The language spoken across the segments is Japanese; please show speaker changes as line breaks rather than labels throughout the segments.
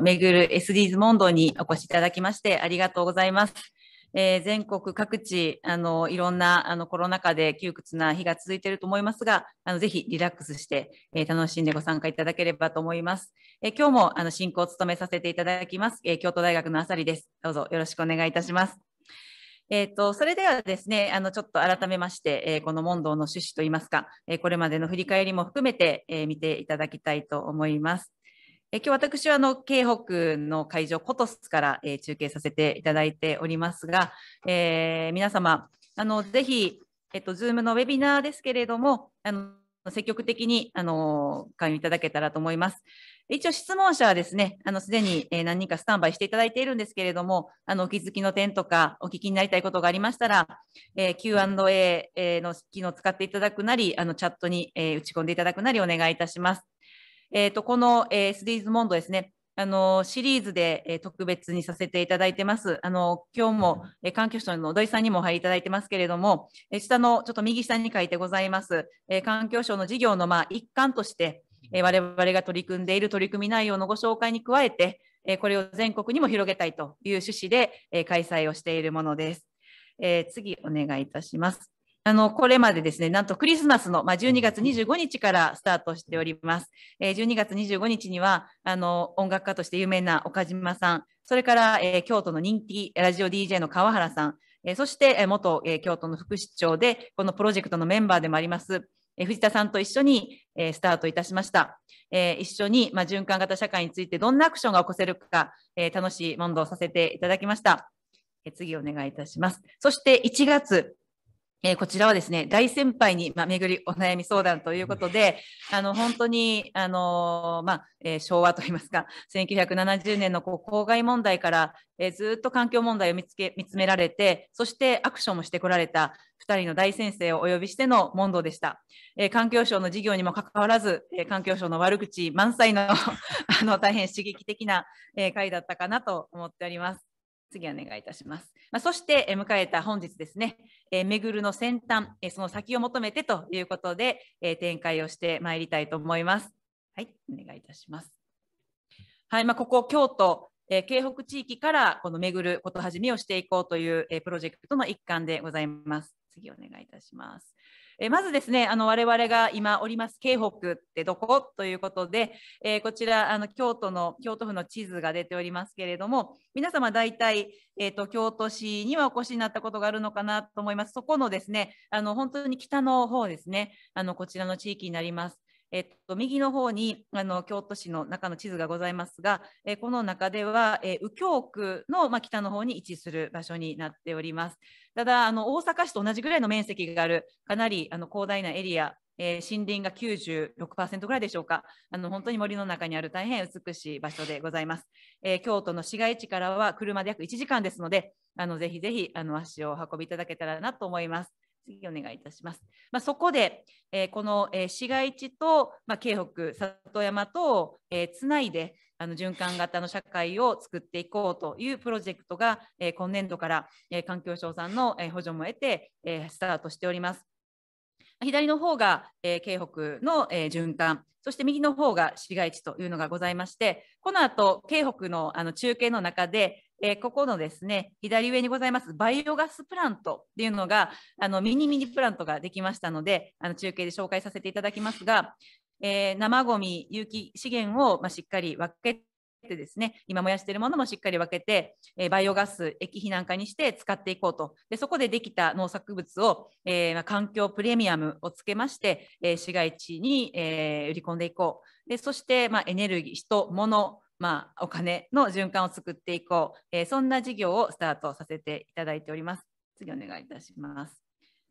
めぐる SDGs 問答にお越しいただきましてありがとうございます。えー、全国各地あのいろんなあのコロナ禍で窮屈な日が続いていると思いますがあのぜひリラックスして、えー、楽しんでご参加いただければと思います、えー、今日もあの進行を務めさせていただきます、え京都大学のあさりですどうぞよろしくお願いいたしますえーと、とそれではですねあのちょっと改めまして、えー、この問答の趣旨といいますか、えー、これまでの振り返りも含めて、えー、見ていただきたいと思います。え今日私はあの京北の会場コトスから、えー、中継させていただいておりますが、えー、皆様あのぜひえっと Zoom のウェビナーですけれどもあの積極的にあの会員いただけたらと思います。一応質問者はですね、あのすでに何人かスタンバイしていただいているんですけれども、あのお気づきの点とかお聞きになりたいことがありましたら、えー、Q&A の機能を使っていただくなり、あのチャットに、え打ち込んでいただくなりお願いいたします。えっ、ー、と、この、え d ス s ーズモンドですね、あの、シリーズで、え特別にさせていただいてます。あの、今日も、え環境省の土井さんにもお入りいただいてますけれども、え下の、ちょっと右下に書いてございます、え環境省の事業の、まあ、一環として、えれ我々が取り組んでいる取り組み内容のご紹介に加えて、えこれを全国にも広げたいという趣旨で、え開催をしているものです。え次お願いいたします。あの、これまでですね、なんとクリスマスの、まあ、12月25日からスタートしております。えー、12月25日には、あの、音楽家として有名な岡島さん、それから、えー、京都の人気ラジオ DJ の川原さん、えー、そして、えー、元、えー、京都の副市長で、このプロジェクトのメンバーでもあります、えー、藤田さんと一緒に、えー、スタートいたしました。えー、一緒に、まあ、循環型社会についてどんなアクションが起こせるか、えー、楽しい問答させていただきました。えー、次お願いいたします。そして1月、えー、こちらはですね、大先輩に、まあ、巡りお悩み相談ということで、あの、本当に、あのー、まあ、えー、昭和といいますか、1970年のこう公害問題から、えずっと環境問題を見つけ、見つめられて、そしてアクションもしてこられた2人の大先生をお呼びしての問答でした。え環境省の事業にもかかわらず、え環境省の悪口満載の あの、大変刺激的な、え回だったかなと思っております。次お願いいたします。まあ、そして、え迎えた本日ですね、えー、めぐるの先端、えその先を求めてということで、え展開をしてまいりたいと思います。はい、お願いいたします。はい、まあ、ここ京都、え京北地域からこのめぐること始めをしていこうという、えプロジェクトの一環でございます。次お願いいたします。えまずですねあの我々が今おります京北ってどこということで、えこちらあの京都の京都府の地図が出ておりますけれども皆様大体、えーと京都市にはお越しになったことがあるのかなと思いますそこのですねあの本当に北の方ですねあのこちらの地域になりますえっと、右の方にあの京都市の中の地図がございますが、えこの中では、え右京区の、ま北の方に位置する場所になっております。ただあの大阪市と同じぐらいの面積があるかなりあの広大なエリアえー、森林が96%ぐらいでしょうかあの本当に森の中にある大変美しい場所でございます、えー、京都の市街地からは車で約1時間ですのであのぜひぜひあの足を運びいただけたらなと思います次お願いいたします。まあ、そこで、えー、この、えー、市街地と、まあ、京北里山とを、えー、つないであの循環型の社会を作っていこうというプロジェクトが、えー、今年度から、えー、環境省さんの、えー、補助も得て、えー、スタートしております。左の方が、えー、京北の、えー、循環、そして右の方が市街地というのがございまして、この後京北のあの中継の中で、えー、ここのですね、左上にございますバイオガスプラントっていうのが、あのミニミニプラントができましたので、あの中継で紹介させていただきますが、えー、生ごみ、有機資源を、まあ、しっかり分けてですね、今燃やしているものもしっかり分けて、えー、バイオガス、液肥なんかにして使っていこうと、でそこでできた農作物を、えーまあ、環境プレミアムをつけまして、えー、市街地に、えー、売り込んでいこう、でそして、まあ、エネルギー、人、物、まあ、お金の循環を作っていこう、えー、そんな事業をスタートさせていただいております。次お願いいたします。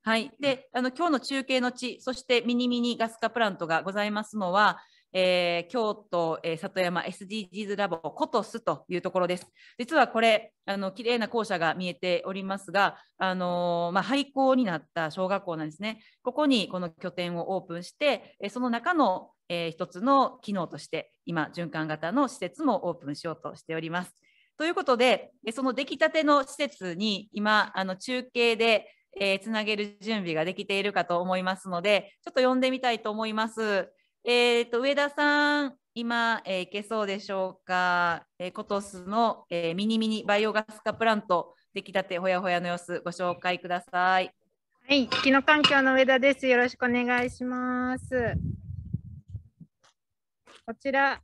はい、であの今日の中継の地そしてミニミニガス化プラントがございますのは、えー、京都、えー、里山 SDGs ラボコトスというところです。実はこれあの綺麗な校舎が見えておりますが、あのー、まあ、廃校になった小学校なんですね。ここにこの拠点をオープンして、えその中のえー、一つの機能として今循環型の施設もオープンしようとしております。ということでその出来たての施設に今あの中継で、えー、つなげる準備ができているかと思いますのでちょっと呼んでみたいと思います。えーと、上田さん今、えー、いけそうでしょうか、えー、コトスの、えー、ミニミニバイオガス化プラント出来たてほやほやの様子ご紹介ください。
はい、機能環境の上田です。よろしくお願いします。こちら、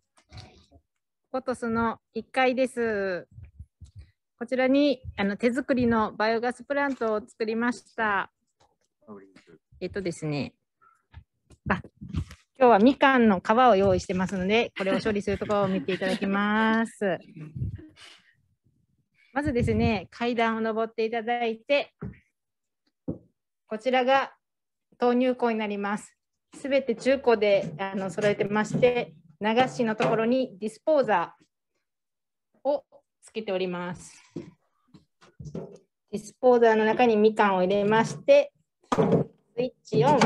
ォトスの1階です。こちらにあの手作りのバイオガスプラントを作りました。えっとですね、あ今日はみかんの皮を用意してますので、これを処理するところを見ていただきます。まずですね、階段を上っていただいて、こちらが豆乳庫になります。すべて中古であの揃えてまして、流しのところにディスポーザーをつけております。ディスポーザーの中にみかんを入れまして、スイッチオン。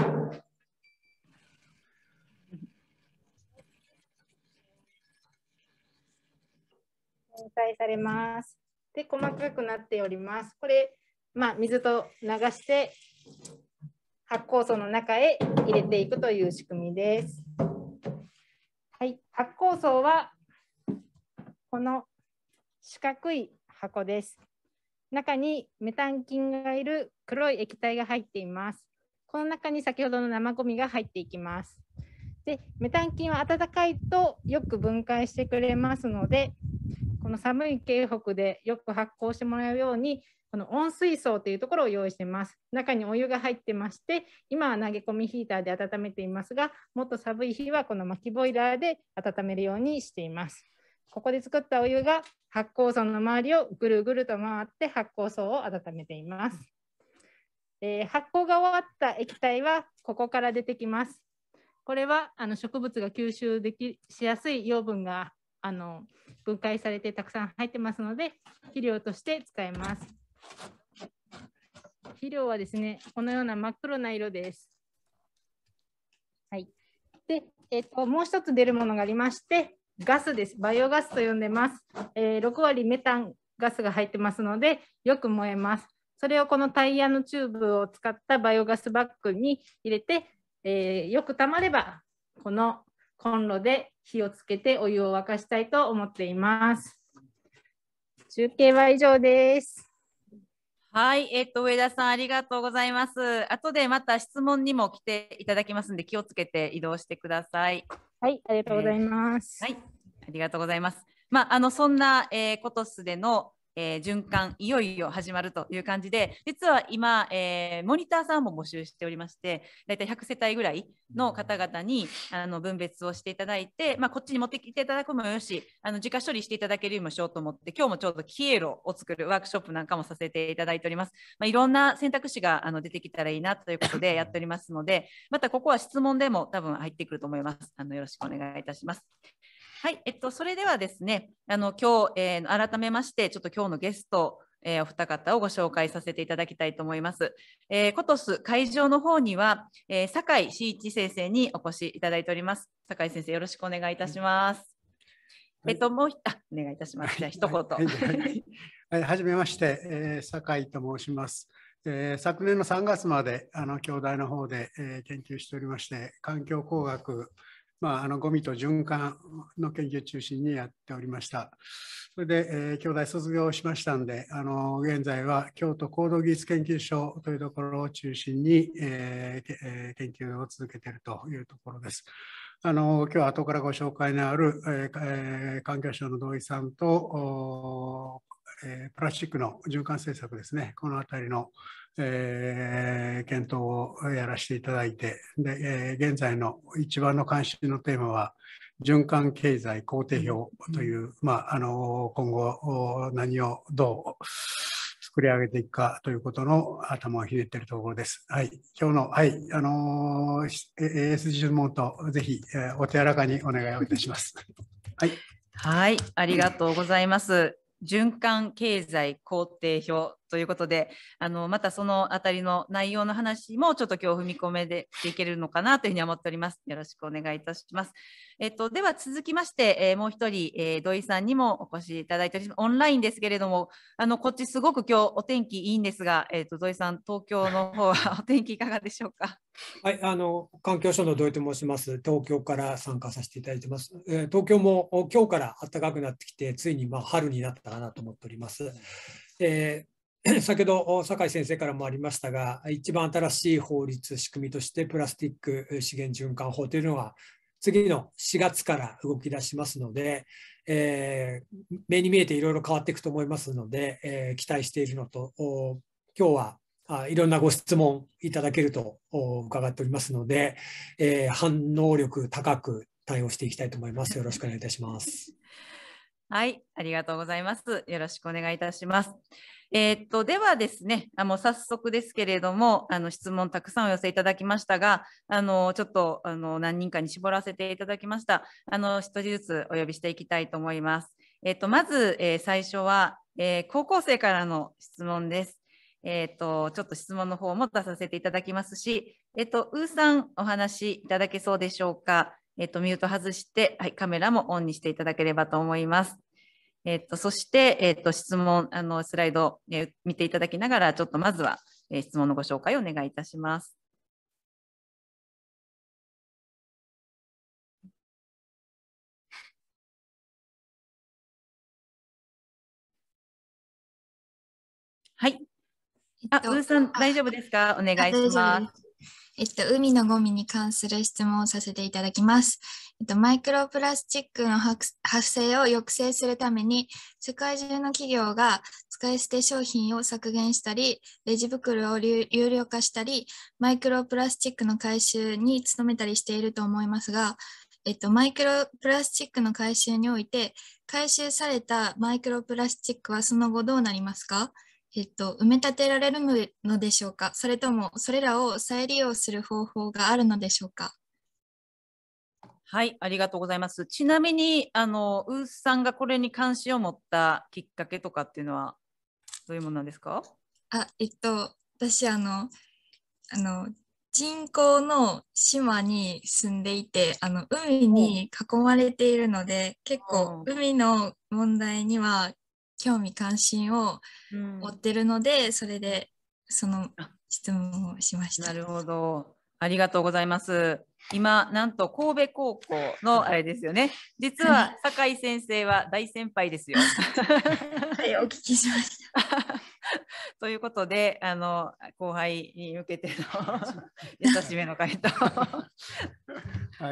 展開されます。で、細かくなっております。これ、まあ、水と流して発酵素の中へ入れていくという仕組みです。はい、発酵槽はこの四角い箱です。中にメタン菌がいる黒い液体が入っています。この中に先ほどの生ゴミが入っていきます。で、メタン菌は暖かいとよく分解してくれますので、この寒い京北でよく発酵してもらうようにこの温水槽というところを用意しています。中にお湯が入ってまして、今は投げ込みヒーターで温めていますが、もっと寒い日はこの薪ボイラーで温めるようにしています。ここで作ったお湯が発酵槽の周りをぐるぐると回って発酵槽を温めています。えー、発酵が終わった液体はここから出てきます。これはあの植物が吸収できしやすい養分があの分解されてたくさん入ってますので肥料として使えます。肥料はですね、このような真っ黒な色です。はい。で、えっ、と、もう一つ出るものがありまして、ガスです。バイオガスと呼んでます。えー、6割メタンガスが入ってますので、よく燃えます。それをこのタイヤのチューブを使ったバイオガスバッグに入れて、えー、よくたまれば、このコンロで火をつけてお湯を沸かしたいと思っています。中継は以上です。
はい、えっ、と上田さんありがとうございます。後でまた質問にも来ていただきますので気をつけて移動してください。はい、ありがとうございます。えー、はい、ありがとうございます。まああのそんな、えー、コトスでのえー、循環いよいよ始まるという感じで実は今、えー、モニターさんも募集しておりまして大体100世帯ぐらいの方々にあの分別をしていただいて、まあ、こっちに持ってきていただくもよしあの自家処理していただけるようにもしようと思って今日もちょうどキエロを作るワークショップなんかもさせていただいております、まあ、いろんな選択肢があの出てきたらいいなということでやっておりますのでまたここは質問でも多分入ってくると思いますあのよろしくお願いいたしますはい、えっと、それではですね、あの今日、えー、改めまして、ちょっと今日のゲスト、えー、お二方をご紹介させていただきたいと思います。えー、コトス会場の方には、えー、酒井真一先生にお越しいただいております。酒井先生、よろしくお願いいたします。はい、えっと、もうあ、お願いいたします。じゃ一言。は
い、はじ、めまして、えー、酒井と申します。えー、昨年の3月まであの京大の方で、えー、研究しておりまして環境工学まあ、あのゴミと循環の研究中心にやっておりました。それで、えー、兄弟卒業しましたんで、あの現在は京都高度技術研究所というところを中心に、えーえー、研究を続けているというところです。あの今日は後からご紹介のある、えー、環境省の土井さんと、お、えー、プラスチックの循環政策ですね、この辺りのえー、検討をやらせていただいてで、えー、現在の一番の関心のテーマは循環経済工程表という、うん、まあ、あの今後何をどう作り上げていくかということの頭をひねっているところです。はい、今日の、はい、あの ASG 質問とぜひ、えー、お手柔らかにお願いをいたします。は
い、はい、ありがとうございます。循環経済工程表ということであのまたそのあたりの内容の話もちょっと今日踏み込めでいけるのかなというふうに思っております。よろしくお願いいたします。えっと、では続きまして、えー、もう一人、えー、土井さんにもお越しいただいております。オンラインですけれども、あのこっちすごく今日お天気いいんですが、えっ、ー、と土井さん、東京の方は お天気いかがでしょうか。
はい、あの環境省の土井と申します。東京から参加させていただいてます。えー、東京も今日から暖かくなってきて、ついにまあ春になったかなと思っております。えー 先ほど酒井先生からもありましたが、一番新しい法律、仕組みとして、プラスティック資源循環法というのは、次の4月から動き出しますので、えー、目に見えていろいろ変わっていくと思いますので、えー、期待しているのと、今日はあいろんなご質問いただけると伺っておりますので、えー、反応力高く対応していきたいと思います。よろしくお願いいたします。
はい、ありがとうございます。よろしくお願いいたします。えー、っとではですね、あう早速ですけれども、あの質問たくさんお寄せいただきましたが、あのちょっとあの何人かに絞らせていただきました。あの一人ずつお呼びしていきたいと思います。えー、っとまず、えー、最初は、えー、高校生からの質問です。えっとちょっと質問の方も出させていただきますし、えっとうーさんお話しいただけそうでしょうか。えっ、と、ミュート外して、はい、カメラもオンにしていただければと思います。えっ、と、そして、えっ、と、質問、あの、スライド、え見ていただきながら、ちょっとまずは、え質問のご紹介をお願いいたします。
はい。あ、えっと、ウーさん、大丈夫ですかお願いします。えっと、海のゴミに関する質問をさせていただきます。えっと、マイクロプラスチックの発生を抑制するために、世界中の企業が使い捨て商品を削減したり、レジ袋を有料化したり、マイクロプラスチックの回収に努めたりしていると思いますが、えっと、マイクロプラスチックの回収において、回収されたマイクロプラスチックはその後どうなりますかえっと、埋め立てられるのでしょうかそれともそれらを再利用する方法があるのでしょうか
はい、ありがとうございます。ちなみに、あの、ウースさんがこれに関心を持ったきっかけとかっていうのは、どういうものなんですか
あ、えっと、私、あの、あの、人口の島に住んでいて、あの、海に囲まれているので、結構、海の問題には興味関心を持ってるので、うん、それでその質問をしました。なる
ほどありがとうございます。今、なんと神戸高校の あれですよね。実は酒井先生は大先輩ですよ。はい、お聞きしました。ということで、あの後輩に向けての優しめの回答。は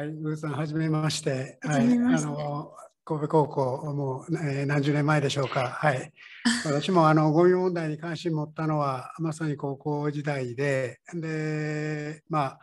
い、ブーさん、はじめまして。はい、あの神戸高校、もう、えー、何十年前でしょうか。はい。私もあのゴミ問題に関心持ったのは、まさに高校時代で、で、まあ、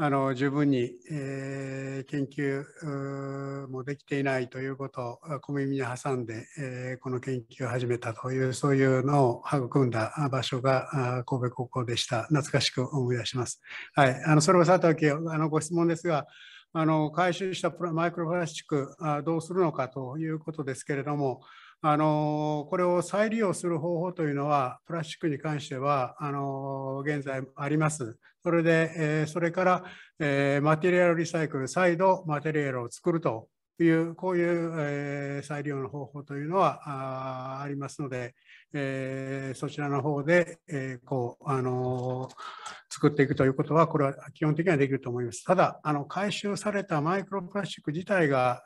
あの十分に、えー、研究もできていないということを小耳に挟んで、えー、この研究を始めたというそういうのを育んだ場所が神戸高校でした懐かしく思い出します。はい、あのそれはさておきあのご質問ですがあの回収したマイクロプラスチックあどうするのかということですけれども、あのこれを再利用する方法というのは、プラスチックに関してはあの現在あります。それで、えそれから、えマテリアルリサイクル、再度マテリアルを作るとという、こういう、えー、再利用の方法というのはあありますので、えー、そちらの方で、えー、こう、あの作っていくということは、これは基本的にはできると思います。ただ、あの回収されたマイクロプラスチック自体が、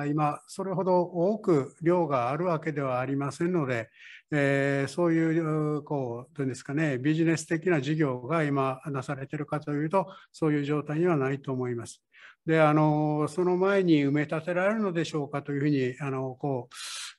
あ今、それほど多く量があるわけではありませんので、えー、そういう、こう、どうですかね、ビジネス的な事業が今なされているかというと、そういう状態にはないと思います。であのその前に埋め立てられるのでしょうかというふうにあのこ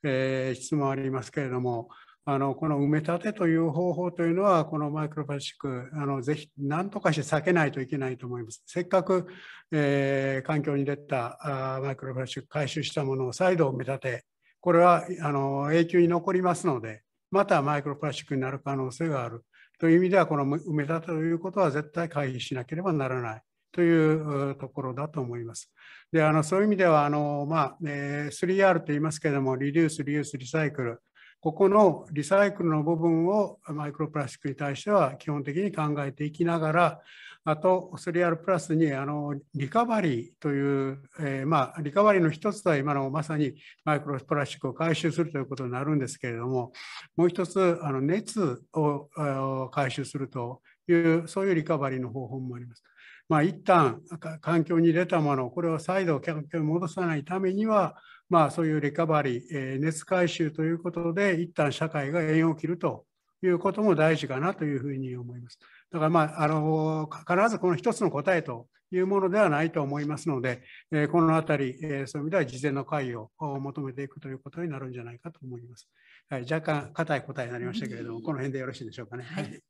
う、えー、質問ありますけれどもあのこの埋め立てという方法というのはこのマイクロプラスチックあのぜひ何とかして避けないといけないと思います。せっかく、えー、環境に出たあマイクロプラスチック回収したものを再度埋め立てこれはあの永久に残りますのでまたマイクロプラスチックになる可能性があるという意味ではこの埋め立てということは絶対回避しなければならない。というところだと思います。であのそういう意味ではあの、まあえー、3R と言いますけれども、リデュース、リユース、リサイクル、ここのリサイクルの部分をマイクロプラスチックに対しては基本的に考えていきながら、あと 3R プラスにあのリカバリーという、えー、まあ、リカバリーの一つは今のまさにマイクロプラスチックを回収するということになるんですけれども、もう一つあの熱を回収するという、そういうリカバリーの方法もあります。まあ、一旦環境に出たもの、これを再度環境に戻さないためには、まあ、そういうリカバリー、えー、熱回収ということで、一旦社会が縁を切るということも大事かなというふうに思います。だから、まあ、あの必ずこの一つの答えというものではないと思いますので、えー、このあたり、えー、そういう意味では事前の会を求めていくということになるんじゃないかと思います。はい、若干硬い答えになりましたけれども、この辺でよろしいでしょうかね。はい、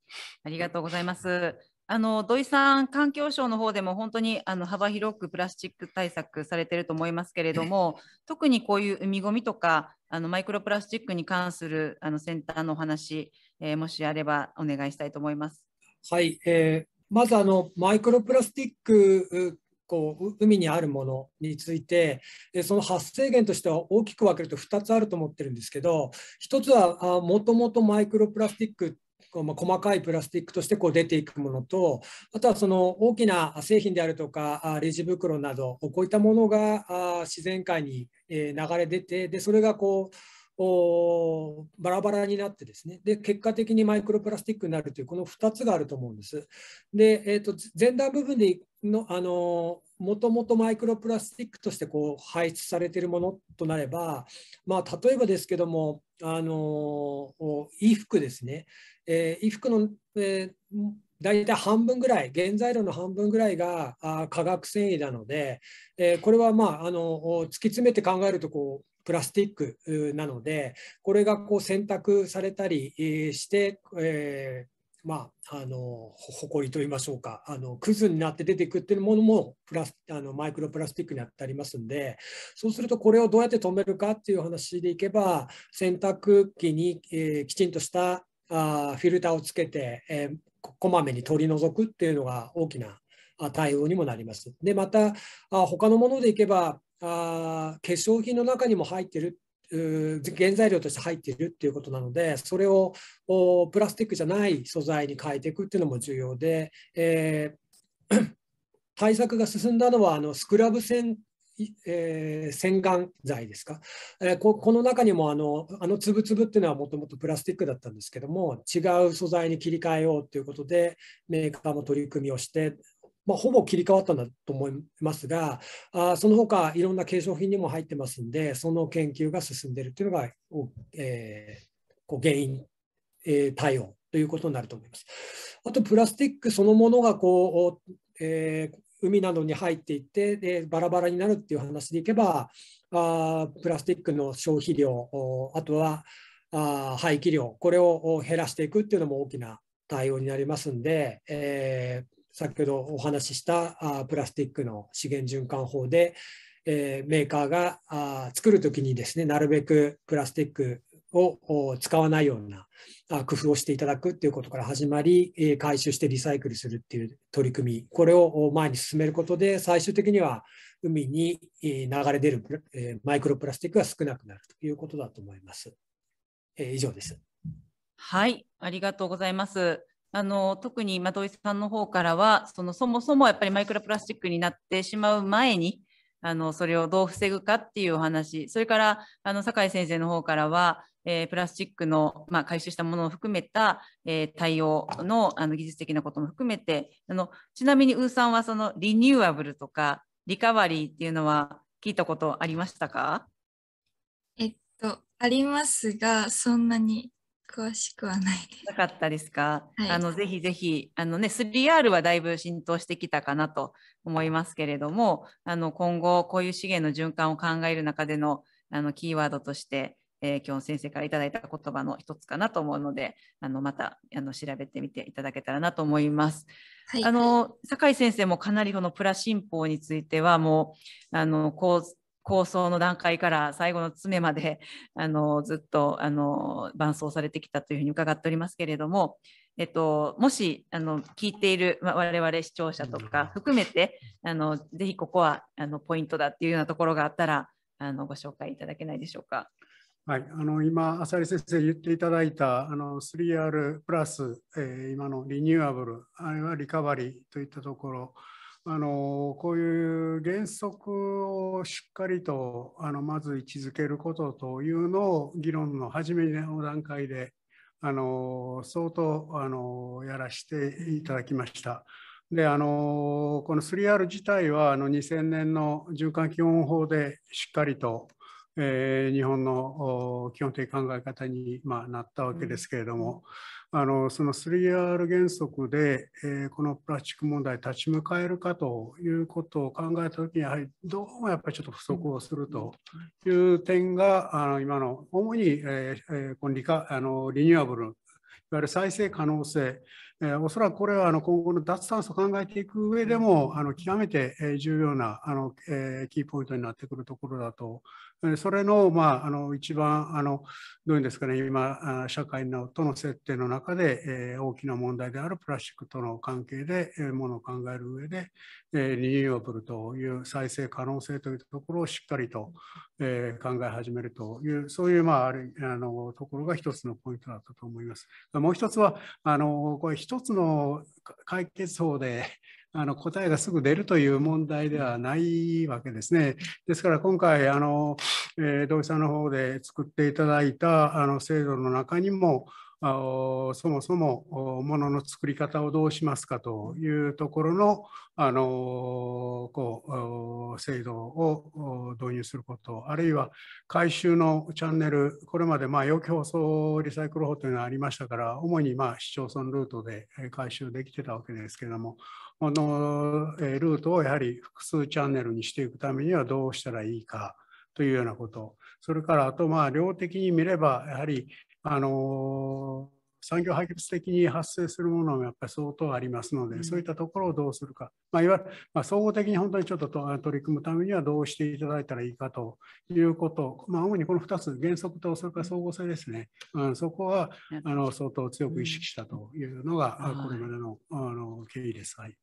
ありがとうございます。あの土井さん、環境省の方でも本当にあの幅広くプラスチック対策されてると思いますけれども、特にこういう海ごみとかあのマイクロプラスチックに関するあの先端のお話、えー、もしあればお願いしたいと思います。はい、え
ー、まずあのマイクロプラスチックこう海にあるものについてその発生源としては大きく分けると2つあると思ってるんですけど1つはもともとマイクロプラスチックこうまあ、細かいプラスチックとしてこう出ていくものとあとはその大きな製品であるとかレジ袋などこういったものが自然界に流れ出てでそれがこうおバラバラになってですねで結果的にマイクロプラスチックになるというこの2つがあると思うんです。で、えーと、前段部分でのあのもともとマイクロプラスチックとしてこう排出されているものとなれば、まあ、例えばですけども、あの衣服ですね、えー、衣服の、えー、大体半分ぐらい、原材料の半分ぐらいがあ化学繊維なので、えー、これは、まあ、あの突き詰めて考えるとこう、プラスチックなので、これがこう選択されたりして、えーまあ、あの誇りといいましょうかあのクズになって出てくっていうものもプラスあのマイクロプラスチックに当ってありますんでそうするとこれをどうやって止めるかっていう話でいけば洗濯機に、えー、きちんとしたあフィルターをつけて、えー、こまめに取り除くっていうのが大きな対応にもなります。でまたあ他のものでいけばあ化粧品の中にも入ってる原材料として入っているっていうことなのでそれをプラスチックじゃない素材に変えていくっていうのも重要で、えー、対策が進んだのはあのスクラブ船えー、洗顔剤ですか、えー、この中にもあのあの粒々っていうのはもともとプラスチックだったんですけども違う素材に切り替えようということでメーカーも取り組みをしてまあ、ほぼ切り替わったんだと思いますが、あその他いろんな化粧品にも入ってますんで、その研究が進んでいるというのが、えー、こう原因、えー、対応ということになると思います。あと、プラスチックそのものがこう、えー、海などに入っていってでバラバラになるっていう話でいけばあプラスチックの消費量あとはあ廃棄量これを減らしていくっていうのも大きな対応になりますんで、えー先ほどお話ししたあプラスチックの資源循環法で、えメーカーがあ作るときにですねなるべくプラスチックを使わないような工夫をしていただくということから始まり回収してリサイクルするっていう取り組みこれを前に進めることで最終的には海に流れ出るマイクロプラスチックが少なくなるということだと思います。以上です。
はい、ありがとうございます。あの特に土井さんの方からはそのそもそもやっぱりマイクロプラスチックになってしまう前にあのそれをどう防ぐかっていうお話それからあの酒井先生の方からは、えー、プラスチックの、まあ、回収したものを含めた、えー、対応のあの技術的なことも含めてあのちなみにウーさんはそのリニューアブルとかリカバリーっていうのは聞いたことありましたか
えっとありますがそんなに詳しくはない
なかったですか、はい、あのぜひぜひあの、ね、3R はだいぶ浸透してきたかなと思いますけれどもあの今後こういう資源の循環を考える中でのあのキーワードとして、えー、今日先生からいただいた言葉の一つかなと思うのであのまたあの調べてみていただけたらなと思います。はい、あの酒井先生もかなりこのプラ新法についてはもうあのこう構想の段階から最後の詰めまで あのずっとあの伴走されてきたというふうに伺っておりますけれども、えっと、もしあの聞いている、ま、我々視聴者とか含めてあのぜひここはあのポイントだっていうようなところがあったらあのご紹介いただけないでしょうか。
はい、あの今、浅利先生言っていただいたあの 3R プラス、えー、今のリニューアブル、あるいはリカバリーといったところ、あのこういう原則をしっかりとあのまず位置づけることというのを議論の初めの段階であの相当あのやらせていただきました。であのこの 3R 自体はあの2000年の循環基本法でしっかりと、えー、日本の基本的考え方に、まあ、なったわけですけれども、うんあのその 3R 原則で、えー、このプラスチック問題立ち向かえるかということを考えた時にやはりどうもやっぱりちょっと不足をするという点があの今の主に、えー、このリカあのリニューアブルいわゆる再生可能性、えー、おそらくこれはあの今後の脱炭素を考えていく上でもあの極めて重要なあの、えー、キーポイントになってくるところだとそれの,、まあ、あの一番あのどういうんですかね今社会のとの設定の中で、えー、大きな問題であるプラスチックとの関係で、えー、ものを考える上で、えー、リニューアブルという再生可能性というところをしっかりと、えー、考え始めるというそういう、まあ、あるあのところが一つのポイントだったと思います。もう一つはあのこれ一つの解決法であの答えがすぐ出るという問題ではないわけですね。ですから今回あの、えー、同社の方で作っていただいたあの制度の中にもあそもそもものの作り方をどうしますかというところのあのこう制度を導入することあるいは回収のチャンネルこれまでまあ余放送リサイクル法というのがありましたから主にま市町村ルートで回収できてたわけですけれどもこのルートをやはり複数チャンネルにしていくためにはどうしたらいいかというようなこと、それからあとまあ量的に見れば、やはりあの産業廃棄物的に発生するものがやっぱり相当ありますので、うん、そういったところをどうするか、まあ、いわゆる、まあ、総合的に本当にちょっと取り組むためにはどうしていただいたらいいかということ、まあ、主にこの2つ、原則とそれから総合性ですね、うん、そこはあの相当強く意識したというのが、うん、これ
までのあの経緯です。はい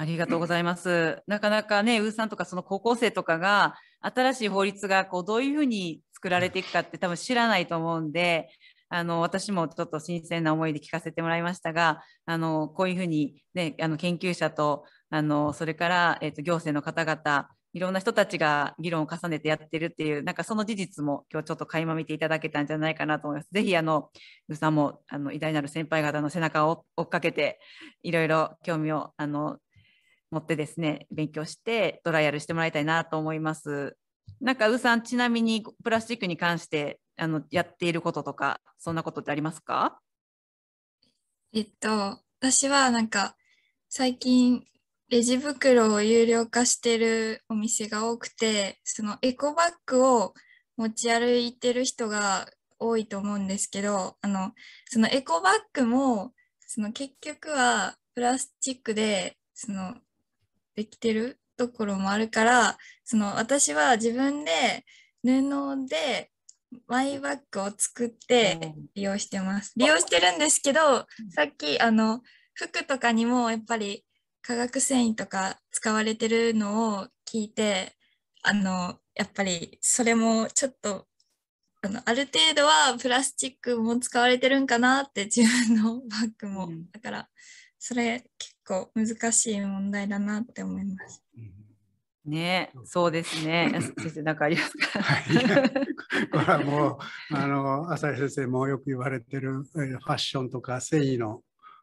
ありがとうございます。なかなかね、ウーさんとかその高校生とかが新しい法律がこうどういうふうに作られていくかって多分知らないと思うんで、あの私もちょっと新鮮な思いで聞かせてもらいましたがあのこういうふうに、ね、あの研究者とあのそれから、えーと、行政の方々いろんな人たちが議論を重ねてやってるっていうなんかその事実も今日ちょっと垣間見ていただけたんじゃないかなと思います。ぜひあの宇さんもあの偉大なる先輩方の背中を追っかけていろいろ興味をあの持ってですね勉強してトライアルしてもらいたいなと思います。なんか宇さんちなみにプラスチックに関してあのやっていることとかそんなことってありますか
えっと私はなんか最近レジ袋を有料化してるお店が多くてそのエコバッグを持ち歩いてる人が多いと思うんですけどあのそのエコバッグもその結局はプラスチックでそのできてるところもあるからその私は自分で布でマイバッグを作って利用してます。利用してるんですけど、さっきあの服とかにもやっぱり化学繊維とか使われてるのを聞いて、あのやっぱりそれもちょっとあのある程度はプラスチックも使われてるんかなって自分のバッグも、だからそれ結構難しい問題だなって思います。うん
ね、そうですね。先生、なんかありますか。はい、
これはもう、あの、浅井先生もよく言われてる、ファッションとか繊維の。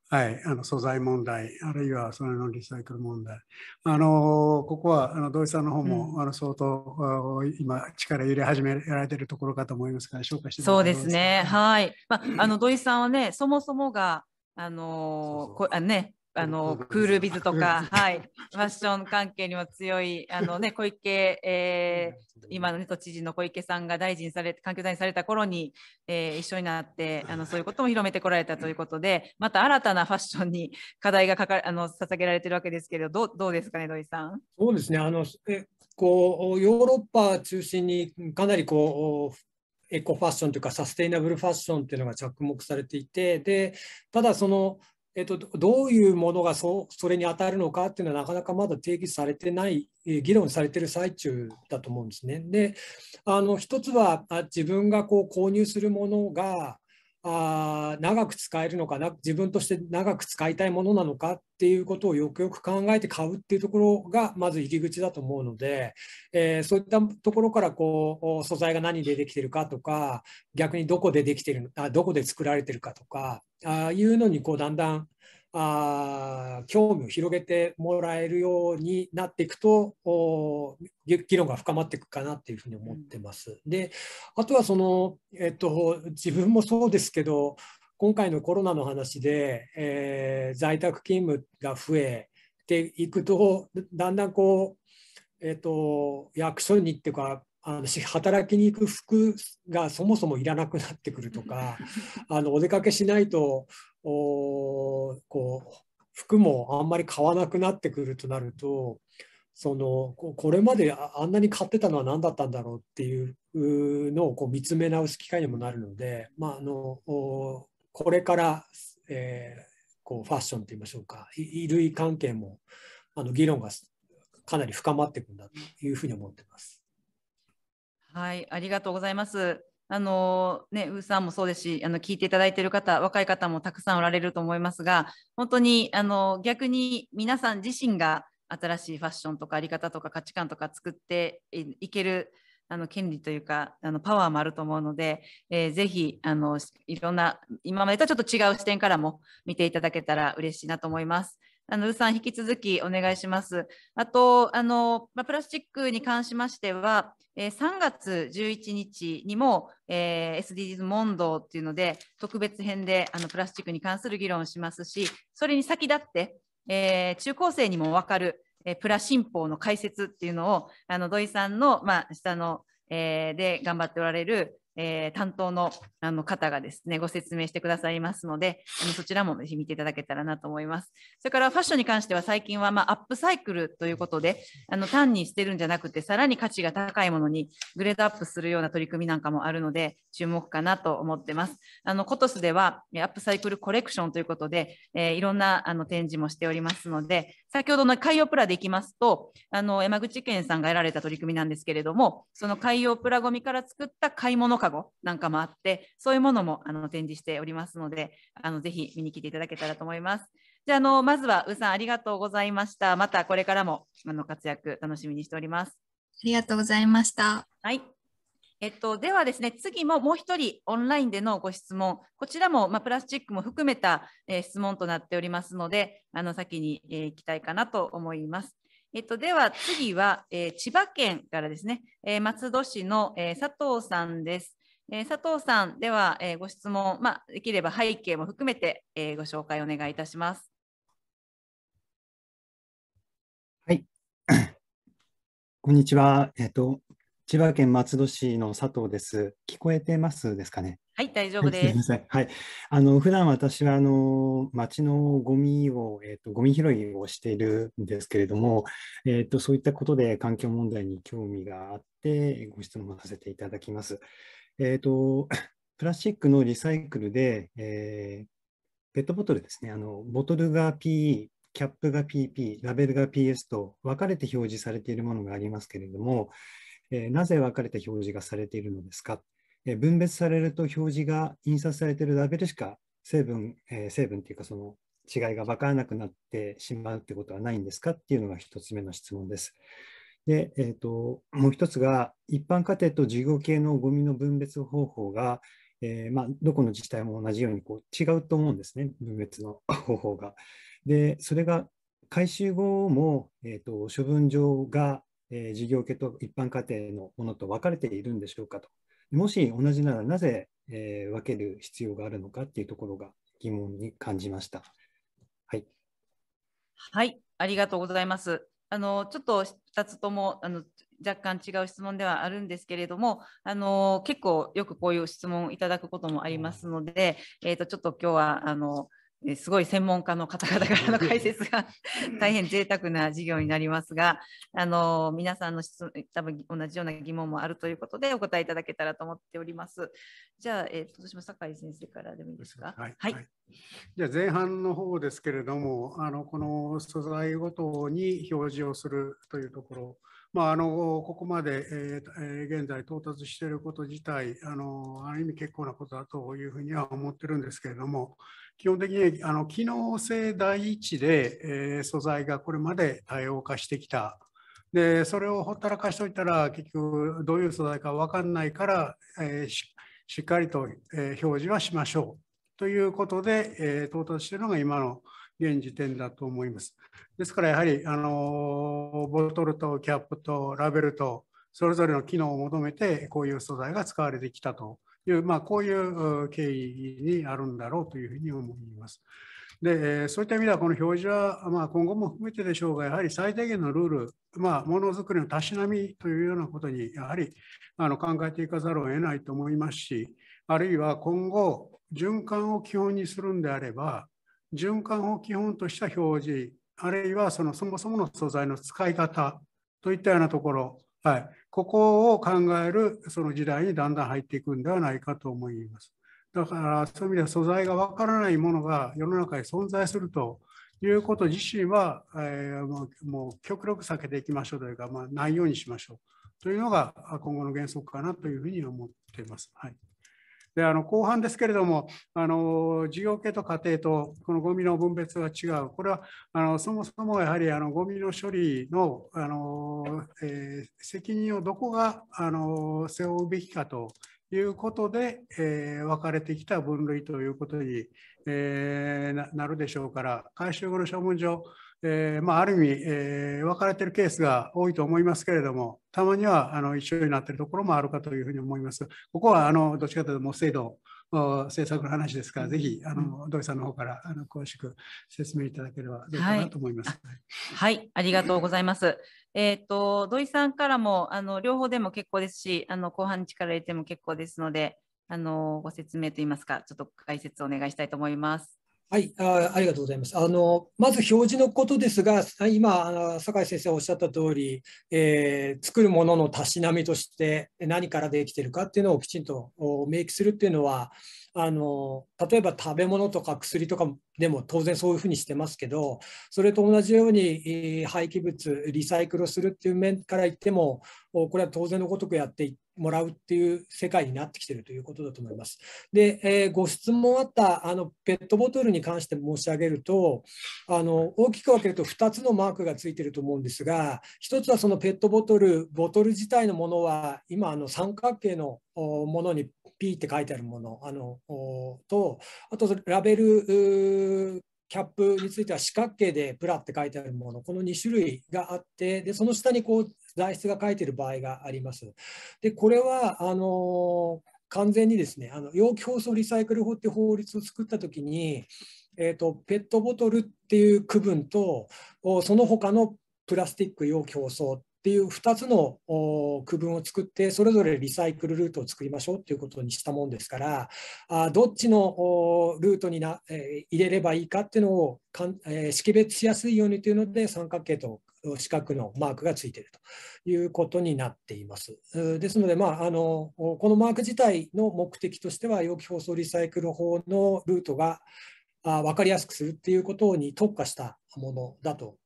はい、あの素材問題、あるいはそれのリサイクル問題。あのここはあの土井さんの方も、うん、あの相当今力入れ始められてるところかと思いますから紹介してそうです
ね。はい。まああの土井さんはね、そもそもがあのこあねあのクールビズとか、はい、ファッション関係にも強い あの、ね、小池、えー、今の、ね、都知事の小池さんが大臣され環境大臣された頃に、えー、一緒になってあのそういうことも広めてこられたということでまた新たなファッションに課題がかかあの捧げられてるわけですけれどどうどうですかね土井さん。
そうですねあのえこうヨーロッパ中心にかなりこうエコファッションというかサステイナブルファッションというのが着目されていてでただそのえっと、どういうものがそそれに当たるのかっていうのはなかなかまだ定義されてない、え議論されてる最中だと思うんですね。で、あの一つはあ自分がこう購入するものがあ長く使えるのかな自分として長く使いたいものなのかっていうことをよくよく考えて買うっていうところがまず入り口だと思うので、えー、そういったところからこう素材が何でできてるかとか逆にどこでできてるあどこで作られてるかとかああいうのにこうだんだんあ興味を広げてもらえるようになっていくと議論が深まっていくかなっていうふうに思ってます。うん、であとはその、えっと、自分もそうですけど今回のコロナの話で、えー、在宅勤務が増えていくとだんだんこう、えっと、役所にっていうかあの働きに行く服がそもそもいらなくなってくるとか あのお出かけしないとおこう服もあんまり買わなくなってくるとなるとそのこれまであんなに買ってたのは何だったんだろうっていうのをこう見つめ直す機会にもなるので、まあ、あのこれから、えー、こうファッションといいましょうか衣類関係もあの議論がかなり深まっていくんだというふうに思ってます。
はい、ありがとうございます。あのね、ウーさんもそうですし、あの聞いていただいている方、若い方もたくさんおられると思いますが、本当にあの逆に皆さん自身が新しいファッションとかあり方とか価値観とか作っていけるあの権利というかあのパワーもあると思うので、えー、ぜひあのいろんな今までとはちょっと違う視点からも見ていただけたら嬉しいなと思います。あの、うさん引き続きお願いします。あと、あの、まあ、プラスチックに関しましては、えー、3月11日にも、えー、SDGs 問答っていうので、特別編であのプラスチックに関する議論をしますし、それに先立って、えー、中高生にもわかる、えー、プラ新法の解説っていうのを、あの土井さんの、まあ、下の、えー、で頑張っておられる、えー、担当のあの方がですねご説明してくださいますのであのそちらもぜひ見ていただけたらなと思いますそれからファッションに関しては最近は、まあ、アップサイクルということであの単に捨てるんじゃなくてさらに価値が高いものにグレードアップするような取り組みなんかもあるので注目かなと思ってますあのコトスではアップサイクルコレクションということで、えー、いろんなあの展示もしておりますので先ほどの海洋プラでいきますとあの山口県さんが得られた取り組みなんですけれどもその海洋プラごみから作った買い物かごなんかもあってそういうものもあの展示しておりますのであのぜひ見に来ていただけたらと思います。じゃあのまずはうさんありがとうございました。またこれからもあの活躍楽しみにしております。あ
りがとうございまし
た。はい。えっと、ではですね、次ももう一人オンラインでのご質問、こちらも、まあ、プラスチックも含めた、えー、質問となっておりますので、あの先に、えー、行きたいかなと思います。えっと、では次は、えー、千葉県からですね、え松戸市の、え佐藤さんです。え佐藤さん、では、えご質問、まあ、できれば背景も含めて、えご紹介お願いいたします。
はい。こんにちは。えっ、と、千葉県松戸市の佐藤です。聞こえてますですかね。
はい、大丈夫です。はい、すみませ
ん。はい、あの普段私はあの町のゴミをえっ、ー、とゴミ拾いをしているんですけれども、えっ、ー、とそういったことで環境問題に興味があってご質問させていただきます。えっ、ー、とプラスチックのリサイクルで、えペットボトルですね。あのボトルが PE キャップが PP、ラベルが PS と分かれて表示されているものがありますけれども、えー、なぜ分かれた表示がされているのですか、えー、分別されると表示が印刷されているラベルしか成分、えー、成分っていうかその違いが分からなくなってしまうってことはないんですかっていうのが1つ目の質問です。で、えーと、もう1つが、一般家庭と事業系のゴミの分別方法が、えー、まあ、どこの自治体も同じようにこう違うと思うんですね、分別の方法が。で、それが回収後も、えーと処分場がえー、事業家と一般家庭のものと分かれているんでしょうかと。もし同じならなぜ、えー、分ける必要があるのかっていうところが疑問に感じました。はい。
はい、ありがとうございます。あのちょっと2つともあの若干違う質問ではあるんですけれども、あの結構よくこういう質問をいただくこともありますので、えーと、とちょっと今日はあのすごい専門家の方々からの解説が大変贅沢な授業になりますが、あの皆さんの質多分同じような疑問もあるということでお答えいただけたらと思っております。じゃあ、えー、今年も酒井先生からでもいいですか。はい。はい、
じゃあ前半の方ですけれども、あのこの素材ごとに表示をするというところ。まあ、あのここまで、えー、現在到達していること自体あのある意味結構なことだというふうには思ってるんですけれども、基本的にあの機能性第一で、えー、素材がこれまで多様化してきたでそれをほったらかしておいたら結局どういう素材か分かんないから、えー、しっかりと、えー、表示はしましょうということで、え到達しているのが今の現時点だと思います。ですからやはり、あのボトルとキャップとラベルとそれぞれの機能を求めてこういう素材が使われてきたという、まあ、こういう経緯にあるんだろうというふうに思います。でそういった意味では、この表示は、まあ、今後も含めてでしょうが、やはり最低限のルール、まあ、ものづくりのたしなみというようなことに、やはりあの考えていかざるを得ないと思いますし、あるいは今後、循環を基本にするんであれば、循環を基本とした表示、あるいはそのそもそもの素材の使い方といったようなところ、はい、ここを考えるその時代にだんだん入っていくんではないかと思います。だからそういう意味では素材がわからないものが世の中に存在するということ自身は、えー、もう極力避けていきましょうというか、まあ、ないようにしましょうというのが今後の原則かなというふうに思っています。はいであの後半ですけれどもあの事業系と家庭とこのゴミの分別が違うこれはあのそもそもやはりあのゴミの処理のあの、えー、責任をどこがあの背負うべきかということで、えー、分かれてきた分類ということに、えー、なるでしょうから回収後の処分場えーまあ、ある意味、えー、分かれてるケースが多いと思いますけれども、たまにはあの一緒になっているところもあるかというふうに思います。ここはあのどっちかというと、制度政策の話ですから、ぜひあの土井さんの方からあの詳しく説明いただければどうかなと思います。は
い、はい、ありがとうございます。えっ、ー、と土井さんからもあの両方でも結構ですし、あの後半に力入れても結構ですので、あのご説明といいますか、ちょっと解説お願いしたいと思います。
はいあ、ありがとうございます。あのまず表示のことですが、今、酒井先生おっしゃった通り、えー、作るもののたしなみとして何からできてるかっていうのをきちんと明記するっていうのは、あの例えば食べ物とか薬とかでも当然そういうふうにしてますけど、それと同じように、廃棄物、リサイクルするっていう面から言っても、これは当然のごとくやっていっもらうっていう世界になってきてるということだと思います。で、えー、ご質問あったあのペットボトルに関して申し上げるとあの大きく分けると2つのマークがついてると思うんですが1つはそのペットボトルボトル自体のものは今あの三角形のものに P って書いてあるものあのとあとラベルキャップについては四角形でプラって書いてあるもの、この2種類があって、でその下にこう材質が書いてる場合があります。でこれはあの完全にですねあの容器包装リサイクル法って法律を作った時に、えーと、ペットボトルっていう区分とその他のプラスティック容器包装っていう2つの区分を作ってそれぞれリサイクルルートを作りましょうっていうことにしたもんですからあどっちのルートにな、えー、入れればいいかっていうのをかん、えー、識別しやすいようにというので三角形と四角のマークがついているということになっています。ですので、まあ、あのこのマーク自体の目的としては、容器包装リサイクル法のルートが分かりやすくするっていうことに特化したものだと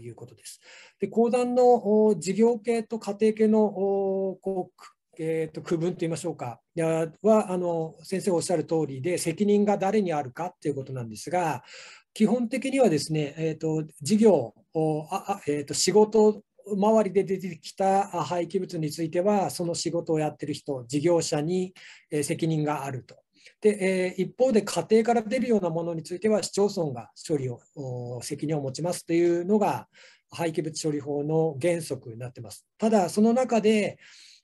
いうことです。で講談の事業系と家庭系のこう、えー、と区分といいましょうかはあの先生おっしゃる通りで責任が誰にあるかっていうことなんですが基本的にはですね、えーと事業あえー、と仕事周りで出てきた廃棄物については、その仕事をやってる人、事業者に責任があると。で、え一方で家庭から出るようなものについては、市町村が処理を、責任を持ちますというのが、廃棄物処理法の原則になってます。ただ、その中で、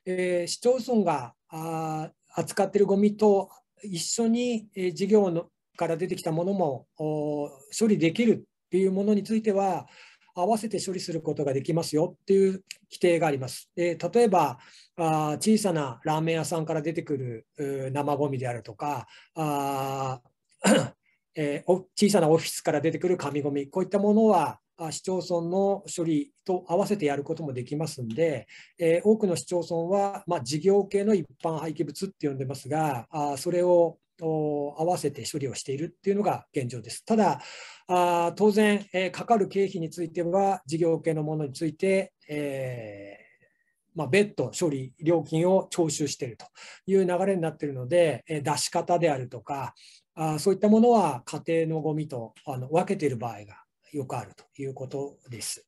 え市町村があ扱っているゴミと一緒に、え事業のから出てきたものも処理できるっていうものについては、合わせて処理することができますよっていう規定があります。で例えばあ小さなラーメン屋さんから出てくる生ごみであるとかあ えー、小さなオフィスから出てくる紙ごみこういったものは市町村の処理と合わせてやることもできますんで、えー、多くの市町村は、まあ、事業系の一般廃棄物って呼んでますがあそれを合わせて処理をしているっていうのが現状です。ただ、あ当然、えー、かかる経費については、事業系のものについて、えーまあ、別途処理料金を徴収しているという流れになっているので、えー、出し方であるとかあ、そういったものは家庭のゴミとあの分けている場合がよくあるということです。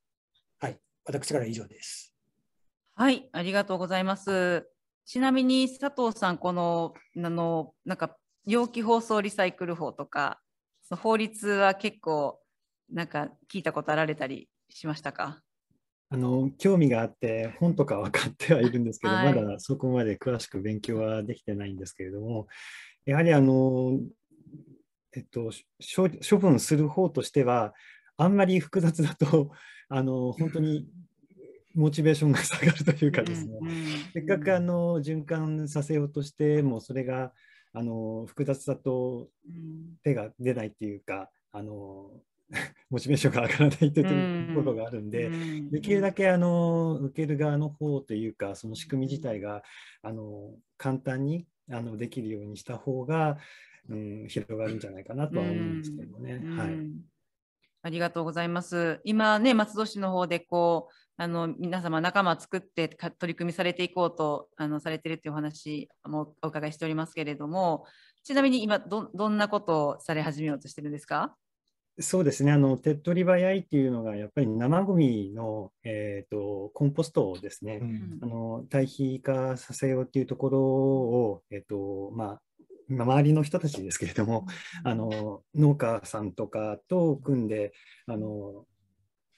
はい、私から以上です。
はい、ありがとうございます。ちなみに佐藤さん、このあのなんか容器包装リサイクル法とか法律は結構なんか聞いたことあられたりしましたか
あの興味があって本とか分かってはいるんですけど、はい、まだそこまで詳しく勉強はできてないんですけれどもやはりあの、えっと、処分する方としてはあんまり複雑だと あの本当にモチベーションが下がるというかですね、せっかくあの循環させようとしてもそれがあの複雑さと手が出ないっていうか、あの モチベーションが上がらないということがあるんで、できるだけあの受ける側の方というか、その仕組み自体があの簡単にあのできるようにした方が、うん、広がるんじゃないかなとは思うんですけどね。はい、
ありがとうございます。今ね、松戸市の方でこうあの皆様仲間作って取り組みされていこうとあのされてるっていうお話もお伺いしておりますけれどもちなみに今どどんなことをされ始めようとしてるんですか
そうですねあの手っ取り早いっていうのがやっぱり生ごみの、えーと、コンポストをですね、うん、あの堆肥化させようっていうところを、えーとまあ、周りの人たちですけれども、あの農家さんとかと組んであの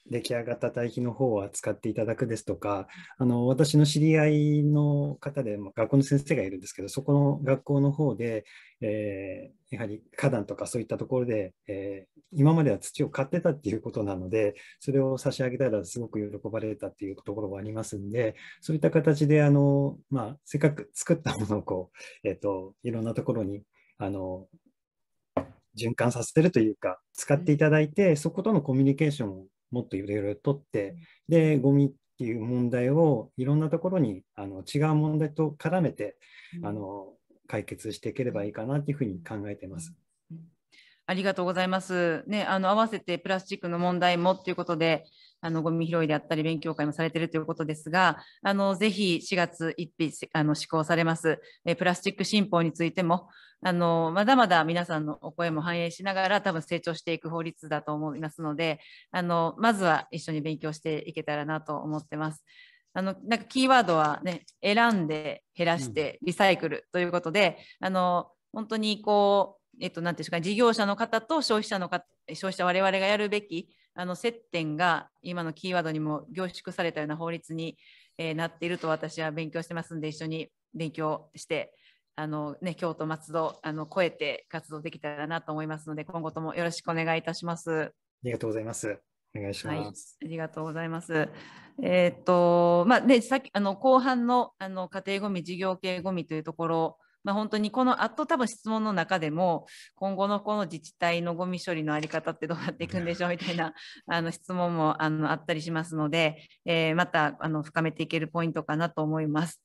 出来上がった堆肥の方は使っていただくですとか、あの私の知り合いの方で、学校の先生がいるんですけど、そこの学校の方で、えー、やはり花壇とかそういったところで、えー、今までは土を買ってたっていうことなので、それを差し上げたらすごく喜ばれたっていうところはありますんで、そういった形で、あのまあ、せっかく作ったものをこう、えーと、といろんなところにあの循環させるというか、使っていただいて、そことのコミュニケーションをもっといろいろ取って、で、ゴミっていう問題をいろんなところにあの違う問題と絡めて、あの解決していければいいかなというふうに考えています。
ありがとうございます。ね、あの合わせてプラスチックの問題もということで、あのゴミ拾いであったり勉強会もされているということですが、あのぜひ4月1日あの施行されますえプラスチック新法についてもあのまだまだ皆さんのお声も反映しながら多分成長していく法律だと思いますので、あのまずは一緒に勉強していけたらなと思ってます。あのなんかキーワードはね選んで減らしてリサイクルということで、うん、あの本当にこうえっと、なんていうんでか、事業者の方と消費者の方、消費者我々がやるべき、あの接点が今のキーワードにも凝縮されたような法律に、えー、なっていると私は勉強してますんで一緒に勉強してあの、ね、京都松戸あの超えて活動できたらなと思いますので今後ともよろしくお願いいたします。あ
りがとうございます。お願いします、
はい。ありがとうございます。えー、っとまあねさっきあの後半のあの家庭ごみ事業系ごみというところまあ、本当にこのあと多分質問の中でも今後のこの自治体のゴミ処理の在り方ってどうなっていくんでしょうみたいなあの質問もあのあったりしますので、えー、またあの深めていけるポイントかなと思います。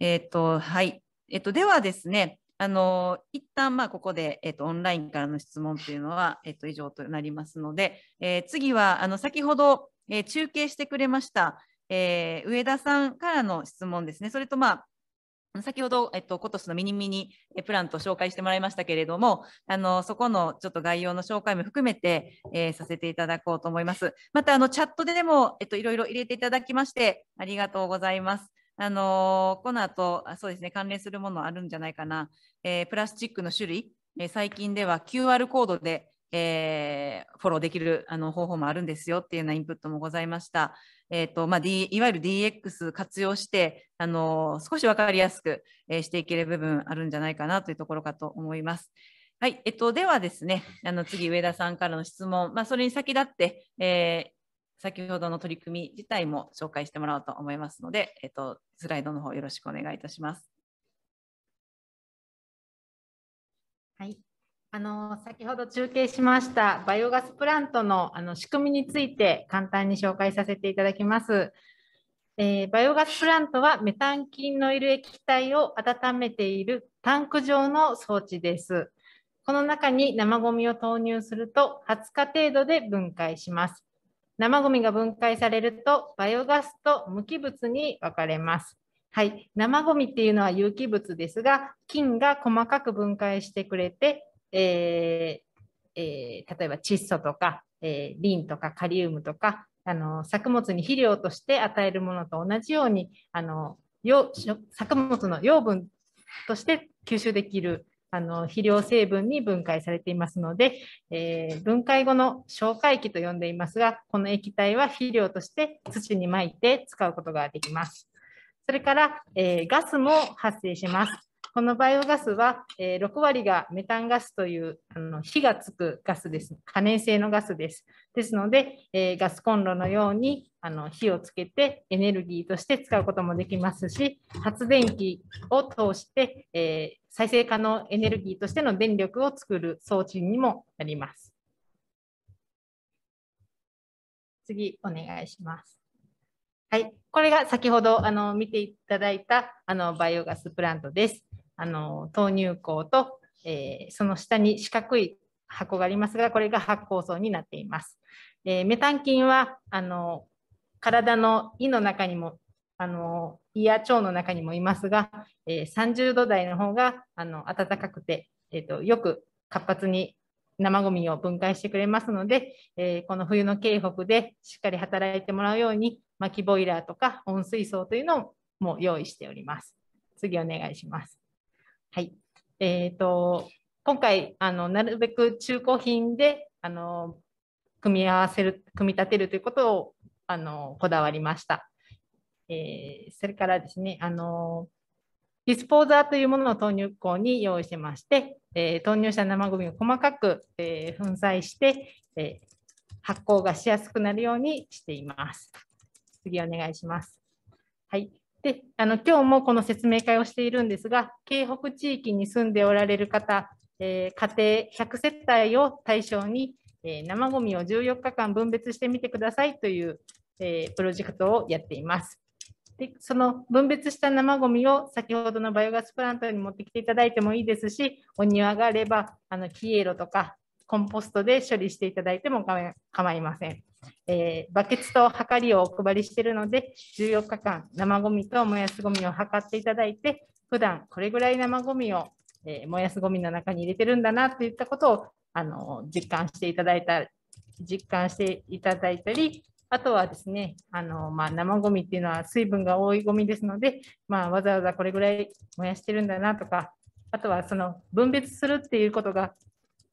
えっ、ー、とはいえっ、ー、と、ではですねあの一旦まあここで、えっと、オンラインからの質問というのは、えっと、以上となりますので、え次はあの先ほど、え中継してくれました、えー、上田さんからの質問ですね、それと、まあ先ほど、えっと、今年のミニミニプランと紹介してもらいましたけれども、あの、そこのちょっと概要の紹介も含めて、えー、させていただこうと思います。また、あの、チャットででも、えっと、いろいろ入れていただきまして、ありがとうございます。あのこの後、そうですね、関連するものあるんじゃないかな。えー、プラスチックの種類、えー、最近では QR コードでえー、フォローできるあの方法もあるんですよっていうようなインプットもございました。えーとまあ、D、いわゆる DX 活用して、あの少し分かりやすく、えー、していける部分あるんじゃないかなというところかと思います。はいえっと、ではですね、あの次、上田さんからの質問、まあ、それに先立って、えー、先ほどの取り組み自体も紹介してもらおうと思いますので、えっと、スライドの方よろしくお願いいたします。
はい、あの先ほど中継しましたバイオガスプラントのあの仕組みについて簡単に紹介させていただきます。えー、バイオガスプラントはメタン菌のいる液体を温めているタンク状の装置です。この中に生ゴミを投入すると20日程度で分解します。生ゴミが分解されるとバイオガスと無機物に分かれます。はい、生ゴミっていうのは有機物ですが、菌が細かく分解してくれてえー、えー、例えば窒素とか、えリンとかカリウムとかあの作物に肥料として与えるものと同じようにあの作物の養分として吸収できるあの肥料成分に分解されていますので、えー、分解後の消化液と呼んでいますがこの液体は肥料として土にまいて使うことができます。それから、えー、ガスも発生します。このバイオガスは、えー、6割がメタンガスというあの火がつくガスです。可燃性のガスです。ですので、えー、ガスコンロのようにあの火をつけてエネルギーとして使うこともできますし、発電機を通して、えー、再生可能エネルギーとしての電力を作る装置にもなります。次、お願いします。はい、これが先ほどあの見ていただいたあのバイオガスプラントです。あの豆乳口と、えー、その下に四角い箱がありますが、これが発酵層になっています。えー、メタン菌はあの体の胃の中にもあの胃や腸の中にもいますが、えー、30度台の方があの暖かくて、えーと、よく活発に生ごみを分解してくれますので、えー、この冬の渓北でしっかり働いてもらうように薪ボイラーとか温水槽というのも用意しております。次お願いします。はい。えっ、ー、と、今回、あの、なるべく中古品で、あの、組み合わせる、組み立てるということを、あの、こだわりました。えー、それからですね、あの、ディスポーザーというものを投入口に用意してまして、えー、投入した生ゴミを細かく、えー、粉砕して、えー、発酵がしやすくなるようにしています。次お願いします。はい。であの今日もこの説明会をしているんですが、京北地域に住んでおられる方、えー、家庭100世帯を対象に、えー、生ごみを14日間分別してみてくださいという、えー、プロジェクトをやっています。でその分別した生ごみを先ほどのバイオガスプラントに持ってきていただいてもいいですし、お庭があればあのキエロとかコンポストで処理していただいても構いません。えー、バケツとはかりをお配りしているので、14日間、生ごみと燃やすごみを測っていただいて、普段これぐらい生ごみを、えー、燃やすごみの中に入れてるんだなといったことをあの実感していただいた実感していただいたり、あとはですね、あのまあ、生ごみっていうのは水分が多いごみですので、まあ、わざわざこれぐらい燃やしてるんだなとか、あとはその分別するっていうことが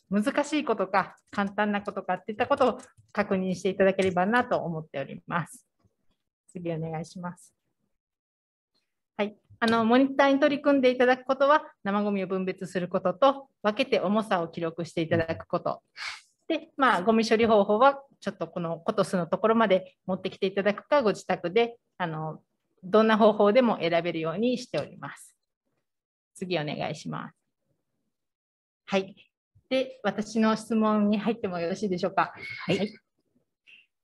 難しいことか簡単なことかっていったことを確認していただければなと思っております。次お願いします。はい、あのモニターに取り組んでいただくことは生ごみを分別することと分けて重さを記録していただくこと。で、まあ、ゴミ処理方法はちょっとこのコトスのところまで持ってきていただくかご自宅であのどんな方法でも選べるようにしております。次お願いします。はい、で、私の質問に入ってもよろしいでしょうか。はい、はい、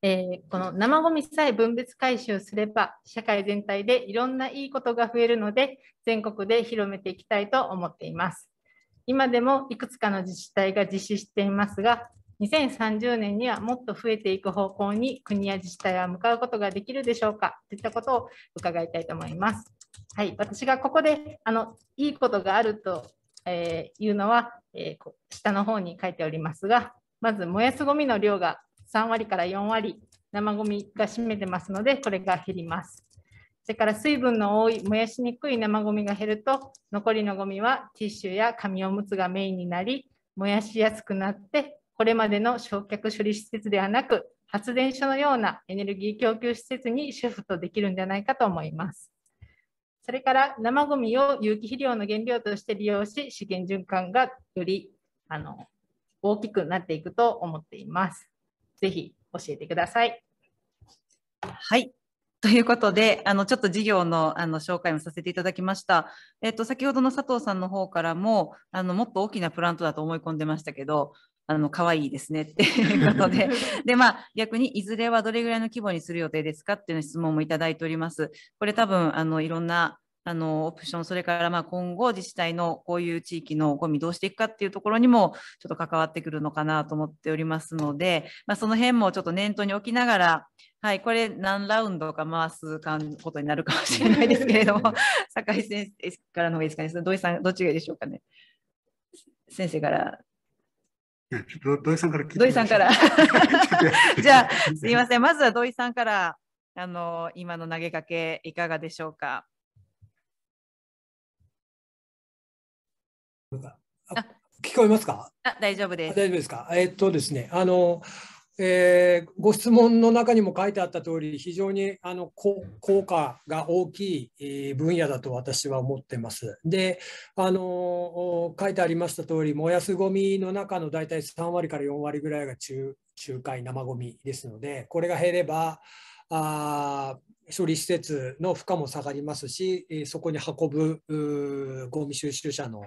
えー、この生ごみさえ分別回収すれば社会全体でいろんないいことが増えるので全国で広めていきたいと思っています今でもいくつかの自治体が実施していますが2030年にはもっと増えていく方向に国や自治体は向かうことができるでしょうかといったことを伺いたいと思います。はい、私がここであのいいことがあるとえー、いうのは、えー、下の方に書いておりますが、まず燃やすごみの量が3割から4割、生ごみが占めてますので、これが減ります。それから水分の多い燃やしにくい生ごみが減ると、残りのごみはティッシュや紙おむつがメインになり、燃やしやすくなって、これまでの焼却処理施設ではなく、発電所のようなエネルギー供給施設にシフトできるんじゃないかと思います。それから生ごみを有機肥料の原料として利用し、資源循環がよりあの
大きくなっていくと思っています。ぜひ教えてください。はい。ということで、あのちょっと事業のあの紹介もさせていただきました。えっと先ほどの佐藤さんの方からも、あのもっと大きなプラントだと思い込んでましたけど、あの、可愛いですねっていうことで。で、まあ、逆にいずれはどれぐらいの規模にする予定ですかっていう質問もいただいております。これ多分、あの、いろんな、あの、オプション、それから、まあ、今後自治体のこういう地域のゴミどうしていくかっていうところにも、ちょっと関わってくるのかなと思っておりますので、まあ、その辺もちょっと念頭に置きながら、はい、これ何ラウンドか回すことになるかもしれないですけれども、酒 井先生からの方がいいですかね、土井さん、どっちがいいでしょうかね。先生から
土井さんから土井さん
から。じゃあ、すみません。まずは土井さんから、あの、今の投げかけ、いかがでしょうか。
聞こえますか
あ大丈夫です。
大丈夫ですかえー、っとですね、あの、えー、ご質問の中にも書いてあった通り、非常にあの効果が大きい分野だと私は思ってます。で、あの書いてありました通り、燃やすごみの中の大体3割から4割ぐらいが中中海生ごみですので、これが減れば、あ処理施設の負荷も下がりますし、そこに運ぶごみ収集車の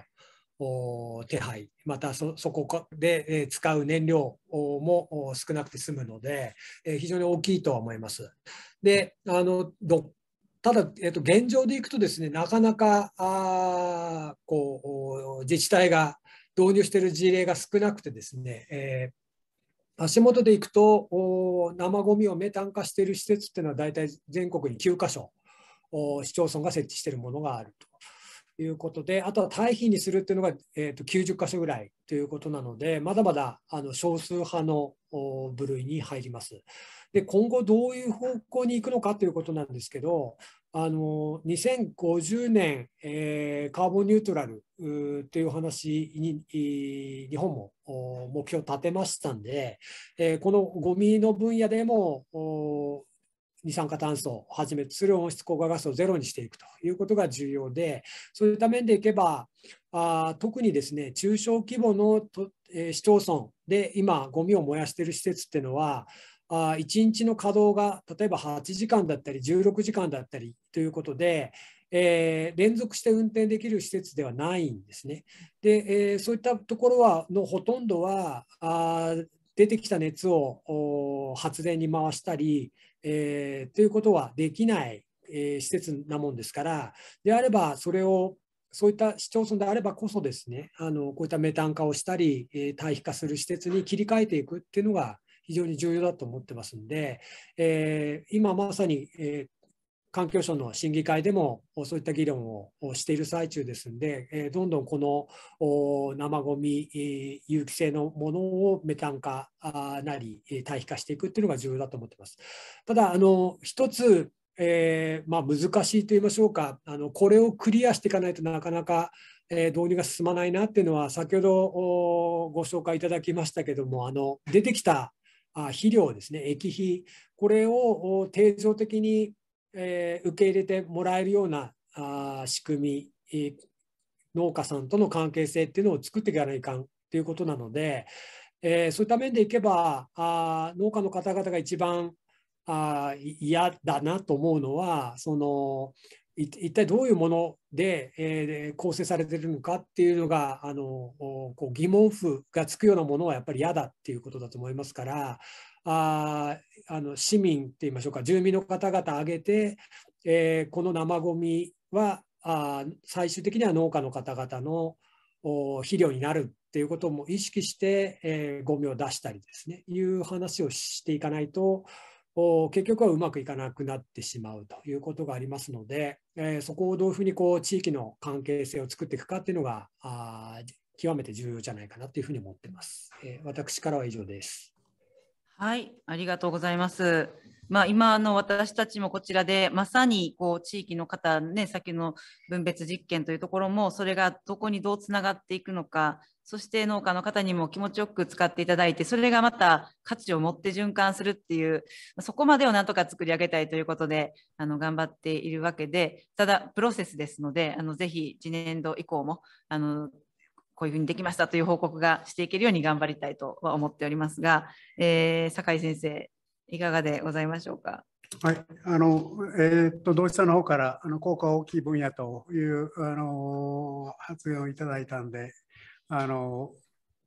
手配、またそこで使う燃料も少なくて済むので、非常に大きいとは思います。であのただ、えっと、現状でいくとですね、なかなかあこう自治体が導入している事例が少なくてですね、えー足元でいくと生ごみをメタン化している施設っていうのは大体全国に9か所市町村が設置しているものがあるということで、あとは退避にするっていうのが、えー、と90箇所ぐらいということなので、まだまだあの少数派の部類に入ります。で、今後どういう方向に行くのかということなんですけど、あの2050年、えー、カーボンニュートラルという話に、日本も目標を立てましたんで、えー、このゴミの分野でも二酸化炭素をはじめとする温室効果ガスをゼロにしていくということが重要で、そういうためでいけば、あ特にですね中小規模のと、えー、市町村で今、ゴミを燃やしている施設っていうのは、あ1日の稼働が例えば8時間だったり、16時間だったりということで、えー、連続して運転できる施設ではないんですね。で、えー、そういったところはのほとんどは、あ出てきた熱を発電に回したり、えー、ということはできない、えー、施設なもんですから、であればそれをそういった市町村であればこそですね、あのこういったメタン化をしたり、えー、堆肥化する施設に切り替えていくっていうのが非常に重要だと思ってますんで、えー、今まさに、え環境省の審議会でもそういった議論をしている最中ですので、えどんどんこの生ごみ、え有機性のものをメタン化あなりえ堆肥化していくっていうのが重要だと思ってます。ただあの一つ、えー、まあ、難しいと言いましょうかあのこれをクリアしていかないとなかなかえ導入が進まないなっていうのは先ほどおご紹介いただきましたけどもあの出てきたあ肥料ですね液肥これをお定常的にえー、受け入れてもらえるようなあ仕組み、えー、農家さんとの関係性っていうのを作っていかないかんということなので、えー、そういった面でいけばあ農家の方々が一番嫌だなと思うのはその一体どういうもので、えー、構成されているのかっていうのがあのこう疑問符がつくようなものはやっぱり嫌だっていうことだと思いますからああの市民って言いましょうか住民の方々挙げて、えー、この生ごみはあ最終的には農家の方々の肥料になるっていうことも意識して、えー、ゴミを出したりですねいう話をしていかないと結局はうまくいかなくなってしまうということがありますので、えー、そこをどういうふうにこう地域の関係性を作っていくかっていうのがあ極めて重要じゃないかなというふうに思ってます。えー、私からは以上です。
はい、ありがとうございます。まあ、今の私たちもこちらでまさにこう地域の方ね先の分別実験というところもそれがどこにどうつながっていくのかそして農家の方にも気持ちよく使っていただいてそれがまた価値を持って循環するっていうそこまでをなんとか作り上げたいということであの頑張っているわけでただプロセスですのであのぜひ次年度以降もあのこういうふうにできましたという報告がしていけるように頑張りたいとは思っておりますが、えー、酒井先生、いかがでございましょうか。
はい、あの、えー、っと、同志さんの方から、あの効果大きい分野という、あの発言をいただいたんで。あの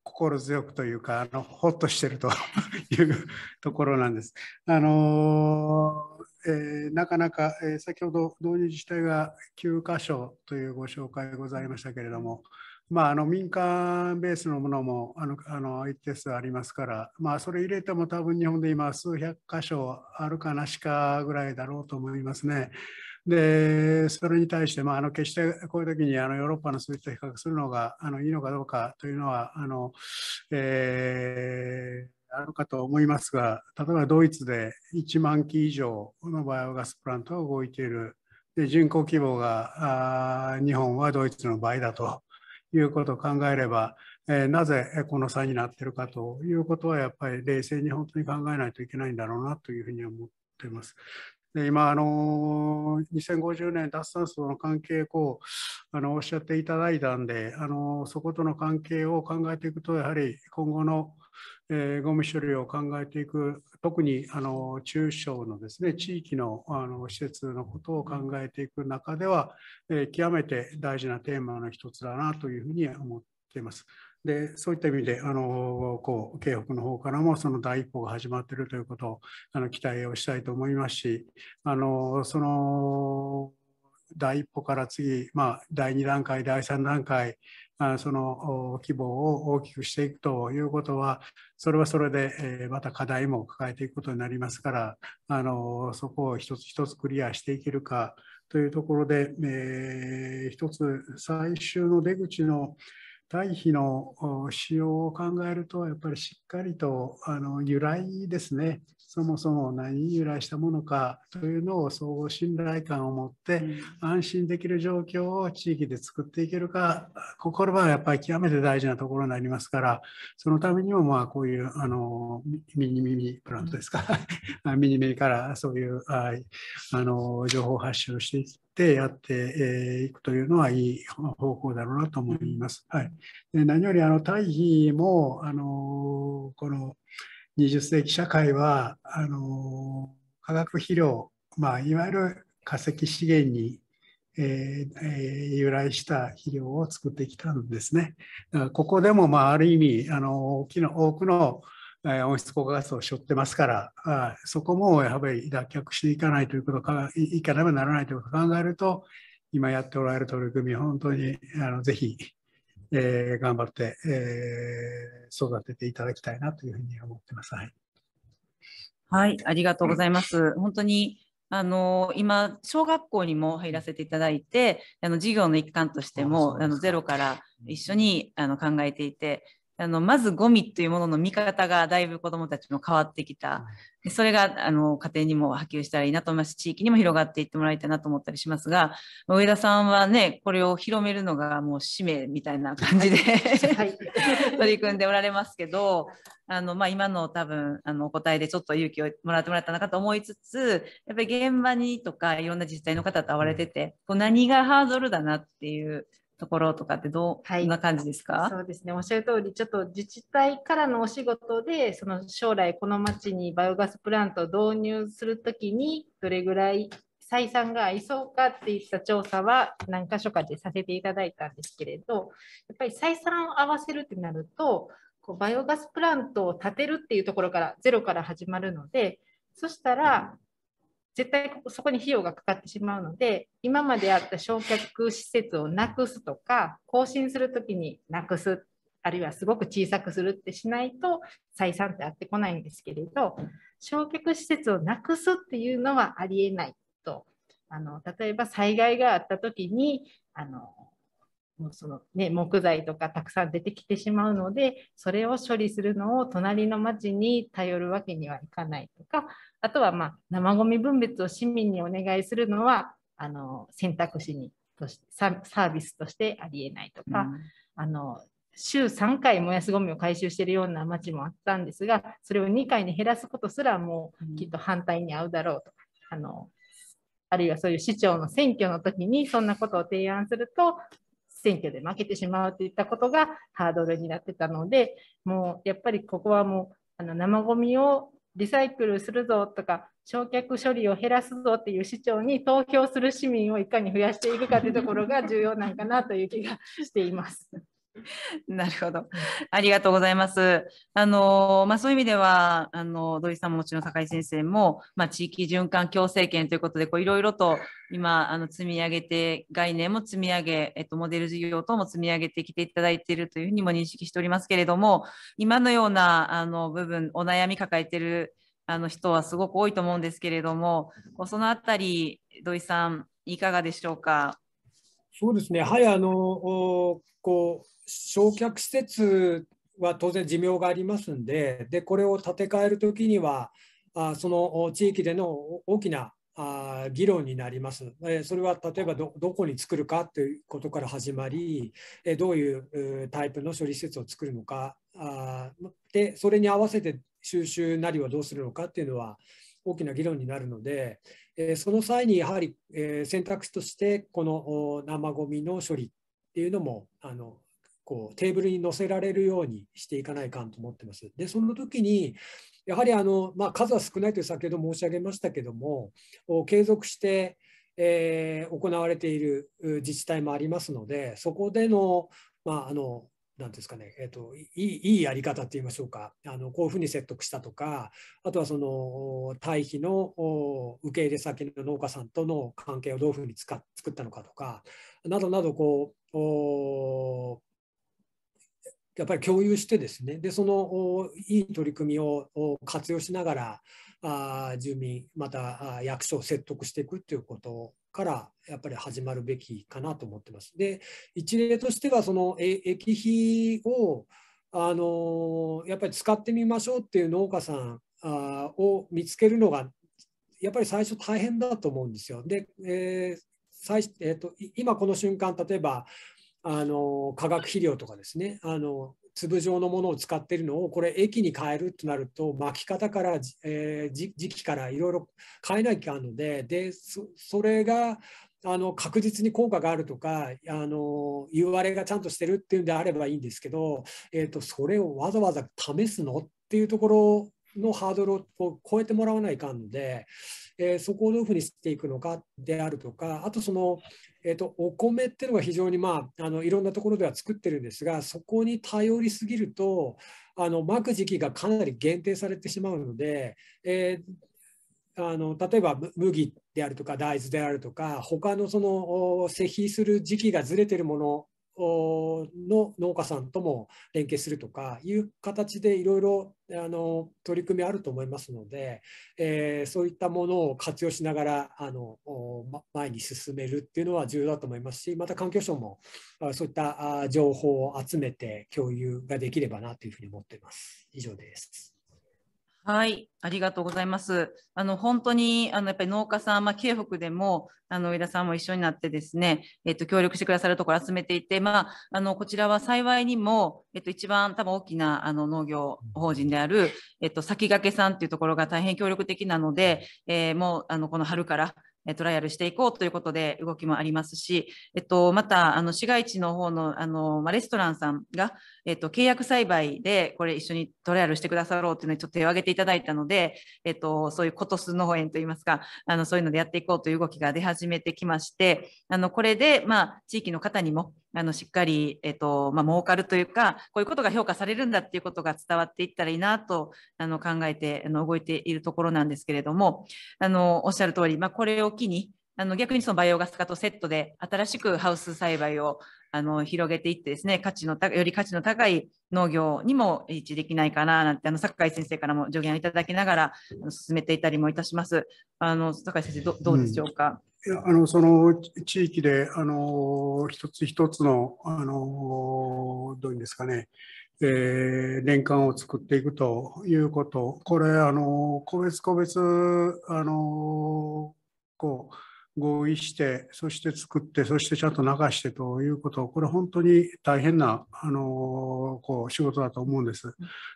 心強くというか、あのほっとしてると いうところなんです。あのえー、なかなか、えー、先ほど導入自治体が九箇所というご紹介ございましたけれども、まあ、あの民間ベースのものもあのあの一定数ありますから、まあ、それ入れても多分日本で今数百箇所あるかなしかぐらいだろうと思いますね。でそれに対して、まあ、あの決してこういう時にあのヨーロッパの数字と比較するのがあのいいのかどうかというのはあの、えーあるかと思いますが、例えばドイツで1万基以上のバイオガスプラントが動いている、で人口規模があ日本はドイツの倍だということを考えれば、えー、なぜこの差になってるかということはやっぱり冷静に本当に考えないといけないんだろうなというふうに思っています。で今あの2050年脱炭素の関係をあのおっしゃっていただいたんであのそことの関係を考えていくとやはり今後のえー、ゴミ処理を考えていく、特にあの中小のですね地域のあの施設のことを考えていく中では、えー、極めて大事なテーマの一つだなというふうに思っています。でそういった意味で、あのこう京北の方からもその第一歩が始まっているということをあの期待をしたいと思いますし、あのその第一歩から次、まあ、第2段階、第3段階、その規模を大きくしていくということは、それはそれでまた課題も抱えていくことになりますから、あのそこを一つ一つクリアしていけるかというところで、えー、一つ最終の出口の対比の使用を考えると、やっぱりしっかりとあの由来ですね、そもそも何に由来したものかというのを相互信頼感を持って、安心できる状況を地域で作っていけるか、こはやっぱり極めて大事なところになりますから、そのためにも、まあ、こういう、あの、ミニミニプラントですか、ミニミニからそういう、あの、情報発信をしていって、やっていくというのはいい方向だろうなと思います。はい、で何よりあの対比もあのこの20世紀社会はあの化学肥料、まあ、いわゆる化石資源に、えーえー、由来した肥料を作ってきたんですね。ここでも、まあ、ある意味あの大多くの温室効果ガスを背負ってますから、そこもやはり脱却していかないということか、いかねばならないということを考えると、今やっておられる取り組み、本当にあのぜひえー、頑張って、えー、育てていただきたいなというふうに思ってます。はい、
はい、ありがとうございます。本当にあの今小学校にも入らせていただいてあの授業の一環としてもあのゼロから一緒にあの考えていてあのまずゴミというものの見方がだいぶ子どもたちも変わってきたそれがあの家庭にも波及したらいいなと思います地域にも広がっていってもらいたいなと思ったりしますが上田さんはねこれを広めるのがもう使命みたいな感じではい、取り組んでおられますけどあの、まあ、今の多分あのお答えでちょっと勇気をもらってもらったなかと思いつつやっぱり現場にとかいろんな自治体の方と会われててこう何がハードルだなっていうところとかってどう、はい、な感じですかそう
ですねおっしゃる通りちょっと自治体からのお仕事でその将来この町にバイオガスプラントを導入するときにどれぐらい採算が合いそうかっていった調査は何箇所かでさせていただいたんですけれどやっぱり採算を合わせるってなるとこうバイオガスプラントを建てるっていうところからゼロから始まるのでそしたら絶対そこに費用がかかってしまうので今まであった焼却施設をなくすとか更新する時になくすあるいはすごく小さくするってしないと採算って合ってこないんですけれど焼却施設をなくすっていうのはありえないとあの例えば災害があった時にあのもうそのね、木材とかたくさん出てきてしまうのでそれを処理するのを隣の町に頼るわけにはいかないとかあとは、まあ、生ごみ分別を市民にお願いするのはあの選択肢にとしサービスとしてありえないとか、うん、あの週3回燃やすごみを回収しているような町もあったんですがそれを2回に減らすことすらもうきっと反対に合うだろうとか、あのあるいはそういう市長の選挙の時にそんなことを提案すると選挙で負けてしまうといったことがハードルになってたので、もうやっぱりここはもうあの生ごみをリサイクルするぞとか焼却処理を減らすぞっていう市長に投票する市民をいかに増やしていくかというところが重要なんかなという気がしています。
なるほど。ありがとうございます。あの、まあ、そういう意味では、あの、土井さんももちろん高井先生も、まあ、地域循環共生圏ということで、こう、いろいろと今、あの、積み上げて、概念も積み上げ、えっと、モデル事業等も積み上げてきていただいているというふうにも認識しておりますけれども、今のような、あの、部分、お悩み抱えている、あの、人はすごく多いと思うんですけれども、そのあたり、土井さん、いかがでしょうか。
そうですね。はい、あの、こう、焼却施設は当然寿命がありますんで、でこれを建て替えるときには、あその地域での大きなあ議論になります。えそれは例えばどこに作るかということから始まり、えどういうタイプの処理施設を作るのかあで、それに合わせて収集なりはどうするのかっていうのは大きな議論になるので、えその際にやはり、え選択肢としてこの生ごみの処理っていうのもあのこうテーブルに載せられるようにしていかないかんと思ってます。で、その時に、やはりあの、まあ、数は少ないと先ほど申し上げましたけども、継続して、えー、行われている自治体もありますので、そこでの、まあ、あのんですかね、えーといい、いいやり方って言いましょうかあの、こういうふうに説得したとか、あとはその堆肥の受け入れ先の農家さんとの関係をどういうふうに使作ったのかとか、などなどこう、やっぱり共有してですねでそのいい取り組みを活用しながらあ住民また役所を説得していくっていうことからやっぱり始まるべきかなと思ってます。で一例としてはその駅費をあのやっぱり使ってみましょうっていう農家さんあを見つけるのがやっぱり最初大変だと思うんですよ。で、えー最えーと今この瞬間例えばあの化学肥料とかですねあの粒状のものを使ってるのをこれ液に変えるとなると巻き方から、えー、時期からいろいろ変えなきゃあるのででそれがあの確実に効果があるとかあの言われがちゃんとしてるっていうんであればいいんですけど、えーとそれをわざわざ試すのっていうところのハードルを超えてもらわないかんので、えー、そこをどういうふうにしていくのかであるとかあとそのえっと、お米っていうのが非常に、まあ、あのいろんなところでは作ってるんですがそこに頼りすぎるとあのまく時期がかなり限定されてしまうので、えー、あの例えば麦であるとか大豆であるとか他のその施肥する時期がずれてるものの農家さんとも連携するとかいう形でいろいろあの取り組みあると思いますので、えー、そういったものを活用しながらあの、前に進めるっていうのは重要だと思いますしまた環境省もそういった情報を集めて共有ができればなというふうに思っています。
以上です
はい、ありがとうございます。あの本当にあのやっぱり農家さん、まあ、京北でもあの上田さんも一緒になってですね、えっと、協力してくださるところを集めていて、まあ、あのこちらは幸いにも、えっと、一番多分大きなあの農業法人である、えっと、先駆けさんというところが大変協力的なので、えー、もうあのこの春からトライアルしていこうということで動きもありますし、えっと、またあの市街地の方のあのレストランさんが、えっと、契約栽培でこれ一緒にトライアルしてくださろうというのにちょっと手を挙げていただいたので、えっと、そういうことす農園といいますかあのそういうのでやっていこうという動きが出始めてきましてあのこれで、まあ、地域の方にもあのしっかり、えっとまあ、儲かるというかこういうことが評価されるんだっていうことが伝わっていったらいいなとあの考えてあの動いているところなんですけれどもあのおっしゃる通り、まあ、これを機にあの逆にそのバイオガス化とセットで新しくハウス栽培をあの広げていってですね価値のより価値の高い農業にも一致できないかななんてあの坂井先生からも助言をいただきながら進めていたりもいたします。あの坂井先生どうでしょうか、
うん、あのその地域であの一つ一つのあのどういうんですかね、えー、年間を作っていくということこれあの個別個別あのこう合意して、そして作って、そしてちゃんと流してということ、これ本当に大変な、あのこう仕事だと思うんです。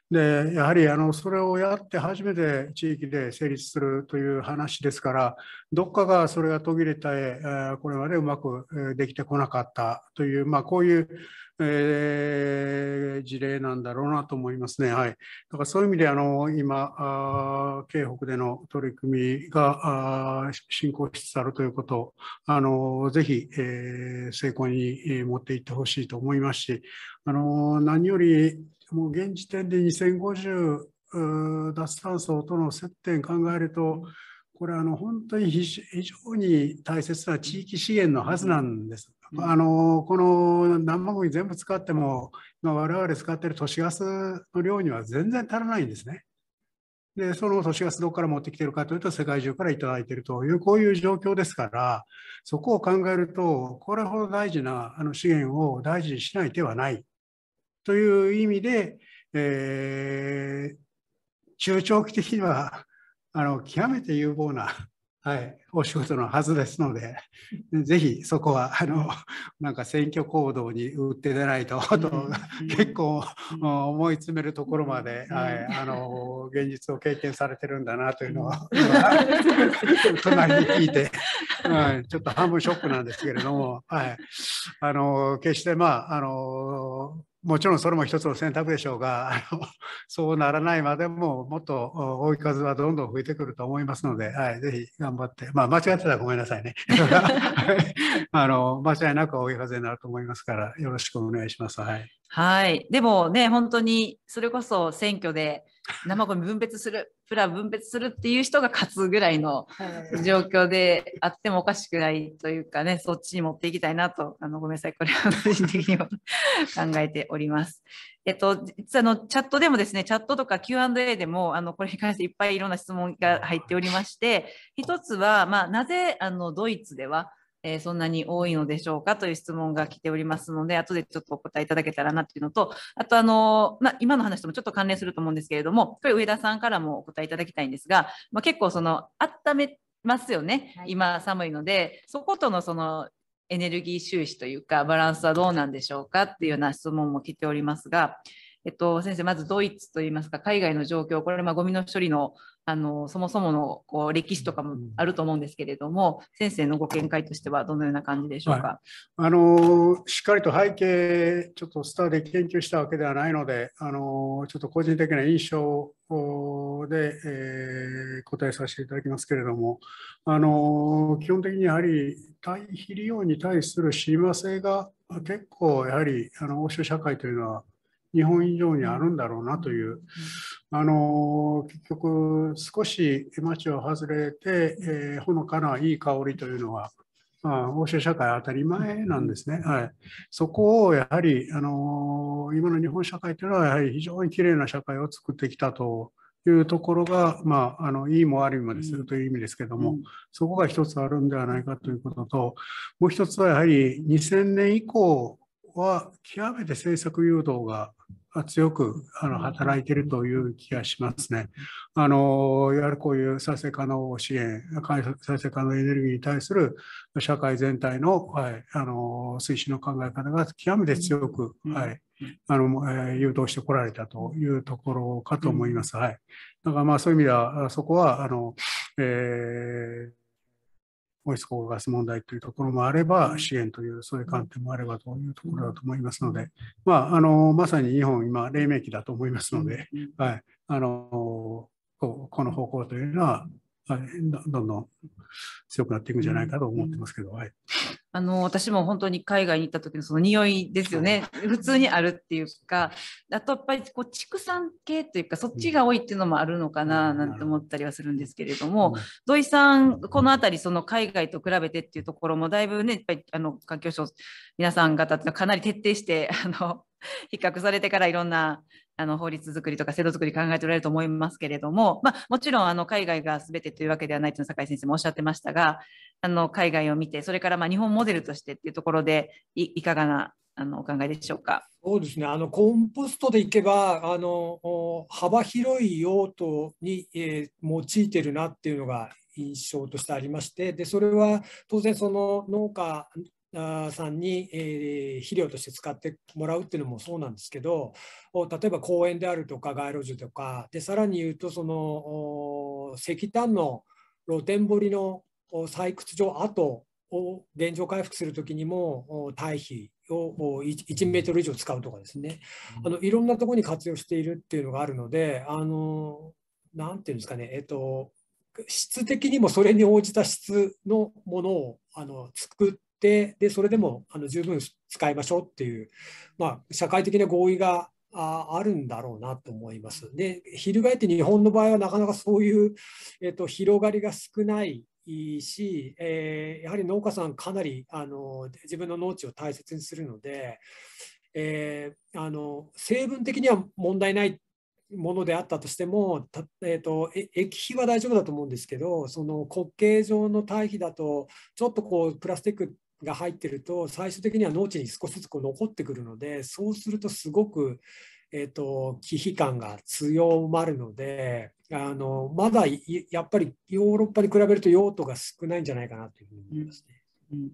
で、やはりあのそれをやって初めて地域で成立するという話ですから、どっかがそれが途切れたえこれまでうまくできてこなかったという、まあ、こういうえー、事例なんだろうなと思いますね。はい、だからそういう意味であの今あ、京北での取り組みがあ進行しつつあるということをあのぜひ、えー、成功に持っていってほしいと思いますしあの何よりもう現時点で2050脱炭素との接点考えると、うんこれはあの本当に非常に大切な地域資源のはずなんです。うん、あのこの南蛮国全部使っても今我々使ってる都市ガスの量には全然足らないんですね。でその都市ガスどこから持ってきてるかというと世界中から頂いてるというこういう状況ですからそこを考えるとこれほど大事なあの資源を大事にしない手はないという意味で、えー、中長期的にはあの極めて有望な、はい、お仕事のはずですので、ぜひそこはあのなんか選挙行動に打って出ないと、と結構、思い詰めるところまで、はい、あの現実を経験されてるんだなというのは、隣に聞いて、はい、ちょっと半分ショックなんですけれども、はい、あの決して、まああのもちろんそれも一つの選択でしょうが あのそうならないまでももっと多い数はどんどん増えてくると思いますので、はい、ぜひ頑張って、まあ、間違ってたらごめんなさいね あの間違いなく多い数になると思いますからよろしくお願いします。はい、
はい、でもね本当にそれこそ選挙で生ゴミ分別するプラ分別するっていう人が勝つぐらいの状況であってもおかしくないというかねそっちに持っていきたいなとあのごめんなさいこれは個人的には考えております。えっと、実はのチャットでもですねチャットとか Q&A でもあのこれに関していっぱいいろんな質問が入っておりまして一つは、まあ、なぜあのドイツではえー、そんなに多いのでしょうかという質問が来ておりますので、後でちょっとお答えいただけたらなというのと、あとあの、まあ、今の話ともちょっと関連すると思うんですけれども、これ上田さんからもお答えいただきたいんですが、まあ、結構その温めますよね、はい、今寒いので、そことのそのエネルギー収支というかバランスはどうなんでしょうかっていうような質問も来ておりますが、えっと、先生まずドイツといいますか海外の状況これまあゴミの処理のあのそもそものこう歴史とかもあると思うんですけれども、先生のご見解としてはどのような感じでしょうか、はい、あ
のしっかりと背景、ちょっとスターで研究したわけではないので、あのちょっと個人的な印象で、えー、答えさせていただきますけれども、あの基本的にやはり対比利用に対する親和性が結構やはりあの欧州社会というのは日本以上にあるんだろうなという、あの結局少し町を外れて、えー、ほのかないい香りというのは、まあ、欧州社会当たり前なんですね。はい、そこをやはり、あの今の日本社会というのはやはり非常にきれいな社会を作ってきたというところが、まあ、あのいいも悪いもでするという意味ですけども、うん、そこが一つあるんではないかということともう一つはやはり2000年以降は極めて政策誘導が強くあの働いているという気がしますね。あのいわゆるこういう再生可能支援、再生可能エネルギーに対する社会全体の,、はい、あの推進の考え方が極めて強く、はい、あの、え誘導してこられたというところかと思います。はい、だからまあそういう意味ではそこはあの、えー法律効果ガス問題というところもあれば、支援という、そういう観点もあればというところだと思いますので、まあ、あのまさに日本、今、黎明期だと思いますので、はい、あのこの方向というのは、はい、どんどん強くなっていくんじゃないかと思ってますけど、はい、
あの私も本当に海外に行った時のその匂いですよね、普通にあるっていうかあとやっぱりこう畜産系というかそっちが多いっていうのもあるのかななんて思ったりはするんですけれども、うん、土井さんこの辺りその海外と比べてっていうところもだいぶねやっぱりあの環境省皆さん方ってかなり徹底してあの比較されてからいろんなあの法律作りとか制度作り考えておられると思いますけれども、まあ、もちろんあの海外が全てというわけではないというの酒井先生もおっしゃってましたがあの海外を見てそれからまあ日本モデルとしてっていうところでいかがなあのお考えでしょうか。
そうですねあのコンポストでいけばあの幅広い用途に、えー、用いてるなっていうのが印象としてありましてでそれは当然その農家さんに、えー、肥料として使ってもらうっていうのもそうなんですけど例えば公園であるとか街路樹とかでさらに言うとその石炭の露天掘りの採掘場跡を原状回復する時にも堆肥を 1, 1メートル以上使うとかですね、あのいろんなところに活用しているっていうのがあるので、あのなんていうんですかね、えっと、質的にもそれに応じた質のものをあの作ってでそれでもあの十分使いましょうっていう、まあ、社会的な合意があるんだろうなと思います。で翻って日本の場合はなかなかそういう、えーと、広がりが少ないし、えー、やはり農家さんかなりあの自分の農地を大切にするので、えー、あの成分的には問題ないものであったとしても、えーと、え液肥は大丈夫だと思うんですけどその固形状の堆肥だとちょっとこうプラスチックが入ってると最終的には農地に少しずつこう残ってくるのでそうするとすごく、えーと、と忌避感が強まるのであのまだやっぱりヨーロッパに比べると用途が少
ないんじゃないかなというふうに思いますね。うん、うん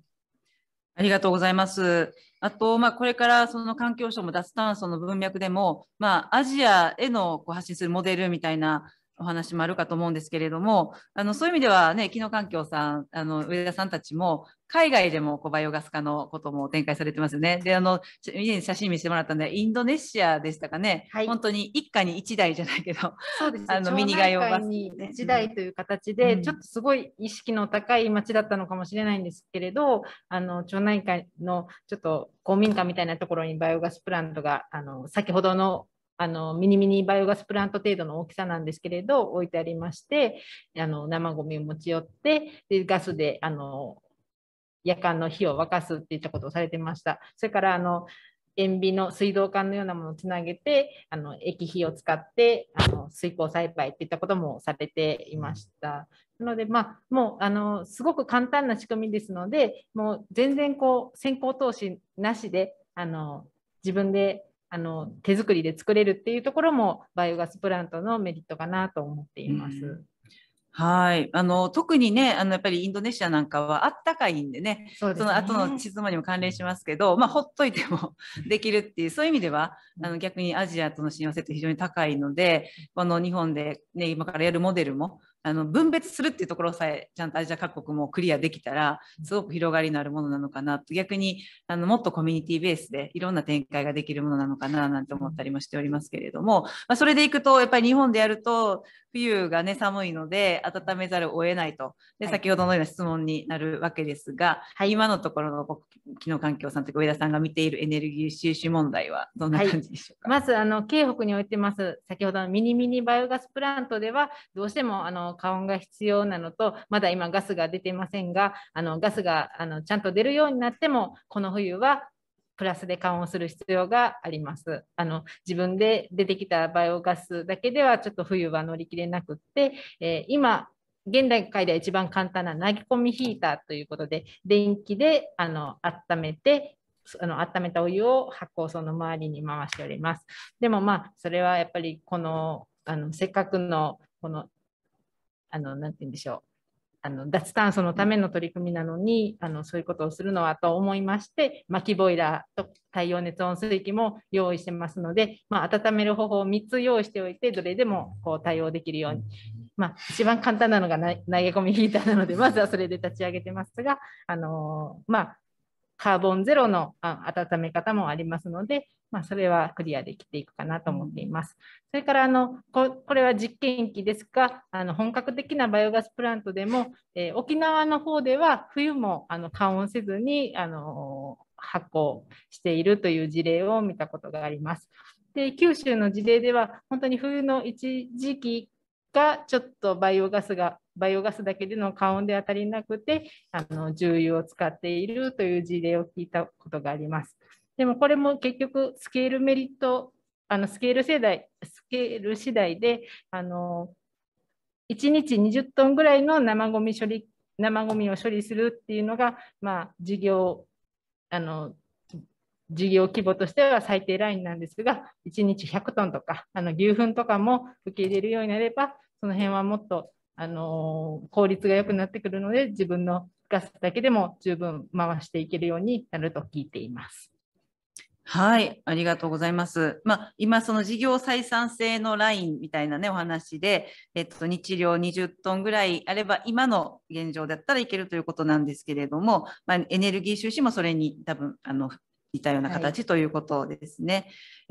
ありがとうございます。あと、まあ、これからその環境省も脱炭素の文脈でも、まあ、アジアへのこう発信するモデルみたいなお話もあるかと思うんですけれども、あのそういう意味ではね、機能環境さん、あの上田さんたちも海外でもこうバイオガス化のことも展開されてますよね。で、あの以前写真見せてもらったんで、インドネシアでしたかね。はい、本当に一家に一台じゃないけど、そうです、あのミニガイオガス、に一
台という形で、うん、ちょっとすごい意識の高い町だったのかもしれないんですけれど、あの町内会のちょっと公民館みたいなところにバイオガスプラントがあの先ほどのあのミニミニバイオガスプラント程度の大きさなんですけれど置いてありましてあの生ごみを持ち寄ってでガスであの夜間の火を沸かすっていったことをされてました。それからあの塩ビの水道管のようなものをつなげてあの液肥を使ってあの水耕栽培っていったこともされていました。なので、まあ、もうあのすごく簡単な仕組みですのでもう全然こう先行投資なしであの自分であの手作りで作れるっていうところもバイオガスプラントのメリットかなと思っています。うん
はい、あの特にねあのやっぱりインドネシアなんかはあったかいんでねそでねその後の地図にも関連しますけど、まあ、ほっといても できるっていうそういう意味ではあの逆にアジアとの親和性って非常に高いのでこの日本で、ね、今からやるモデルもあの分別するっていうところさえちゃんとアジア各国もクリアできたらすごく広がりのあるものなのかなと逆にあのもっとコミュニティベースでいろんな展開ができるものなのかななんて思ったりもしておりますけれども、まあ、それでいくとやっぱり日本でやると冬がね寒いので温めざるを得ないとで、はい、先ほどのような質問になるわけですが、はい、今のところの機能環境さんと上田さんが見ているエネルギー収集問題はどんな感じでしょ
うか、はい、まずあの京北においてます先ほどのミニミニバイオガスプラントではどうしてもあの加温が必要なのとまだ今ガスが出ていませんがあのガスがあのちゃんと出るようになってもこの冬はプラスで緩和する必要があります。あの自分で出てきたバイオガスだけではちょっと冬は乗り切れなくって、えー、今現代界では一番簡単な投げ込みヒーターということで電気であの温めてあの温めたお湯を発酵槽の周りに回しております。でもまあそれはやっぱりこのあのせっかくのこのあのて言うんでしょうあの脱炭素のための取り組みなのにあのそういうことをするのはと思いまして薪ボイラーと太陽熱温水器も用意してますので、まあ、温める方法を3つ用意しておいてどれでもこう対応できるように、まあ、一番簡単なのが投げ込みヒーターなのでまずはそれで立ち上げてますが、あのまあ、カーボンゼロの温め方もありますのでまあ、それはクリアできていくかなと思っています。それからあのこれは実験機ですがあの本格的なバイオガスプラントでも、えー、沖縄の方では冬もあの加温せずにあの発酵しているという事例を見たことがあります。で九州の事例では本当に冬の一時期がちょっとバイオガスがバイオガスだけでの加温では足りなくてあの重油を使っているという事例を聞いたことがあります。でもこれも結局スケールメリットあのスケール世代スケール次第であの1日20トンぐらいの生ごみ処理生ごみを処理するっていうのが、まあ、事業あの事業規模としては最低ラインなんですが1日100トンとかあの牛糞とかも受け入れるようになればその辺はもっとあの効率が良くなってくるので自分のガスだけでも十分回していけるようになると聞いています。
はい、ありがとうございます。まあ、今その事業採算性のラインみたいなねお話で、えっと日量20トンぐらいあれば今の現状だったらいけるということなんですけれども、まあ、エネルギー収支もそれに多分あの似たような形ということですね。はい、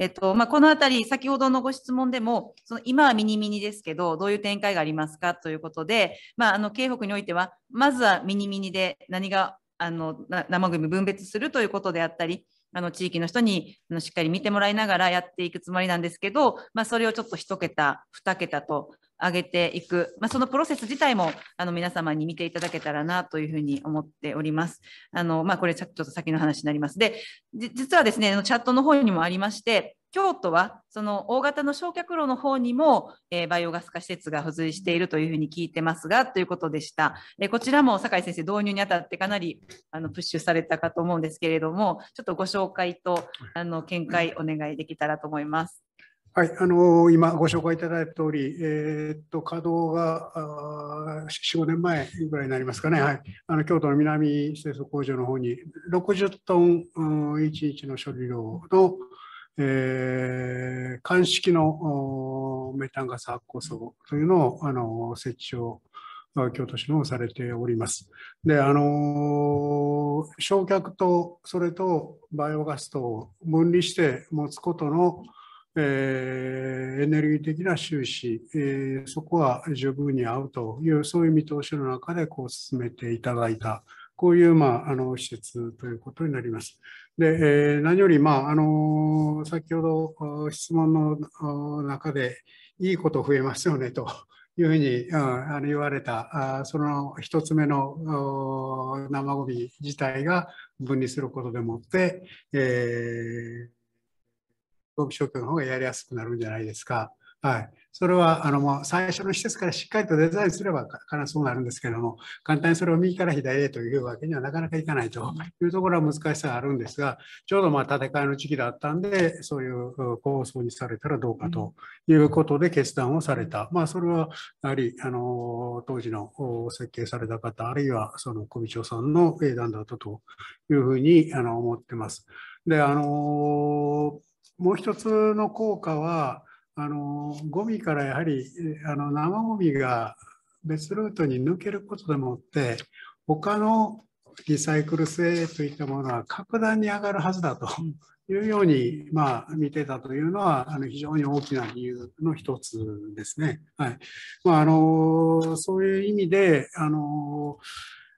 えっとまあ、この辺り、先ほどのご質問でも、その今はミニミニですけど、どういう展開がありますかということで、まあ、あの京北においては、まずはミニミニで何があの生組分別するということであったり、あの地域の人にあのしっかり見てもらいながらやっていくつもりなんですけど、まあ、それをちょっと1桁2桁と上げていく、まあ、そのプロセス自体もあの皆様に見ていただけたらなというふうに思っております。あのまあ、これちょっと先の話になります。で実はですねチャットの方にもありまして京都はその大型の焼却炉の方にも、えー、バイオガス化施設が付随しているというふうに聞いてますがということでした。えー、こちらも酒井先生導入にあたってかなりあのプッシュされたかと思うんですけれどもちょっとご紹介とあの見解お願いできたらと思います。
はい、あの今ご紹介いただいた通り、えー、っと稼働があ4、5年前ぐらいになりますかね、はい、あの京都の南清掃工場の方に60トン、うん、1日の処理量の、えー、鑑式のメタンガス発酵素というのをあの設置を京都市のされております。で、あの焼却とそれとバイオガスと分離して持つことのえー、エネルギー的な収支、えー、そこは十分に合うという、そういう見通しの中でこう進めていただいた、こういう、まあ、あの施設ということになります。で、えー、何より、まああの先ほど質問の中で、いいこと増えますよねと。いうふうに、うん、あの言われたあその1つ目の生ごみ自体が分離することでもって、えー講義消の方がやりやすくなるんじゃないですか。はい、それはあのもう最初の施設からしっかりとデザインすれば必ずそうなるんですけども簡単にそれを右から左へというわけにはなかなかいかないというところは難しさがあるんですがちょうどまあ建て替えの時期だったんでそういう構想にされたらどうかということで決断をされた、まあ、それはやはりあの当時の設計された方あるいはその小道さんの英断だったというふうにあの思ってます。であのもう一つの効果はあのゴミからやはりあの生ゴミが別ルートに抜けることでもって他のリサイクル性といったものは格段に上がるはずだというように、まあ、見てたというのはあの非常に大きな理由の一つですね。はいまあ、あのそういう意味であの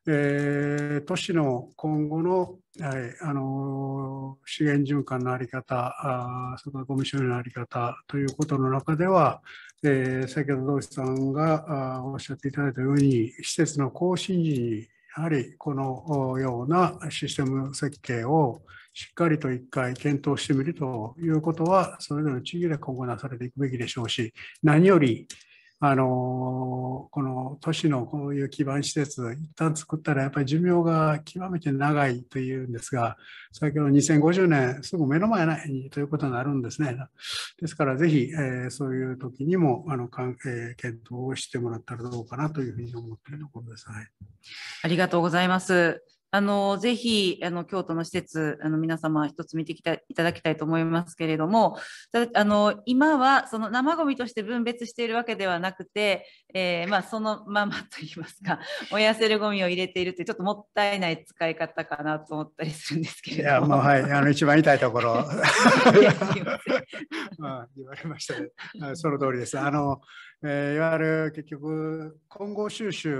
えー、都市の今後の,、はいあの資源循環の在り方あそれからゴミ処理の在り方ということの中では、えー、先ほど同志さんがあおっしゃっていただいたように施設の更新時にやはりこのようなシステム設計をしっかりと一回検討してみるということは、それぞれの地域で今後なされていくべきでしょうし、何より、あのこの都市のこういう基盤施設一旦作ったらやっぱり寿命が極めて長いというんですが先ほど2050年すぐ目の前にということになるんですねですからぜひ、えー、そういう時にもあの、えー、検討をしてもらったらどうかなというふうに思っているところです、はい、
ありがとうございますあの、ぜひ、あの、京都の施設、あの、皆様一つ見てきたいただきたいと思いますけれども、ただあの、今は、その生ゴミとして分別しているわけではなくて、えー、まあ、そのままといいますか、燃 やせるゴミを入れているってちょっともったいない使い方かなと思ったりするんですけれども。いや、
もう、はい、あの、一番痛いところ。す まあ、言われましたね。その通りです。あの、えー、いわゆる結局混合収集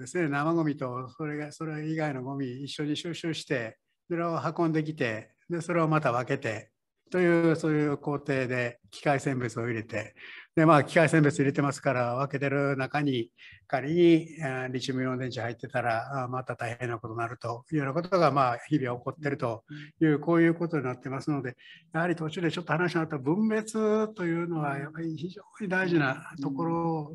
ですね生ごみとそれがそれ以外のごみ一緒に収集してそれを運んできてでそれをまた分けてというそういう工程で機械選別を入れてでまあ機械選別入れてますから分けてる中に仮にリチウムイオン電池入ってたらまた大変なことになるというようなことがまあ日々起こってるというこういうことになってますのでやはり途中でちょっと話があった分別というのはやっぱり非常に大事なところ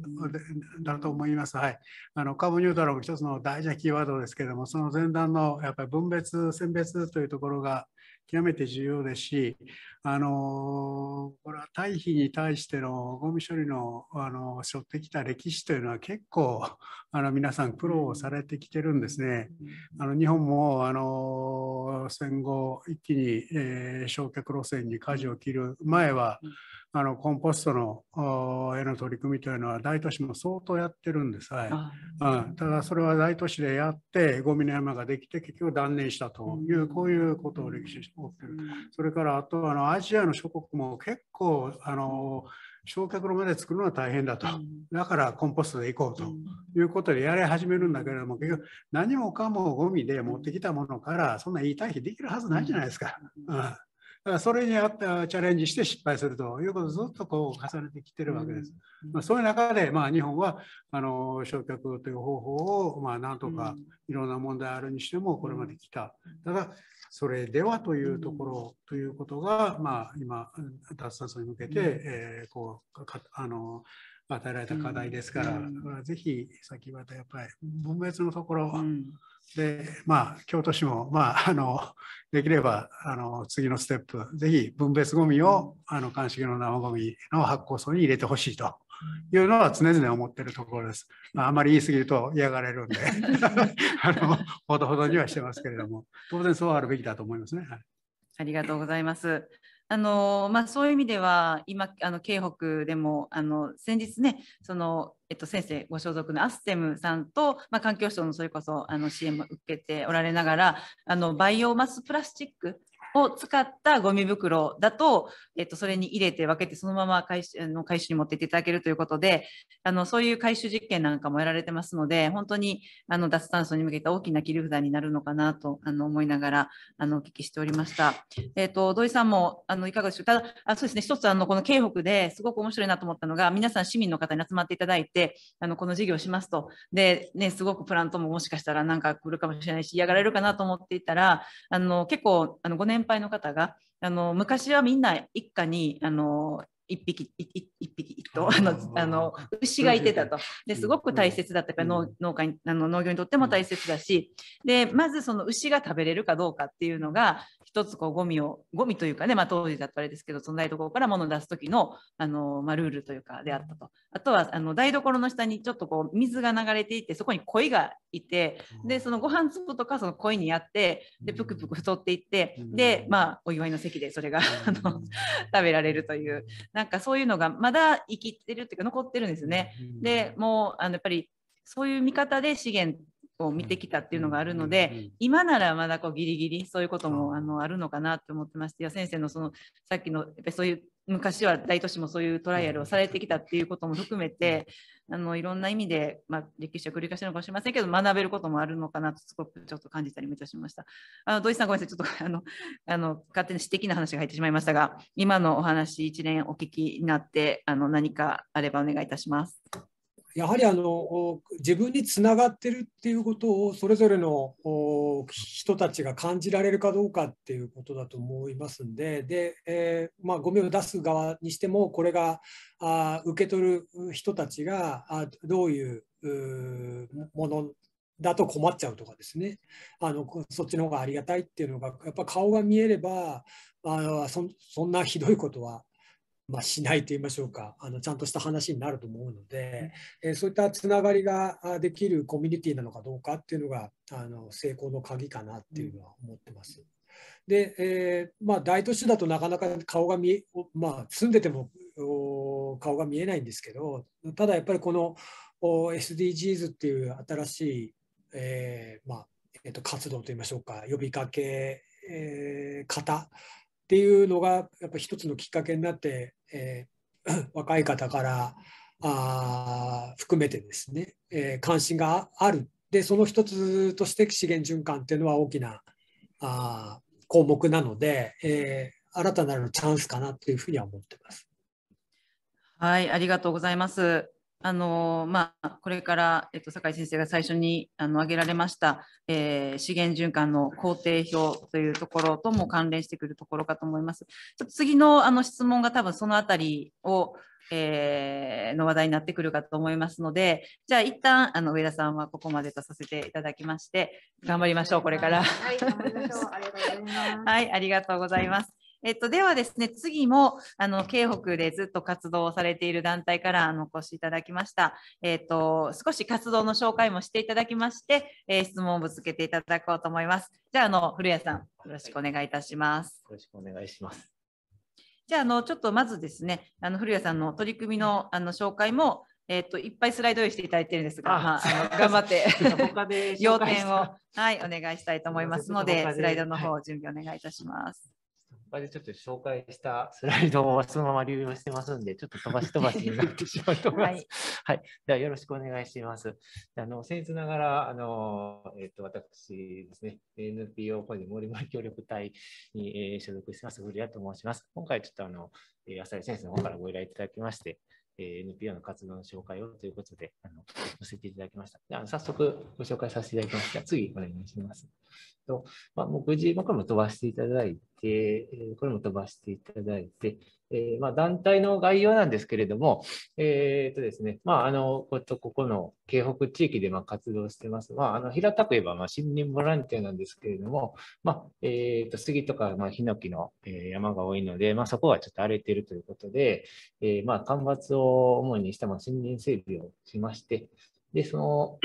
だと思います。はい、あのカーボンニュートラルも一つの大事なキーワードですけどもその前段のやっぱり分別選別というところが極めて重要ですし、あのこれは堆肥に対してのゴミ処理のあの背負ってきた歴史というのは結構 あの皆さん苦労をされてきてるんですね。あの日本もあの戦後一気に、えー、焼却路線に舵を切る前は、あのコンポストのへの取り組みというのは大都市も相当やってるんです、はいうん、ただそれは大都市でやってゴミの山ができて結局断念したという、うん、こういうことを歴史して起きてる、うん、それからあとあのアジアの諸国も結構あの焼却炉まで作るのは大変だと、だからコンポストで行こうということでやり始めるんだけれども結局何もかもゴミで持ってきたものからそんな言い対比できるはずないじゃないですか。うんそれにあったチャレンジして失敗するということをずっとこう重ねてきてるわけです。まあ、そういう中で、まあ、日本はあの焼却という方法を、まあ、なんとかいろんな問題あるにしてもこれまで来た。ただそれではというところということが、まあ、今脱炭素に向けて、えー、こうかあの与えられた課題ですから、うん、ぜひ先ほどやっぱり分別のところ、うん、で、まあ、京都市も、まあ、あのできればあの次のステップ、ぜひ分別ごみをあの鑑識の生ごみの発酵層に入れてほしいというのは常々思っているところです。まあ、あまり言い過ぎると嫌がられるんで あの、ほどほどにはしてますけれども、当然そうあるべきだと思いますね。はい、
ありがとうございます。あのまあ、そういう意味では今あの京北でもあの先日ねその、えっと、先生ご所属のアステムさんと、まあ、環境省のそれこそあの支援も受けておられながらあのバイオマスプラスチックを使ったゴミ袋だと、えっと、それに入れて分けて、そのまま回収の回収に持っていっていただけるということで、あの、そういう回収実験なんかもやられてますので、本当に、あの、脱炭素に向けた大きな切り札になるのかなと、あの、思いながら、あの、お聞きしておりました。えっと、土井さんも、あの、いかがでしょうただ、あそうですね、一つ、あの、この京北ですごく面白いなと思ったのが、皆さん市民の方に集まっていただいて、あの、この事業しますと、で、ね、すごくプラントももしかしたらなんか来るかもしれないし、嫌がられるかなと思っていたら、あの、結構、あの、5年年配の方があの昔はみんな一家にあの一匹一匹一頭あのあの牛がいてたとですごく大切だったから農農家にあの農業にとっても大切だしでまずその牛が食べれるかどうかっていうのが一つこうゴミをゴミというかね、まあ、当時だったあれですけどその台所から物を出す時のあの、まあ、ルールというかであったとあとはあの台所の下にちょっとこう水が流れていてそこに鯉がいてでそのご飯粒とかその鯉にやってでぷくぷく太っていってで、まあ、お祝いの席でそれが 食べられるというなんかそういうのがまだ生きてるっていうか残ってるんですね。でもうあのやっぱりそういう見方で資源を見てきたっていうのがあるので、今ならまだこうギリギリそういうこともあのあるのかなって思ってまして、いや先生のそのさっきのやっぱそういう昔は大都市もそういうトライアルをされてきたっていうことも含めて、あのいろんな意味で、まあ、歴史を繰り返しのかもしれませんけど学べることもあるのかなとすごくちょっと感じたりもいたしました。あの土井さんごめんなさいちょっとあのあの勝手に私的な話が入ってしまいましたが今のお話一連お聞きになってあの何かあればお願いいたします。
やはりあの自分につながってるっていうことをそれぞれの人たちが感じられるかどうかっていうことだと思いますんでで、えー、まあ、ゴミを出す側にしてもこれがあ受け取る人たちがあどういうものだと困っちゃうとかですねあのそっちの方がありがたいっていうのがやっぱ顔が見えればあそそんなひどいことはまあ、しないと言いましょうかあのちゃんとした話になると思うので、えー、そういったつながりができるコミュニティなのかどうかっていうのがあの成功の鍵かなっていうのは思ってます。で、えー、まあ、大都市だとなかなか顔が見え、まあ、住んでても顔が見えないんですけどただやっぱりこの SDGs っていう新しい、えー、まあえー、と活動といいましょうか呼びかけ、えー、方っていうのがやっぱ一つのきっかけになって、えー、若い方からあ含めてですね、えー、関心があるでその一つとして資源循環っていうのは大きなあ項目なので、えー、新たなるチャンスかなというふうには思ってます。
はい、ありがとうございます。あのまあ、これから、えっと、酒井先生が最初にあの挙げられました、えー、資源循環の工程表というところとも関連してくるところかと思います。ちょっと次のあの質問が多分そのあたりを、えー、の話題になってくるかと思いますので、じゃあ一旦あの上田さんはここまでとさせていただきまして、頑張りましょう、これから。はい、ありがとうございます。はい、ありがとうございます。えっと、ではですね、次も、あの、京北でずっと活動をされている団体から、あの、お越しいただきました。えっと、少し活動の紹介もしていただきまして、えー、質問をぶつけていただこうと思います。じゃあ、あの、古谷さん、よろしくお願いいたします。よろしくお願いします。じゃあ、あの、ちょっとまずですね、あの、古谷さんの取り組みの、あの、紹介も、えっ、と、いっぱいスライド用意していただいてるんですが、あまあ、あの頑張って要点を、はい、お願いしたいと思いますので、スライドの方、準備お願いいたします。
れでちょっと紹介したスライドをそのまま流用してますんで、ちょっと飛ばし飛ばしになってしまうと思います。はい、はい。ではよろしくお願いします。あの、僭越ながら、あの、えっ、と、私ですね、NPO 法人森森協力隊に、えー、所属してます、古谷と申します。今回ちょっとあの、浅井先生の方からご依頼いただきまして、え NPO の活動の紹介をということで、あの載せていただきました。であの早速ご紹介させていただきますが、次、お願いします。とまあ、目次、僕も飛ばしていただいて、これも飛ばしていただいて、えー、まあ、団体の概要なんですけれども、えーとですねまあ、あのことここの京北地域でま活動してます、まあ、あの平たく言えばま森林ボランティアなんですけれども、まえー、と杉とかまあヒノキの山が多いので、まそこはちょっと荒れてるということで、えー、ま干ばつを主にしたま森林整備をしまして、でその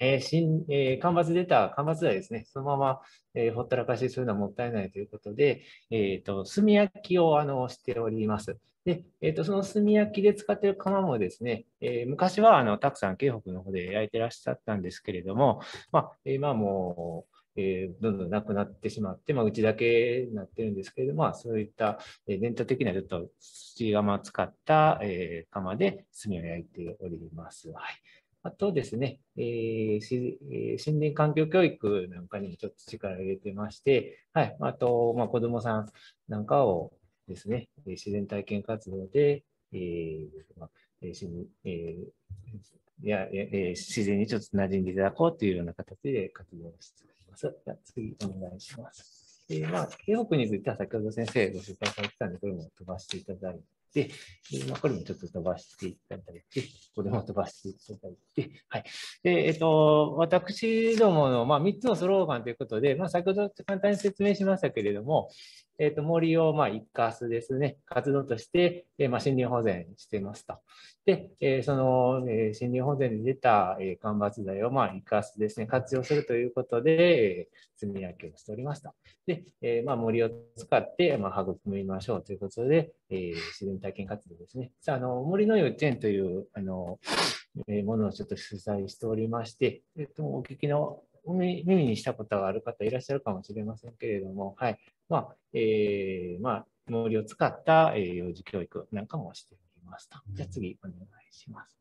えー新えー、干ばつ出た、干ばつはですね、そのまま、えー、ほったらかしするのはもったいないということで、えーと、炭焼きをあのしております。で、えーと、その炭焼きで使っている窯もですね、えー、昔はあのたくさん京北の方で焼いてらっしゃったんですけれども、まあ、今もえー、どんどんなくなってしまって、まあ、うちだけになってるんですけれども、まあ、そういった、えー、伝統的なちょっと土釜を使った、えー、釜で炭を焼いております。はいあとですね、えー、森林環境教育なんかにちょっと力を入れてまして、はい、あと、まあ、子どもさんなんかをですね、自然体験活動で、えーまあえーいやえー、自然にちょっと馴染んでいただこうというような形で活動しています。じゃ次、お願いします。えー、まあ、京北については先ほど先生ご紹介されてたので、これも飛ばしていただいて。、まあ、これもちょっと飛ばしていただいて、ここでも飛ばしていただいて、はい。で、えっと、私どもの、まあ、3つのスローガンということで、まあ、先ほど簡単に説明しましたけれども、えっ、ー、と、森を、まあ、一かですね、活動として、えー、まあ、森林保全してますと。で、えー、その、えー、森林保全に出た、えー、間伐材を、まあ、一かですね、活用するということで、えー、積み上げをしておりました。で、えー、まあ、森を使って、まあ、育みましょうということで、えー、自然体験活動ですね。さあ、あの、森の幼稚園という、あの、えー、ものをちょっと取材しておりまして、えっ、ー、と、お聞きの耳にしたことがある方いらっしゃるかもしれませんけれども、はい、まあ、えー、まあ、森を使った幼児教育なんかもしてみますと。じゃあ次お願いします。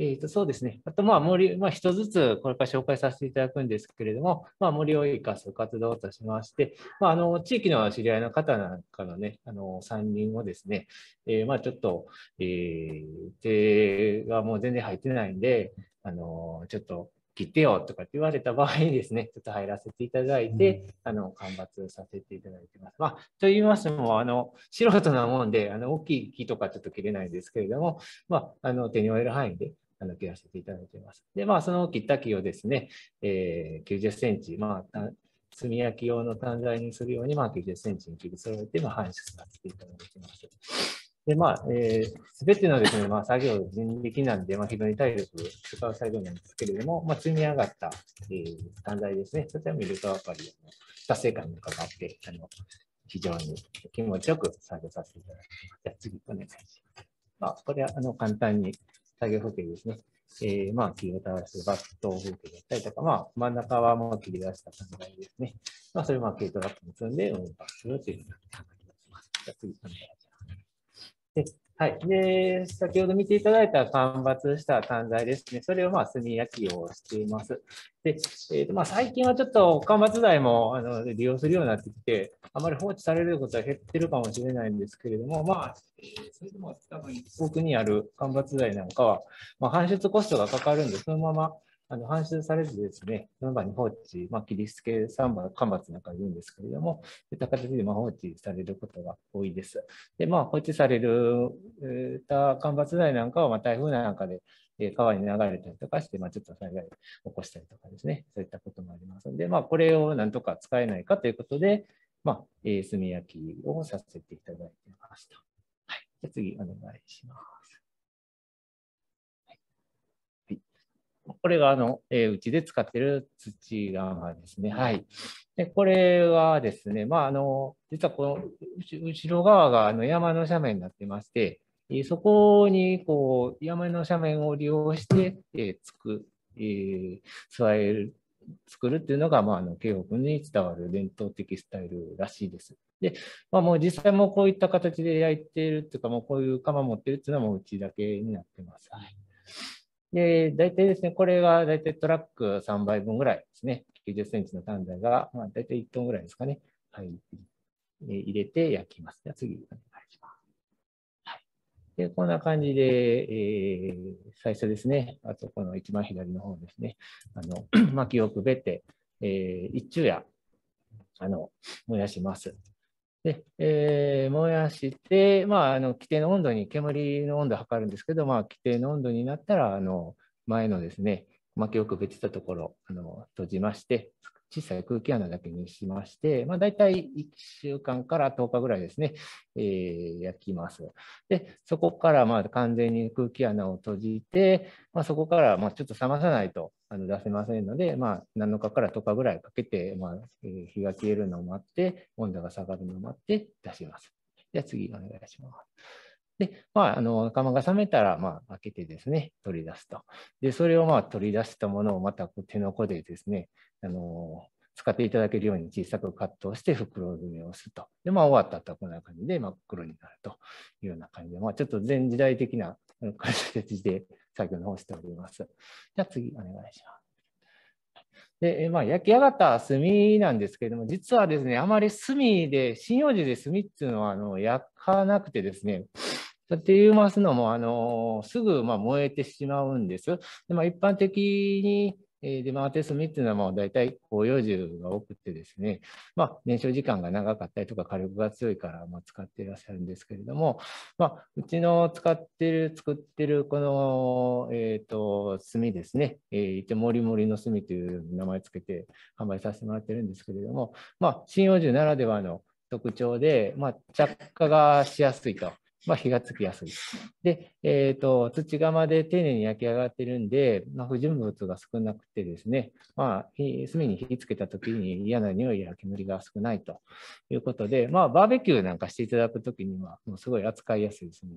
えー、とそうですね。あと、まあ、森、まあ、一つずつこれから紹介させていただくんですけれども、まあ、森を生かす活動としまして、まあ、あの、地域の知り合いの方なんかのね、あの、3人をですね、えー、まあ、ちょっと、えー、手がもう全然入ってないんで、あの、ちょっと、切ってよとかって言われた場合にですね、ちょっと入らせていただいて、あの、間伐させていただいてます。まあ、と言いますのも、あの、素人なもんで、あの、大きい木とかちょっと切れないんですけれども、まあ、あの、手に負える範囲で、あの、切らせていただいてます。で、まあ、その切った木をですね、えー、90センチ、まあ、炭焼き用の短材にするように、まあ、90センチに切り揃えて、まあ、搬出させていただいてます。で、まあ、えー、すべてのですね、まあ、作業人力なんで、まあ、非常に体力を使う作業なんですけれども、まあ、積み上がった、えー、短大ですね、例えばミルクアパリの達成感とかがあって、あの、非常に気持ちよく作業させていただきます。じゃ次、お願いします。まあ、これは、あの、簡単に作業風景ですね。えー、まあ、切り落倒すバット風景だったりとか、まあ、真ん中はもう切り出した短体ですね。まあ、それをまあ、軽トラックに積んで運搬するというふうな感じがします。じゃ次、お願いします。はい。で、先ほど見ていただいた間伐した端材ですね。それをまあ炭焼きをしています。で、えーとまあ、最近はちょっと間伐材もあの利用するようになってきて、あまり放置されることは減ってるかもしれないんですけれども、まあ、それでも多分、くにある間伐材なんかは、まあ、搬出コストがかかるんで、そのままあの搬出されずですね、その場に放置、まあ、切り付け三番、干ばつなんか言うんですけれども、そういった形でま放置されることが多いです。で、まあ、放置される、えー、干ばつ材なんかは、まあ、台風なんかで、えー、川に流れたりとかして、まあ、ちょっと災害を起こしたりとかですね、そういったこともありますので、まあ、これをなんとか使えないかということで、まあ、えー、炭焼きをさせていただいてますと。はい。じゃ次、お願いします。これがあの、えー、うちで使ってる土がですね。はい。で、これはですね、まあ、あの、実はこの後ろ側があの山の斜面になってまして、そこにこう山の斜面を利用して、えー、つく、えー、座れる、作るっていうのが、まあ、あの、京北に伝わる伝統的スタイルらしいです。で、まあ、もう実際もこういった形で焼いているっていうか、もうこういう釜持ってるっていうのはもううちだけになってます。はい。で、大体ですね、これが大体トラック3倍分ぐらいですね、90センチの短材が、まあ、大体1トンぐらいですかね、はい、入れて焼きます。じゃあ次、お願いします。はい、でこんな感じで、えー、最初ですね、あとこの一番左の方ですね、あの 薪をくべて、えー、一昼夜あの燃やします。で、えー、燃やして、まあ、あの規定の温度に煙の温度を測るんですけど、まあ、規定の温度になったらあの前のですね巻きをく別てたところあの閉じまして小さい空気穴だけにしまして、まあ、大体1週間から10日ぐらいですね、えー、焼きます。で、そこからまあ完全に空気穴を閉じて、まあ、そこからまあちょっと冷まさないとあの出せませんので、まあ、7日から10日ぐらいかけて、まあ日が消えるのを待って、温度が下がるのを待って出します。では次、お願いします。で、まあ、あの、釜が冷めたら、まあ、開けてですね、取り出すと。で、それを、まあ、取り出したものをまた手の甲でですね、あの、使っていただけるように小さくカットして袋詰めをすると。で、まあ、終わった後はこんな感じで真っ黒になるというような感じで、まあ、ちょっと全時代的な解説で作業の方しております。じゃあ次お願いします。で、まあ、焼き上がった炭なんですけれども、実はですね、あまり炭で、針葉樹で炭っていうのはあの焼かなくてですね、って言いますのも、あのすぐまあ燃えてしまうんです。でまあ、一般的にえー、で、まあ、手っていうのはもう大体広葉樹が多くてですね、まあ、燃焼時間が長かったりとか火力が強いから、まあ、使っていらっしゃるんですけれども、まあ、うちの使ってる、作ってるこの、えっ、ー、と、炭ですね、えー、一応、もりもりの炭という名前つけて販売させてもらってるんですけれども、まあ、針葉樹ならではの特徴で、まあ、着火がしやすいと。まあ、火がつきやすい。で、えーと、土釜で丁寧に焼き上がってるんで、まあ、不純物が少なくてですね、まあ、炭に火つけた時に嫌な匂いや煙が少ないということで、まあ、バーベキューなんかしていただく時には、もうすごい扱いやすい炭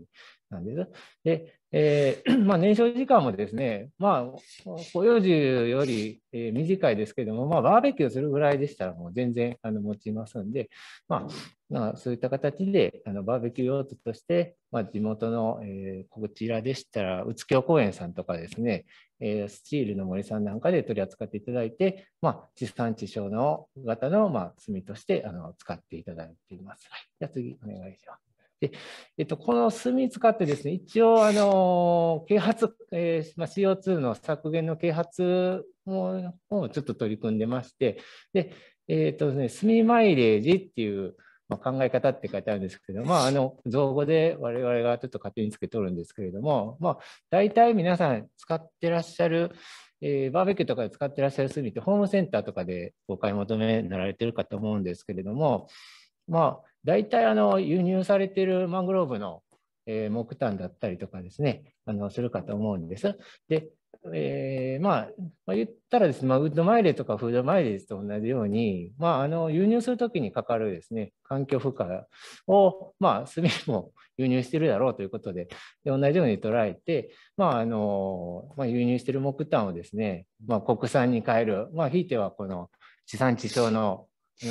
なんです。で、えー まあ、燃焼時間もですね、まあ、保養樹より、え短いですけども、まあ、バーベキューするぐらいでしたら、もう全然あの持ちますんで、まあ、まあ、そういった形であのバーベキュー用途として、まあ、地元の、えー、こちらでしたら、宇津京公園さんとかですね、えー、スチールの森さんなんかで取り扱っていただいて、まあ、地産地消の型の、まあ、炭としてあの使っていただいています。じゃ次、お願いします。で、えっと、この炭使ってですね、一応、あの、啓発、えーまあ、CO2 の削減の啓発ももちょっと取り組んでまして、で、えっとすね、炭マイレージっていう、まあ、考え方って書いてあるんですけど、まあ、あの、造語で我々がちょっと勝手につけとるんですけれども、まあ、大体皆さん使ってらっしゃる、えー、バーベキューとかで使ってらっしゃる炭って、ホームセンターとかでお買い求めになられてるかと思うんですけれども、まあ、大体あの輸入されているマングローブの、えー、木炭だったりとかですね、あのするかと思うんです。で、えー、まあ、まあ、言ったらですね、まあ、ウッドマイレとかフードマイレージと同じように、まあ、あの輸入するときにかかるですね、環境負荷を、まあ、炭も輸入してるだろうということで、で同じように捉えて、まああのまあ、輸入している木炭をですね、まあ、国産に変える、まあ、ひいてはこの地産地消の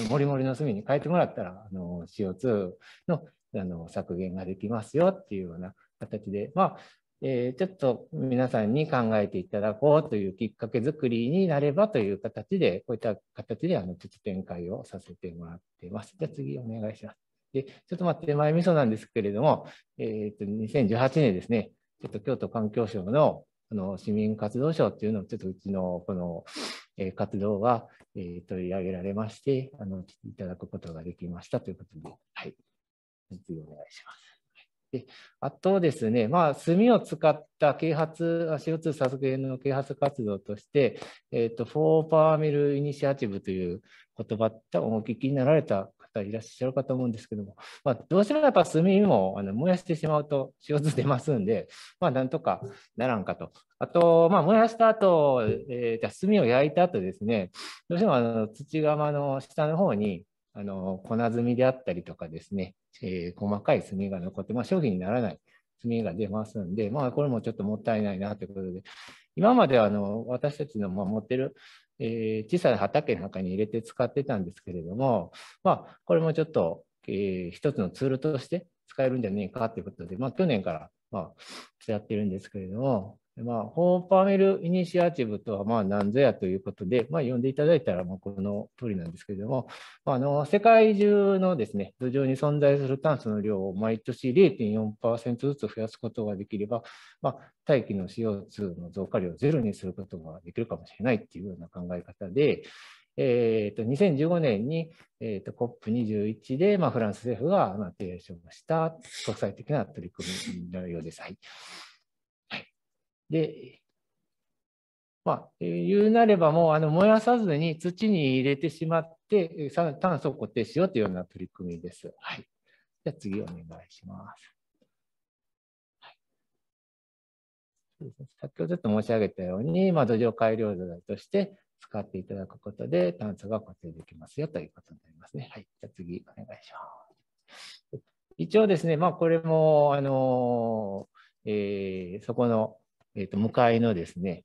森リの隅に変えてもらったら、あの CO2 のあの削減ができますよっていうような形で、まあえー、ちょっと皆さんに考えていただこうというきっかけ作りになればという形で、こういった形であの実展開をさせてもらっています。じゃあ次お願いします。でちょっと待って、前味噌なんですけれども、えー、と2018年ですね、ちょっと京都環境省のあの市民活動賞っていうのをちょっとうちのこの、え活動は、え取り上げられまして、あのいただくことができましたということで、はい、お願いします。であとですね、まあ、炭を使った啓発、CO2 削減の啓発活動として、えーと、フォーパーミルイニシアティブという言葉多分お聞きになられた方いらっしゃるかと思うんですけども、まあ、どうしてもやっぱ炭もあの燃やしてしまうと CO2 出ますんで、まあ、なんとかならんかと。あと、まあ、燃やした後、えー、じゃ炭を焼いた後ですね、どうしてもあの土釜の下の方にあの粉炭であったりとかですね、えー、細かい炭が残って、まあ、商品にならない炭が出ますんで、まあ、これもちょっともったいないなということで、今まであの私たちのまあ持ってるえー、小さな畑の中に入れて使ってたんですけれども、まあ、これもちょっと、えー、一つのツールとして使えるんじゃねえかということで、まあ、去年から、まあ、やってるんですけれども、まあ、ホーパーミルイニシアチブとはまあ何ぞやということで、まあ、読んでいただいたらまあこの通りなんですけれども、あの世界中のです、ね、土壌に存在する炭素の量を毎年0.4%ずつ増やすことができれば、まあ、大気の CO2 の増加量をゼロにすることができるかもしれないというような考え方で、えー、と2015年に、えー、と COP21 で、まあ、フランス政府がまあ提唱した国際的な取り組みのようです。はいで、まあ、言うなればもうあの燃やさずに土に入れてしまって炭素を固定しようというような取り組みです。はい、じゃ次お願いします。先ほどちょっと申し上げたように、まあ、土壌改良材として使っていただくことで炭素が固定できますよということになりますね。はい、じゃ次お願いします。一応ですね、まあ、これも、あのー、えー、そこのえっ、ー、と、向かいのですね、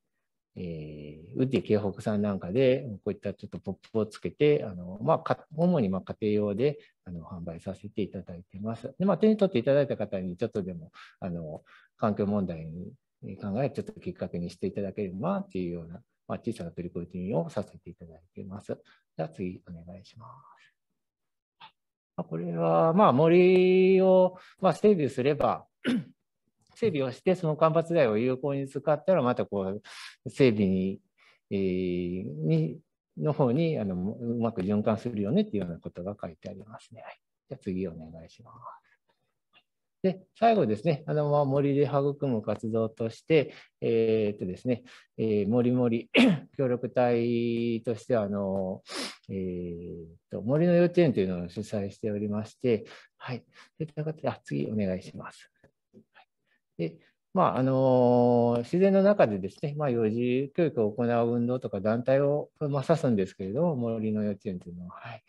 えー、ウッディ京北さんなんかで、こういったちょっとポップをつけて、あのまあ、主にまあ家庭用であの販売させていただいてます。でまあ、手に取っていただいた方に、ちょっとでもあの環境問題に考え、ちょっときっかけにしていただければっていうような、まあ、小さな取り組みをさせていただいています。じゃあ次、お願いします。これは、まあ、森を、まあ、整備すれば整備をしてその間伐材を有効に使ったらまたこう整備に,、えー、にの方にあのうまく循環するよねっていうようなことが書いてありますね。はい、じゃ次お願いします。で最後ですね、あのまあ、森で育む活動として、えー、っとですね、えー、森森 協力隊としてはあの、えー、っと森の幼稚園というのを主催しておりまして、はい、そういった形で、次お願いします。でまああの自然の中でですね、まあ、幼児教育を行う運動とか団体を、まあ、指すんですけれども、森の幼稚園というのは。はい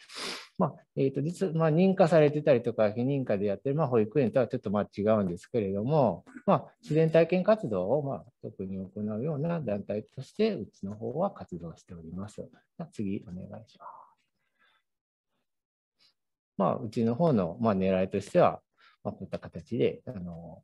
まあえーと実まあ、認可されてたりとか、非認可でやってる、まあ、保育園とはちょっとまあ違うんですけれども、まあ、自然体験活動を、まあ、特に行うような団体として、うちの方は活動しております。次、お願いします。まあ、うちの方の、まあ、狙いとしては、まあ、こういった形で、あの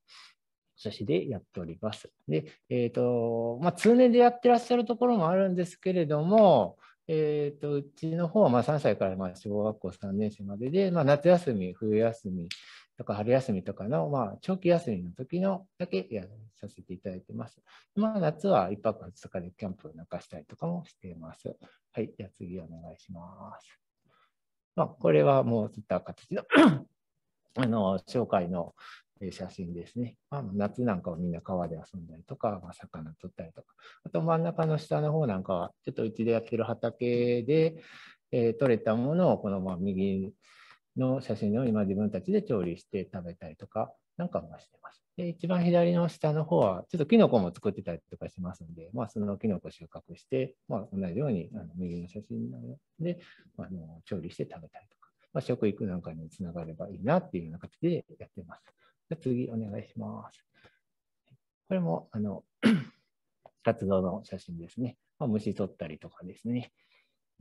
写でやっております。で、えっ、ー、と、まあ、通年でやってらっしゃるところもあるんですけれども、えーと、うちの方はまあ3歳からまあ小学校3年生までで、まあ、夏休み、冬休みとか春休みとかの、まあ、長期休みの時のだけやさせていただいてます。まあ、夏は1泊2日でキャンプを泣かしたりとかもしています。はい、じゃあ次お願いします。まあ、これはもうそういった形の あの紹介の写真ですね。まあ、夏なんかはみんな川で遊んだりとか、まあ、魚取ったりとか。あと真ん中の下の方なんかは、ちょっとうちでやってる畑で、えー、取れたものをこのま右の写真の今自分たちで調理して食べたりとか、なんかもしてます。で、一番左の下の方は、ちょっとキノコも作ってたりとかしますんで、まあ、そのキノコ収穫して、まあ、同じように、あの右の写真で、あの、調理して食べたりとか、まあ、食育なんかにつながればいいなっていうような形でやってます。じゃ次お願いします。これも、あの、活動の写真ですね。まあ、虫取ったりとかですね。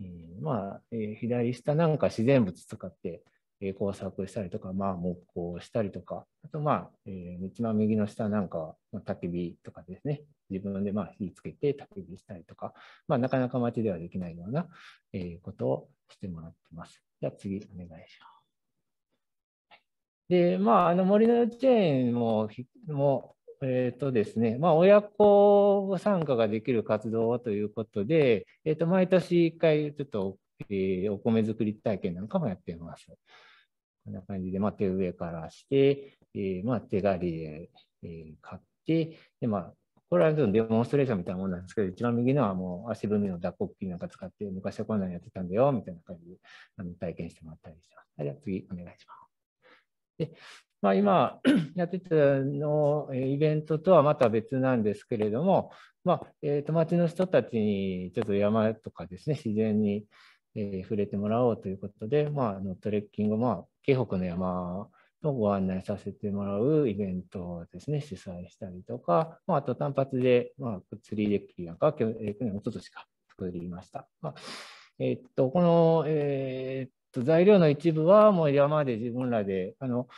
えー、まあ、えー、左下なんか自然物使って、えー、工作したりとか、まあ、木工したりとか、あと、まあ、えー、一番右の下なんかは、まあ、焚き火とかですね。自分で、まあ、火つけて焚き火したりとか、まあ、なかなか街ではできないような、えー、ことをしてもらってます。じゃあ次お願いします。で、まあ、あの森の幼稚園も、もえーとですねまあ、親子参加ができる活動ということで、えー、と毎年1回ちょっと、えー、お米作り体験なんかもやってます。こんな感じで、まあ、手植えからして、えー、まあ、手刈りで、えー、買って、でまあ、これはデモンストレーションみたいなものなんですけど、一番右のはもう足踏みの脱穀機なんか使って、昔はこんなのやってたんだよみたいな感じであの体験してもらったりしてます。じゃあ次お願いします。でまあ、今 やってたのイベントとはまた別なんですけれども、まあえー、と町の人たちにちょっと山とかですね自然に、えー、触れてもらおうということで、まあ、あのトレッキング、まあ、京北の山のご案内させてもらうイベントをですね主催したりとか、まあ、あと単発で、まあ、釣りデッキなんか去年おととしか作りました。まあえー、っとこの、えー、と材料の一部はもう山で自分らであの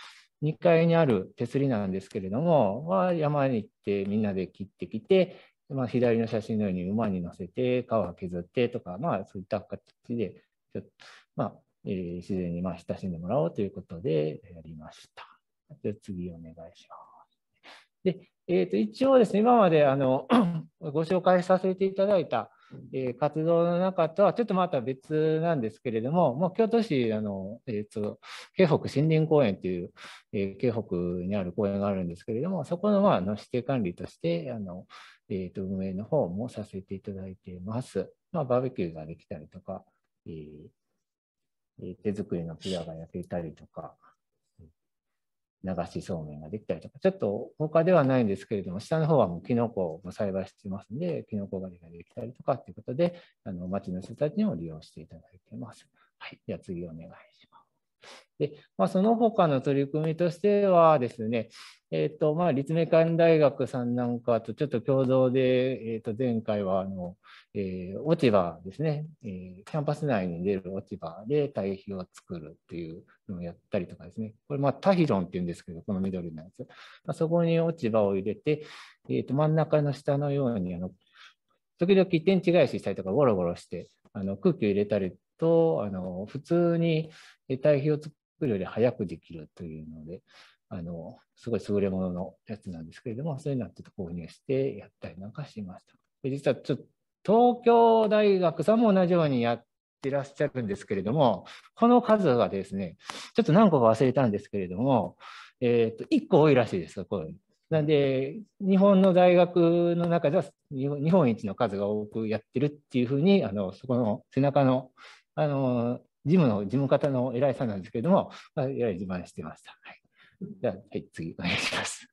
2階にある手すりなんですけれども山に行ってみんなで切ってきて、まあ、左の写真のように馬に乗せて皮を削ってとか、まあ、そういった形でちょっと、まあえー、自然にまあ親しんでもらおうということでやりました。次お願いします。でえー、と一応ですね今まであの ご紹介させていただいたえー、活動の中とはちょっとまた別なんですけれども、もう京都市あの、えーと、京北森林公園という、えー、京北にある公園があるんですけれども、そこの,、まあ、の指定管理としてあの、えーと、運営の方もさせていただいています。まあ、バーベキューができたりとか、えー、手作りのピラが焼けたりとか、流しそうめんができたりとか、ちょっと他ではないんですけれども、下の方はもうキノコを栽培してますんで、キノコ狩りができたりとかっていうことで、あの町の人たちにも利用していただいてます。はい、じゃあ次お願いします。でまあ、その他の取り組みとしてはですね、えーとまあ、立命館大学さんなんかとちょっと共同で、えー、と前回はあの、えー、落ち葉ですね、えー、キャンパス内に出る落ち葉で堆肥を作るっていうのをやったりとかですね、これ、まあ、タヒロンっていうんですけど、この緑のやつ、まあ、そこに落ち葉を入れて、えー、と真ん中の下のようにあの時々天地返ししたりとかゴロゴロしてあの空気を入れたりとあの普通に対比を作るより早くできるというのであのすごい優れもののやつなんですけれどもそういうのをちょっと購入してやったりなんかしました。実はちょ東京大学さんも同じようにやってらっしゃるんですけれども、この数がですね、ちょっと何個か忘れたんですけれども、えー、と、1個多いらしいです、こなんで、日本の大学の中では日本一の数が多くやってるっていうふうに、あの、そこの背中のあの、事務の事務方の偉いさんなんですけれども、まあ、い自慢してました。はい。じゃあ、はい、次お願いします。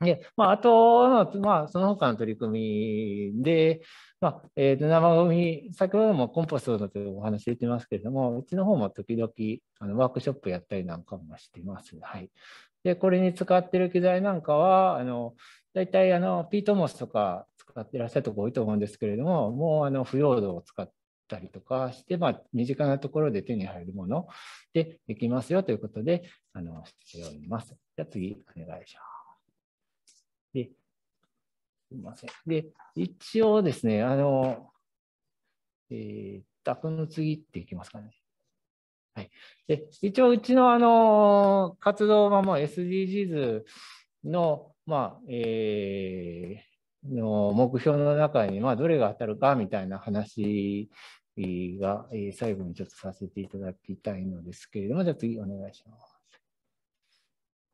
で、まあ、あとの、まあ、その他の取り組みで、まあ、えー、と生ゴミ、先ほどもコンポストというお話出てますけれども、うちの方も時々あのワークショップやったりなんかもしてます。はい、で、これに使ってる機材なんかは、あの大体あのピートモスとか使ってらっしゃるとこ多いと思うんですけれども、もうあの腐葉土を使って、たりとかして、まあ、身近なところで手に入るものでできますよということで、あの、しております。じゃあ次、お願いします。で、すみません。で、一応ですね、あの、えー、ダフの次っていきますかね。はい。で、一応、うちの、あの、活動はもう SDGs の、まあ、えー、の目標の中に、まあ、どれが当たるかみたいな話が、え最後にちょっとさせていただきたいのですけれども、じゃあ次お願いします。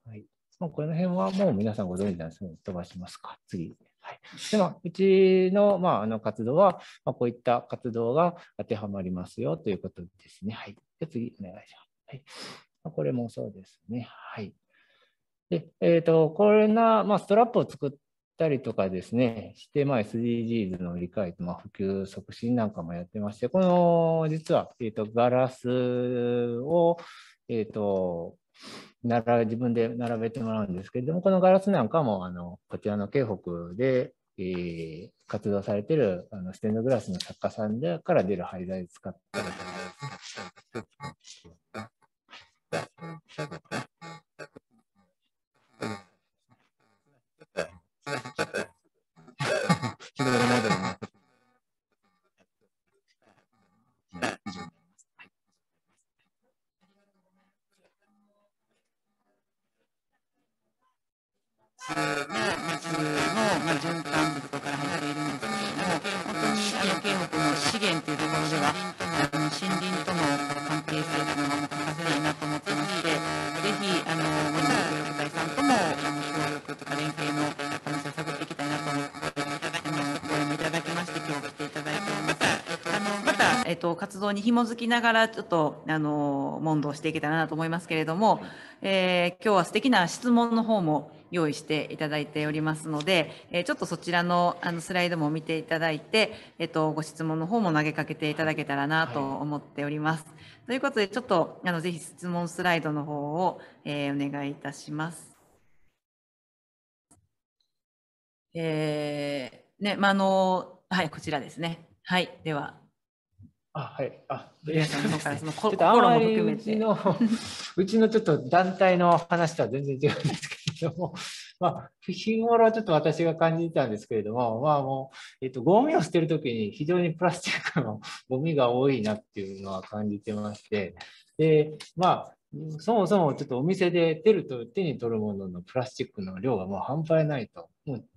はい。もうこの辺はもう皆さんご存知なんですけど、飛ばしますか。次。はい、でうちの,、まあ、あの活動は、まあ、こういった活動が当てはまりますよということですね。はい、で次、お願いします。はいまあ、これもそうですね。はいでえーと、とこれな、まあ、ストラップを作ったりとかですね、して、まあ、SDGs の理解と、まあ、普及促進なんかもやってまして、この、実は、えっ、ー、と、ガラスを、えっ、ー、と、なら自分で並べてもらうんですけれども、このガラスなんかも、あの、こちらの京北で、えー、活動されてるあのステンドグラスの作家さんから出る廃材使ったりとか。
左目でもりの、まあ、の、まあ、循環部とかから離れるですも、本当に、あの、京の
資源というところでは、と活動に紐づきながらちょっとあの問答していけたらなと思いますけれども、えー、今日は素敵な質問の方も用意していただいておりますので、えー、ちょっとそちらのあのスライドも見ていただいて、えっ、ー、とご質問の方も投げかけていただけたらなと思っております。はい、ということでちょっとあのぜひ質問スライドの方を、えお願いいたします。えねまあのはいこちらですね。はいではあは
い、あ、皆さんのからその心も含めて。うちのちょっと団体の話とは全然違うんですけれども、まあ、日頃はちょっと私が感じたんですけれども、まあもう、えっと、ゴミを捨てるときに非常にプラスチックのゴミが多いなっていうのは感じてまして、で、まあ、そもそもちょっとお店で出ると手に取るもののプラスチックの量がもう半端ないと。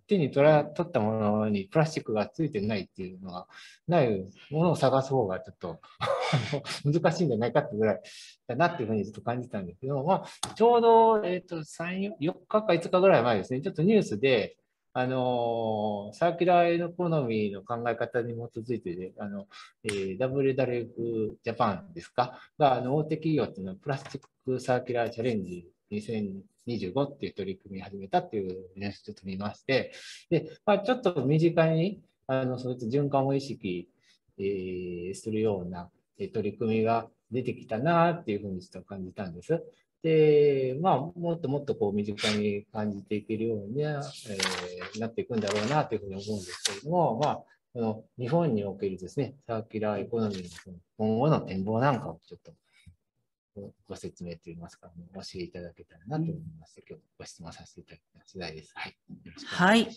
手に取ら取ったものにプラスチックがついてないっていうのがないものを探す方がちょっと 難しいんじゃないかってぐらいだなっていうふうにちょっと感じたんですけど、まあ、ちょうど、えーと、3 4日か5日ぐらい前ですねちょっとニュースであのサーキュラーエコノミーの考え方に基づいてで、あのえー、WWF ジャパンですかがあの大手企業っていうのはプラスチックサーキュラーチャレンジ2025っていう取り組みを始めたっていうニュースを見まして、で、まあ、ちょっと身近に、あの、そういった循環を意識、えー、するような取り組みが出てきたなっていうふうにちょっと感じたんです。で、まあ、もっともっとこう身近に感じていけるように、えー、なっていくんだろうなというふうに思うんですけれども、まあ、この日本におけるですね、サーキュラーエコノミーの今後の展望なんかをちょっとご説明といい
ますか、教えいただけたらなと思います。今日ご質問させていただきた次第です。はい。はい。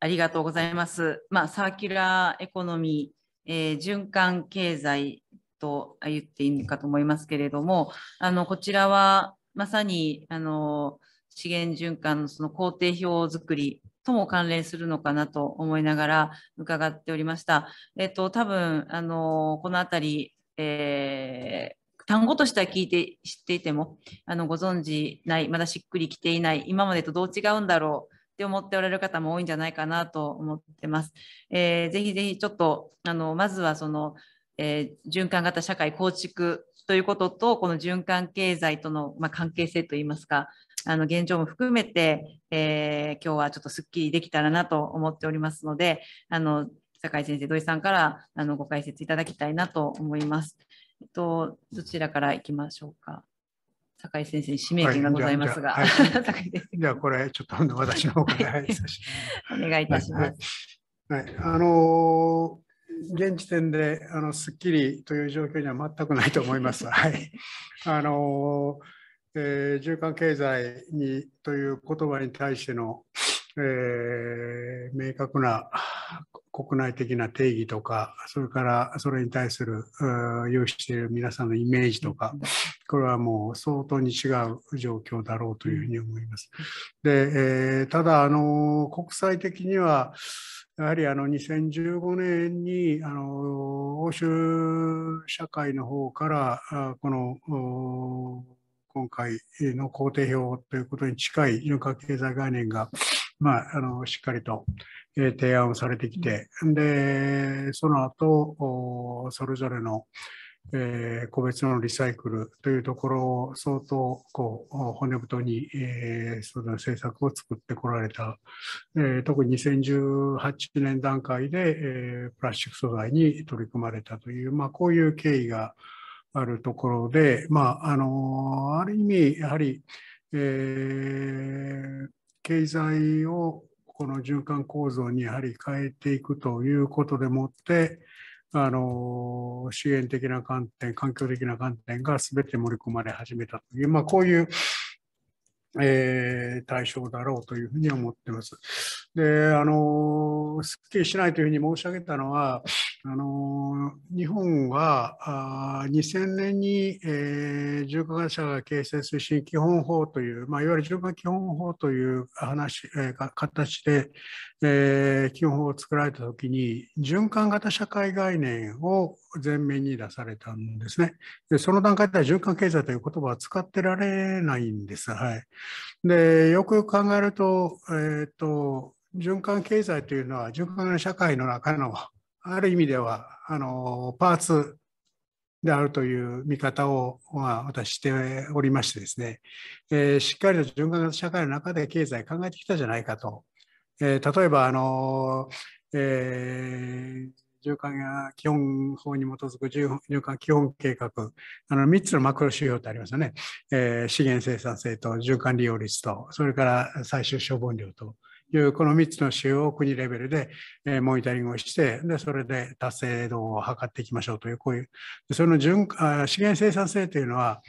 ありがとうございます。まあ、サーキュラーエコノミー、えー、循環経済と言っていいのかと思いますけれども、あの、こちらはまさに、あの、資源循環のその工程表作りとも関連するのかなと思いながら伺っておりました。えっと、多分、あの、このあたり、えー単語としては聞いて知っていてもあのご存じないまだしっくりきていない今までとどう違うんだろうって思っておられる方も多いんじゃないかなと思ってます。えー、ぜひぜひちょっとあのまずはその、えー、循環型社会構築ということとこの循環経済との、まあ、関係性といいますかあの現状も含めて、えー、今日はちょっとすっきりできたらなと思っておりますのであの酒井先生土井さんからあのご解説いただきたいなと思います。っと、どちらからいきましょうか。坂井先生に指名権がございますが、は
い、じゃあこれちょっと私の方から、はい、
お願いいたします。
はい、はい、あのー、現時点であのすっきりという状況には全くないと思います。はい、あのー、えー、循環経済にという言葉に対しての、えー、明確な国内的な定義とか、それからそれに対する用意している皆さんのイメージとか、これはもう相当に違う状況だろうというふうに思います。で、えー、ただ、あの、国際的には、やはりあの2015年にあの欧州社会の方からこの今回の工程表ということに近いルカ経済概念が、まあ、あのしっかりと提案をされてきて、で、その後、それぞれの、えー、個別のリサイクルというところを相当こう骨太に、えー、その政策を作ってこられた、えー、特に2018年段階で、えー、プラスチック素材に取り組まれたという、まあ、こういう経緯があるところで、まあ、あのある意味やはり、えー、経済をこの循環構造にやはり変えていくということでもってあの支援的な観点環境的な観点が全て盛り込まれ始めたという、まあ、こういうえー、対象だろうというふうに思ってます。で、あの、すっきりしないというふうに申し上げたのは、あの、日本はあ2000年に、えー、重化学者が形成推進基本法という、まあ、いわゆる重化基本法という話、えー、形で、えー、基本法を作られた時に循環型社会概念を前面に出されたんですね。でその段階では循環経済という言葉は使ってられないんです。はい、でよく考えると,、えーと、循環経済というのは循環社会の中のある意味ではあのパーツであるという見方を、まあ、私しておりましてですね、えー、しっかりと循環型社会の中で経済考えてきたじゃないかとえー、例えばあの、えー、循環や基本法に基づく循環基本計画、あの3つのマクロ指標ってありますよね、えー、資源生産性と循環利用率と、それから最終処分量と。いうこの3つの主要を国レベルで、えモニタリングをしてで、それで達成度を測っていきましょうという、こういう、その循資源生産性というのは、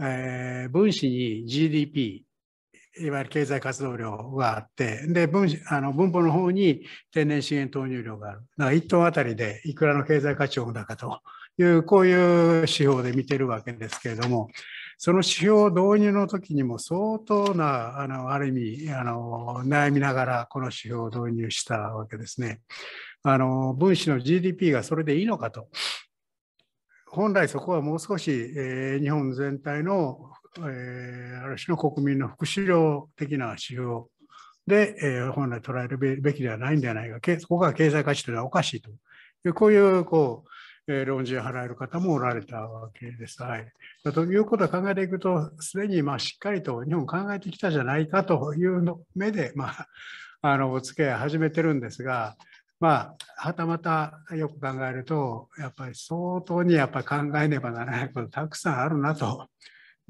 えー、分子に GDP いわゆる経済活動量があってで分あの分母の方に天然資源投入量があるだから1トンあたりでいくらの経済価値を生んだかというこういう指標で見てるわけですけれどもその指標導入の時にも相当なあのある意味あの悩みながらこの指標を導入したわけですね。あの分子の GDP がそれでいいのかと本来そこはもう少し、えー、日本全体のえー、ある種の国民の福祉量的な指標で、えー、本来捉えるべきではないんではないか、ここが経済価値というのはおかしいとでこういうこう、えー、論じを払える方もおられたわけです。はい、ということを考えていくと、すでにまあしっかりと日本考えてきたじゃないかというの目で、まあ、あのお付き合い始めてるんですが、まあ、はたまたよく考えると、やっぱり相当にやっぱ考えねばならないことたくさんあるなと。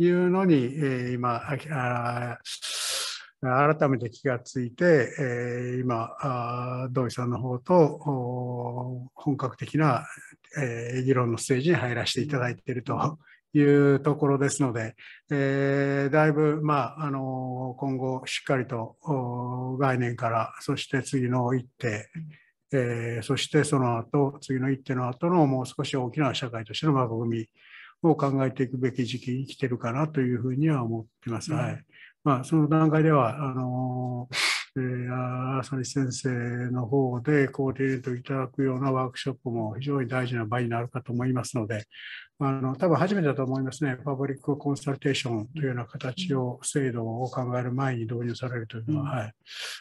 いうのに、え今あ、改めて気がついて、え今、土井さんの方と本格的な、え議論のステージに入らせていただいているというところですので、えー、だいぶ、まあ、あの今後しっかりと概念からそして次の一手、えー、そしてその後次の一手の後のもう少し大きな社会としての枠組みを考えていくべき時期に来てるかなというふうには思ってます。はい。まあ、その段階では、あのえー、浅利先生の方でコーディネートいただくようなワークショップも非常に大事な場になるかと思いますので、あの多分初めてだと思いますね、パブリックコンサルテーションというような形を、制度を考える前に導入されるというのは、うん、はい、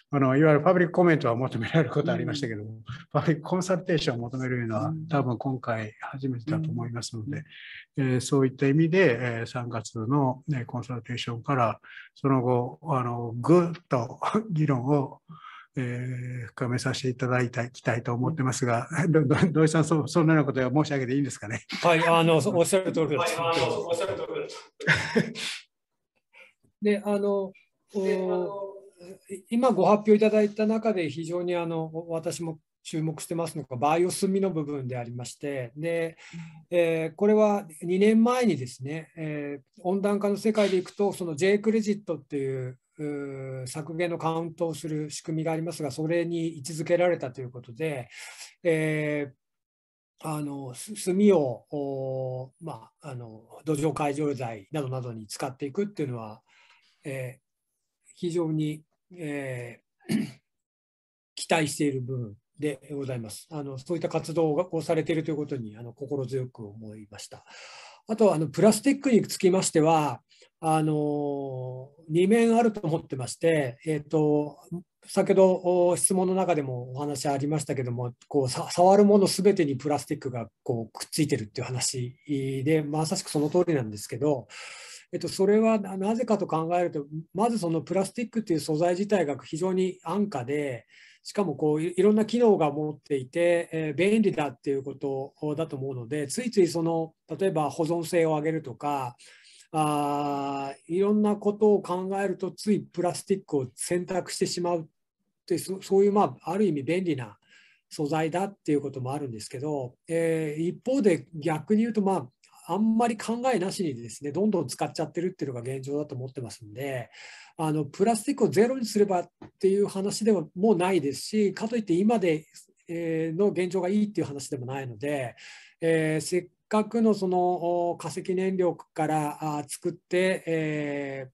あのいわゆるパブリックコメントは求められることはありましたけども、うん、パブリックコンサルテーションを求めるのは、多分今回初めてだと思いますので、うん、えー、そういった意味で、えー、3月の、ね、コンサルテーションから、その後、あのぐっと議論をえー、深めさせていただいたいと思ってますが、土 井さんそ、そんなようなことは申し上
げていいんですかね。はい、あのおっしゃる通りです。おっしゃる通りです。で、あの、今ご発表いただいた中で非常にあの私も注目してますのがバイオスミの部分でありましてで、えー、これは2年前にですね、えー、温暖化の世界でいくとその J クレジットっていう削減のカウントをする仕組みがありますが、それに位置づけられたということで、えー、あの炭をまあ、あの土壌解除剤などなどに使っていくっていうのは、えー、非常に、えー、期待している部分でございます。あのそういった活動をされているということにあの心強く思いました。あとあのプラスチックにつきましては、あの2面あると思ってまして、えーと、先ほど質問の中でもお話ありましたけどもこう触るもの全てにプラスチックがこうくっついてるっていう話でまさしくその通りなんですけど、えー、と、それはなぜかと考えるとまずそのプラスチックっていう素材自体が非常に安価でしかもこういろんな機能が持っていて、えー、便利だっていうことだと思うのでついついその例えば保存性を上げるとかあいろんなことを考えるとついプラスチックを選択してしまうってそういう、まあ、ある意味便利な素材だっていうこともあるんですけど、えー、一方で逆に言うと、まあ、あんまり考えなしにですねどんどん使っちゃってるっていうのが現状だと思ってますんであのプラスチックをゼロにすればっていう話ではもうないですしかといって今での現状がいいっていう話でもないので、えー、せっ核のその化石燃料から作って、え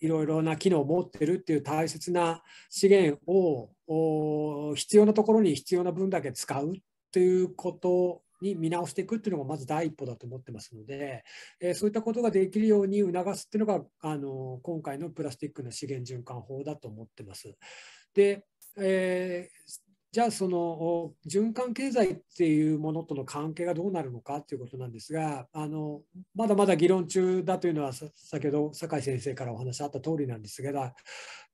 ー、いろいろな機能を持ってるっていう大切な資源を必要なところに必要な分だけ使うっていうことに見直していくっていうのがまず第一歩だと思ってますので、えー、そういったことができるように促すっていうのがあの今回のプラスチックの資源循環法だと思ってます。で、えーじゃあその循環経済っていうものとの関係がどうなるのかということなんですがあのまだまだ議論中だというのは先ほど酒井先生からお話あった通りなんですが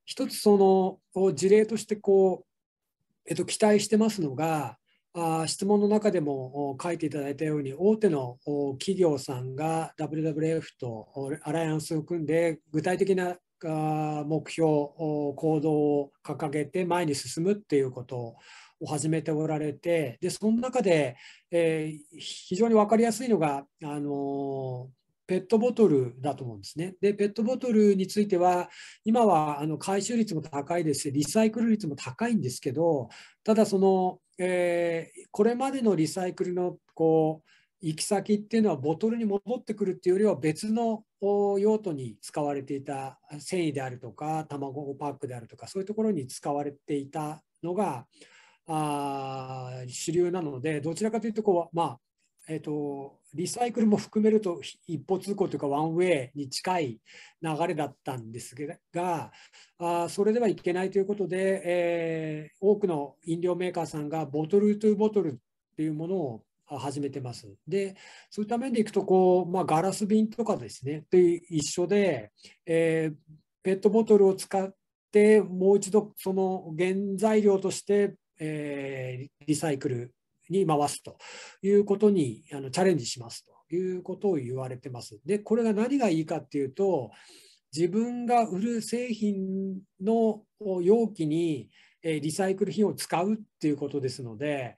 一つその事例としてこう、えっと、期待してますのがあ質問の中でも書いていただいたように大手の企業さんが WWF とアライアンスを組んで具体的な目標、行動を掲げて前に進むっていうことを始めておられて、でその中で、えー、非常に分かりやすいのが、あのペットボトルだと思うんですね。で、ペットボトルについては、今はあの回収率も高いですし、リサイクル率も高いんですけど、ただその、えー、これまでのリサイクルのこう、行き先っていうのはボトルに戻ってくるっていうよりは別の用途に使われていた繊維であるとか卵パックであるとかそういうところに使われていたのがあ主流なのでどちらかというとこう、まあえーと、リサイクルも含めると一歩通行というかワンウェイに近い流れだったんですがあそれではいけないということで、えー、多くの飲料メーカーさんがボトルトゥボトルっていうものを始めてます。で、そういうためでいくと、こう、まあ、ガラス瓶とかですね、と一緒で、えー、ペットボトルを使って、もう一度その原材料として、えー、リサイクルに回すということにあのチャレンジしますということを言われてます。で、これが何がいいかっていうと、自分が売る製品の容器にリサイクル品を使うっていうことですので、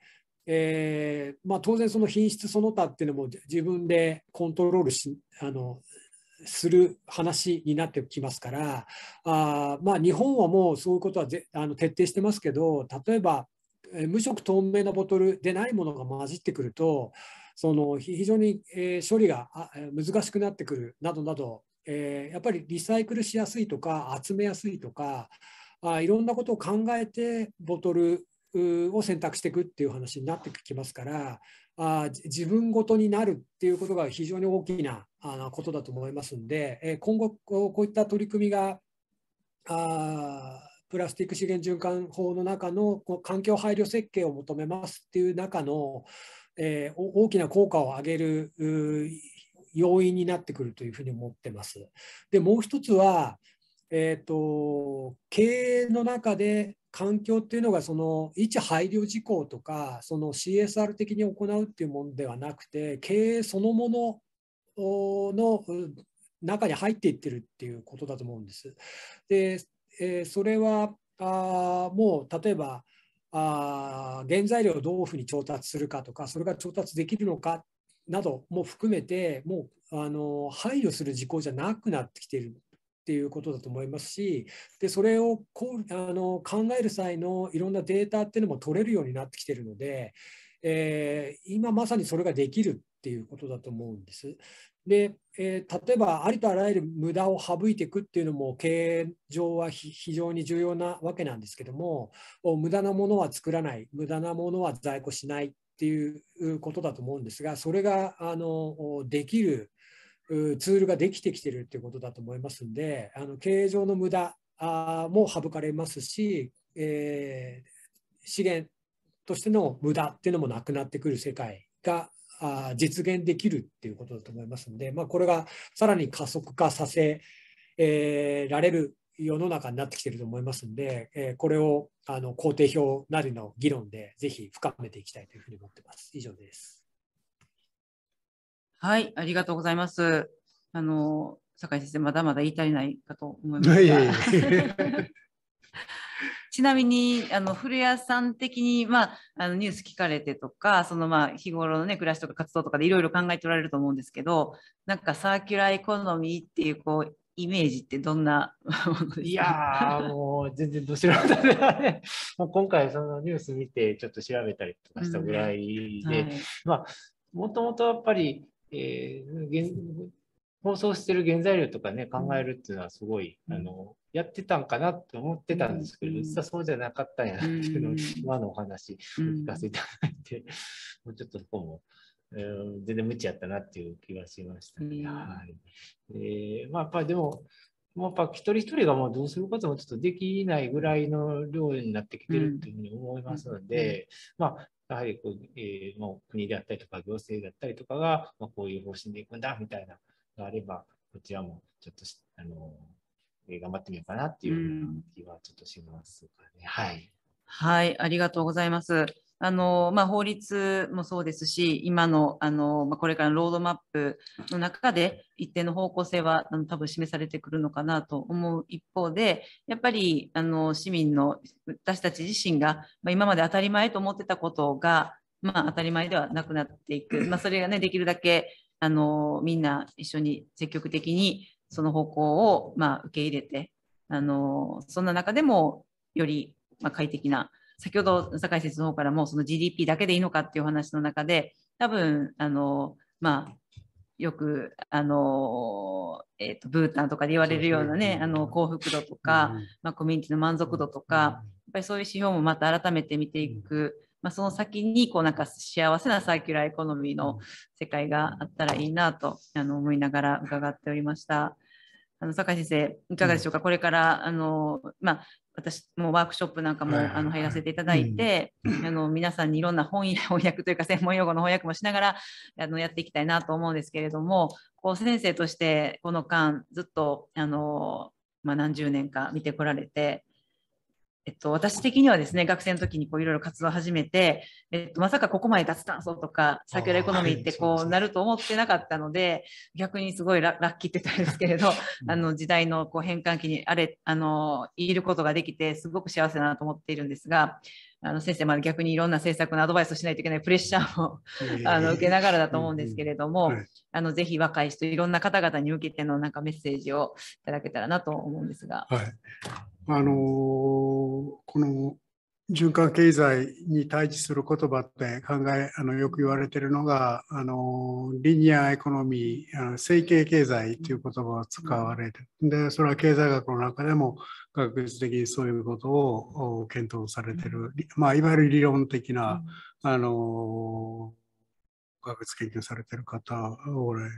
えー、まあ、当然その品質その他っていうのも自分でコントロールしあのする話になってきますからあ、まあ、日本はもうそういうことはぜあの徹底してますけど例えば無色透明なボトルでないものが混じってくるとその非常に、え処理が難しくなってくるなどなど、えやっぱりリサイクルしやすいとか集めやすいとかあいろんなことを考えてボトルを選択していくっていう話になってきますからあ自分ごとになるっていうことが非常に大きなあことだと思いますんで、え今後こういった取り組みがあプラスチック資源循環法の中のこ環境配慮設計を求めますっていう中の、えー、大きな効果を上げる要因になってくるというふうに思ってます。でもう一つは、えーと経営の中で環境っていうのがその一配慮事項とかその CSR 的に行うっていうものではなくて経営そのものの中に入っていってるっていうことだと思うんです。で、えー、それはあもう例えばあ原材料をどういうふうに調達するかとかそれが調達できるのかなども含めてもうあの配慮する事項じゃなくなってきてるっていうことだと思いますしでそれをこうあの考える際のいろんなデータっていうのも取れるようになってきてるので、えー、今まさにそれができるっていうことだと思うんです。で、えー、例えばありとあらゆる無駄を省いていくっていうのも経営上は非常に重要なわけなんですけども無駄なものは作らない無駄なものは在庫しないっていうことだと思うんですがそれがあのできるツールができてきてるっていうことだと思いますんで、あの経営上の無駄も省かれますし、えー、資源としての無駄っていうのもなくなってくる世界が実現できるっていうことだと思いますので、まあ、これがさらに加速化させ、えー、られる世の中になってきてると思いますので、えー、これをあの工程
表なりの議論でぜひ深めていきたいというふうに思ってます。以上です。はい、ありがとうございます。あの、酒井先生、まだまだ言い足りないかと思いますが。ちなみに、あの、古谷さん的に、まあ、あの、ニュース聞かれてとか、その、まあ、日頃のね、暮らしとか活動とかでいろいろ考えておられると思うんですけど、なんかサーキュラーエコノミーっていう、こう、イメージってどんな いや
もう全然どちらもだ
ね。今
回そのニュース見てちょっと調べたりとかしたぐらいで、まあもともとやっぱりえー、放送してる原材料とかね、考えるっていうのはすごい、うん、あの、やってたんかなって思ってたんですけど、うん、実はそうじゃなかったんやなっていうのを、今のお話聞かせいただいて、もうちょっとそこも、えー、全然無知やったなっていう気がしました
ね。はい。
えー、まあやっぱりでも、やっぱ一人一人がもうどうすることもちょっとできないぐらいの量になってきてるっていうふうに思いますので、うん、まあやはりこう、えー、もう国であったりとか行政だったりとかが、まあ、こういう方針でいくんだみたいながあれば、こちらもちょっとあの、えー、頑張ってみようかなっていう気はちょっとしますかね。はい。
はい、ありがとうございます。あのまあ、法律もそうですし、今のあの、まあ、これからのロードマップの中で、一定の方向性はあの多分示されてくるのかなと思う一方で、やっぱりあの市民の私たち自身が、まあ、今まで当たり前と思ってたことが、まあ、当たり前ではなくなっていく、まあ、それが、ね、できるだけあのみんな一緒に積極的にその方向を、まあ、受け入れて、あのそんな中でもより、まあ、快適な先ほど酒井先生の方からもその GDP だけでいいのかっていう話の中で多分あのまあよくあの、えーと、ブータンとかで言われるようなね、ね、あの幸福度とか、うん、まあ、コミュニティの満足度とかやっぱりそういう指標もまた改めて見ていく、まあ、その先にこうなんか幸せなサーキュラーエコノミーの世界があったらいいなとあの思いながら伺っておりました。あの坂井先生いかがでしょうか、うん、これからあの、まあ、私もワークショップなんかも、あの入らせていただいて、あの皆さんにいろんな本翻訳というか専門用語の翻訳もしながらあのやっていきたいなと思うんですけれどもこう先生としてこの間ずっとあの、まあ、何十年か見てこられてえっと、私的にはですね、学生の時にこういろいろ活動を始めて、えっと、まさかここまで脱炭素とか、サーキュラーエコノミーってこうなると思ってなかったので、はい、逆にすごいラッキーって言ったんですけれど、あの時代のこう変換期にあれ、あの、いることができて、すごく幸せだなと思っているんですが、あの先生、まあ、逆にいろんな政策のアドバイスをしないといけないプレッシャーもあの受けながらだと思うんですけれども、あのぜひ若い人、いろんな方々に向けてのなんかメッセージをいただけたらなと思うんですが。はい
あのこの循環経済に対峙する言葉って考えあのよく言われてるのがあのリニアエコノミーあの整形経済という言葉を使われてでそれは経済学の中でも学術的にそういうことを検討されてる、まあ、いわゆる理論的なあの学研究されてる方おられる。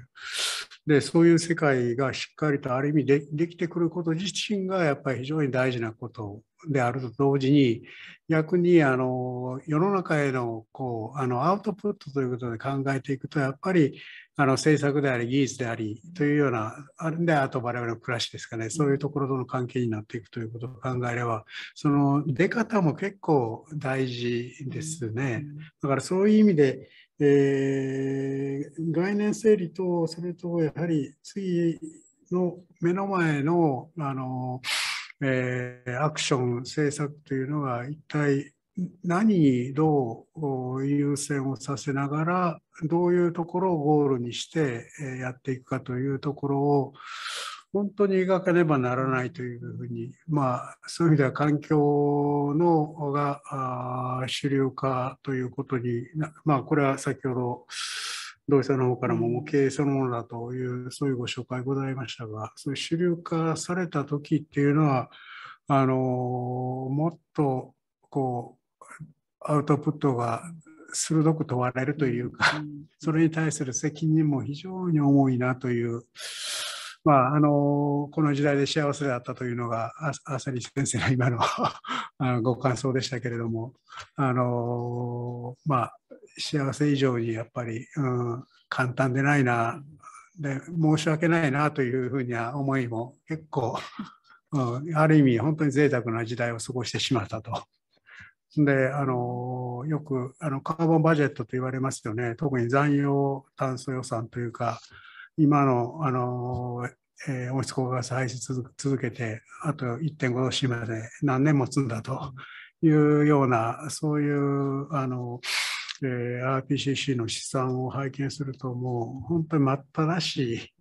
でそういう世界がしっかりとある意味でできてくること自身がやっぱり非常に大事なことであると同時に逆にあの世の中へのこうあのアウトプットということで考えていくとやっぱりあの政策であり技術でありというようなあるんであと我々の暮らしですかねそういうところとの関係になっていくということを考えればその出方も結構大事ですねだからそういう意味でえー、概念整理と、それとやはり次の目の前のあの、えー、アクション、政策というのが一体何にどう優先をさせながら、どういうところをゴールにしてやっていくかというところを、本当に描かねばならないというふうに、まあ、そういう意味では環境のが主流化ということに、まあ、これは先ほど同社の方からも模型そのものだというそういうご紹介ございましたがそういう主流化された時っていうのはあのもっとこうアウトプットが鋭く問われるというか、それに対する責任も非常に重いなというまあ、あのこの時代で幸せだったというのが朝西先生の今の ご感想でしたけれどもあの、まあ、幸せ以上にやっぱり、うん、簡単でないなで申し訳ないなというふうには思いも結構、うん、ある意味本当に贅沢な時代を過ごしてしまったと。であのよくあのカーボンバジェットと言われますよね特に残用炭素予算というか今のあの、えー、温室効果ガス排出続けて、あと1.5度 C まで何年もつんだというような、そういうあの、えー、RPCC の試算を拝見すると、もう本当に待ったらしい、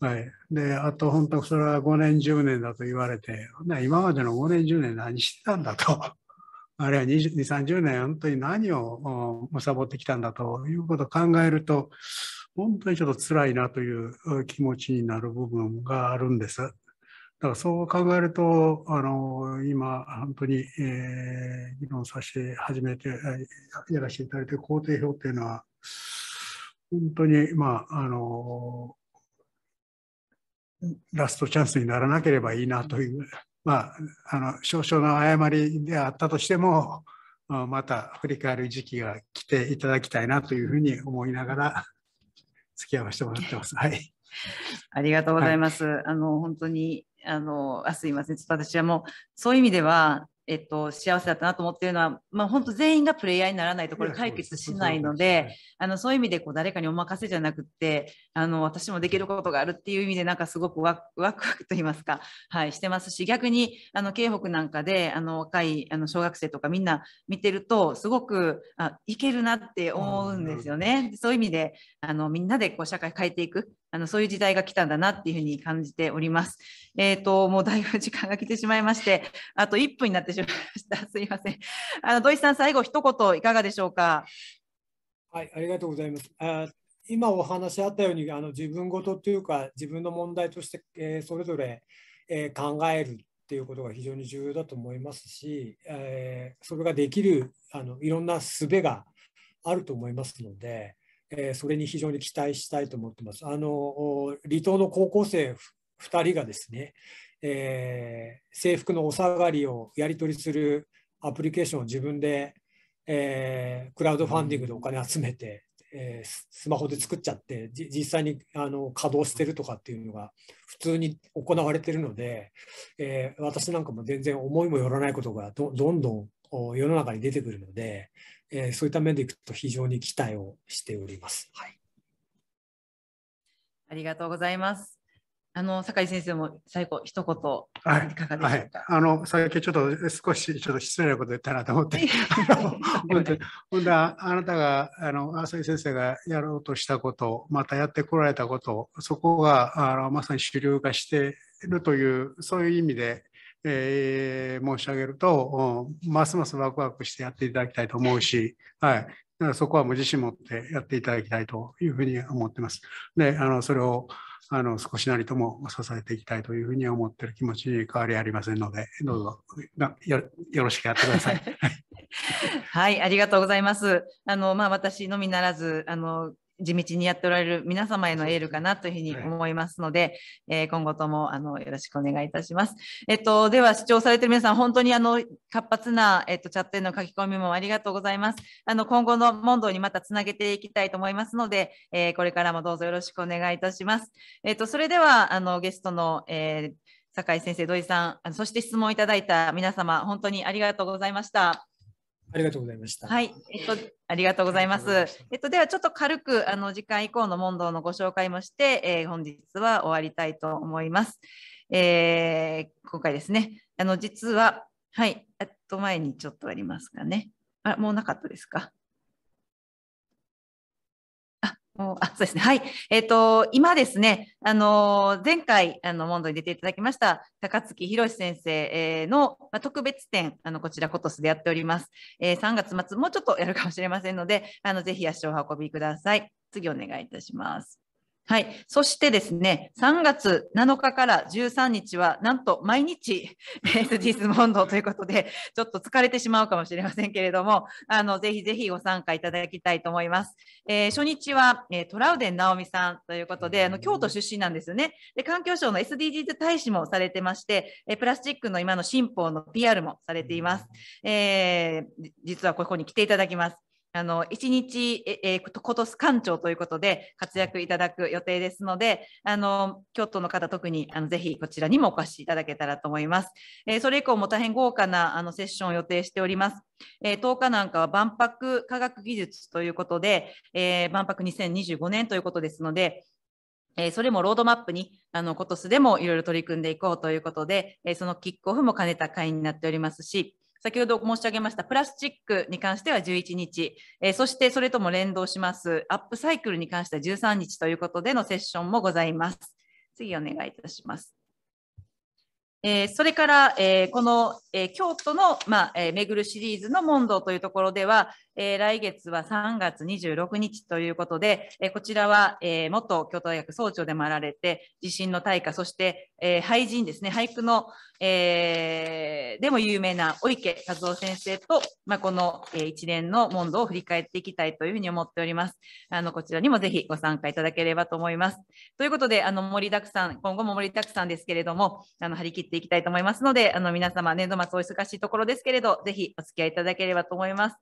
はい、であと本当、それは5年、10年だと言われて、今までの5年、10年、何してたんだと。あるいは20、30年、本当に何をむさぼってきたんだということを考えると、本当にちょっと辛いなという気持ちになる部分があるんです。だからそう考えると、あの、今、本当に、えー、議論させて、始めて、やらせていただいている工程表っていうのは、本当に、まあ、あの、ラストチャンスにならなければいいなという、まあ、あの少々の誤りであったとしても、また振り返る時期が来ていただきたいなというふうに思いながら、付き合わせてもらってます。はい。
ありがとうございます。はい、あの本当にあのあすいません。ちょっと私はもうそういう意味ではえっと、幸せだったなと思ってるのは、まあ、本当全員がプレイヤーにならないところ解決しないのであのそういう意味でこう誰かにお任せじゃなくてあの私もできることがあるっていう意味でなんかすごくワクワクと言いますか、はい、してますし逆にあの京北なんかであの若いあの小学生とかみんな見てるとすごくあいけるなって思うんですよね。そういう意味であのみんなでこう社会変えていくあのそういう時代が来たんだなっていうふうに感じております。えっ、ー、と、もうだいぶ時間が来てしまいまして、あと1分になってしまいました。すいません。あの土井さん、最後一言いかがでしょうか。
はい、ありがとうございます。あ今お話しあったように、あの自分事とというか、自分の問題として、えー、それぞれ、えー、考えるっていうことが非常に重要だと思いますし、えー、それができるあのいろんな術があると思いますので、えそれに非常に期待したいと思ってます。あの離島の高校生2人がですね、えー、制服のお下がりをやり取りするアプリケーションを自分で、えー、クラウドファンディングでお金集めて、えー、スマホで作っちゃって実際にあの稼働してるとかっていうのが普通に行われてるので、え私なんかも全然思いもよらないことがどんどん世の中に出てくるのでえー、そういった面でいくと非常に期待をしております。はい、
ありがとうございます。あの酒井先生も最後一言、
はい、かがでしか。はい、あの先ほどちょっと少しちょっと失礼なこと言ったなと思って、本当に本当あなたがあの浅井先生がやろうとしたこと、またやってこられたこと、そこがあのまさに主流化しているというそういう意味でえー、申し上げると、ますますワクワクしてやっていただきたいと思うし、はい、だからそこはもう自信持ってやっていただきたいというふうに思ってます。で、あのそれをあの少しなりとも支えていきたいというふうに思ってる気持ちに変わりありませんので、どうぞよろしくやってください。
はい、ありがとうございます。あのまあ私のみならず、あの地道にやっておられる皆様へのエールかなというふうに思いますので、はい、えー、今後ともあのよろしくお願いいたします。えっと、では視聴されている皆さん、本当にあの活発な、えっと、チャットへの書き込みもありがとうございます。あの今後の問答にまたつなげていきたいと思いますので、えー、これからもどうぞよろしくお願いいたします。えっと、それではあのゲストの、えー、酒井先生、土井さん、そして質問いただいた皆様、本当にありがとうございました。
ありがとうございました。は
い、えっと、ありがとうございます。えっと、では、ちょっと軽く、あの、時間以降の問答のご紹介もして、えー、本日は終わりたいと思います。えー、今回ですね、あの、実は、はい、えっと、前にちょっとありますかね。あ、もうなかったですか。あそうですね。はい。えっ、ー、と、今ですね、あの前回、あの、モンドに出ていただきました、高槻博先生の特別展、あの、こちら、コトスでやっております。えー、3月末、もうちょっとやるかもしれませんので、あの、ぜひ足をお運びください。次、お願いいたします。はい。そしてですね、3月7日から13日は、なんと毎日 SDGs 問答ということで、ちょっと疲れてしまうかもしれませんけれども、あの、ぜひぜひご参加いただきたいと思います。えー、初日は、えー、トラウデン直美さんということで、あの、京都出身なんですよね。で、環境省の SDGs 大使もされてまして、えー、プラスチックの今の新法の PR もされています。えー、実はここに来ていただきます。あの一日えー、今年館長ということで活躍いただく予定ですので、あの京都の方特にあのぜひこちらにもお越しいただけたらと思います。えー、それ以降も大変豪華なあのセッションを予定しております。えー、10日なんかは万博科学技術ということで、えー、万博2025年ということですので。えそれもロードマップにあの今年でもいろいろ取り組んでいこうということで、えそのキックオフも兼ねた会になっておりますし、先ほど申し上げましたプラスチックに関しては11日、えー、そしてそれとも連動しますアップサイクルに関しては13日ということでのセッションもございます。次お願いいたします。えー、それから、えー、この、えー、京都の、まあえー、めぐるシリーズの問答というところでは、えー、来月は3月26日ということで、えー、こちらは、えー、元京都大学総長でもあられて、地震の対価、そして、えー、俳人ですね、俳句の、えー、でも有名な小池和夫先生と、まあ、この、えー、一連の問答を振り返っていきたいというふうに思っております。あの、こちらにもぜひご参加いただければと思います。ということで、あの、盛りだくさん、今後も盛りだくさんですけれども、あの、張り切っていきたいと思いますので、あの、皆様、年度末お忙しいところですけれど、ぜひお付き合いいただければと思います。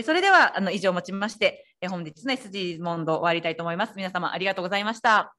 えそれではあの以上をもちまして、え本日の SG ンド終わりたいと思います。皆様ありがとうございました。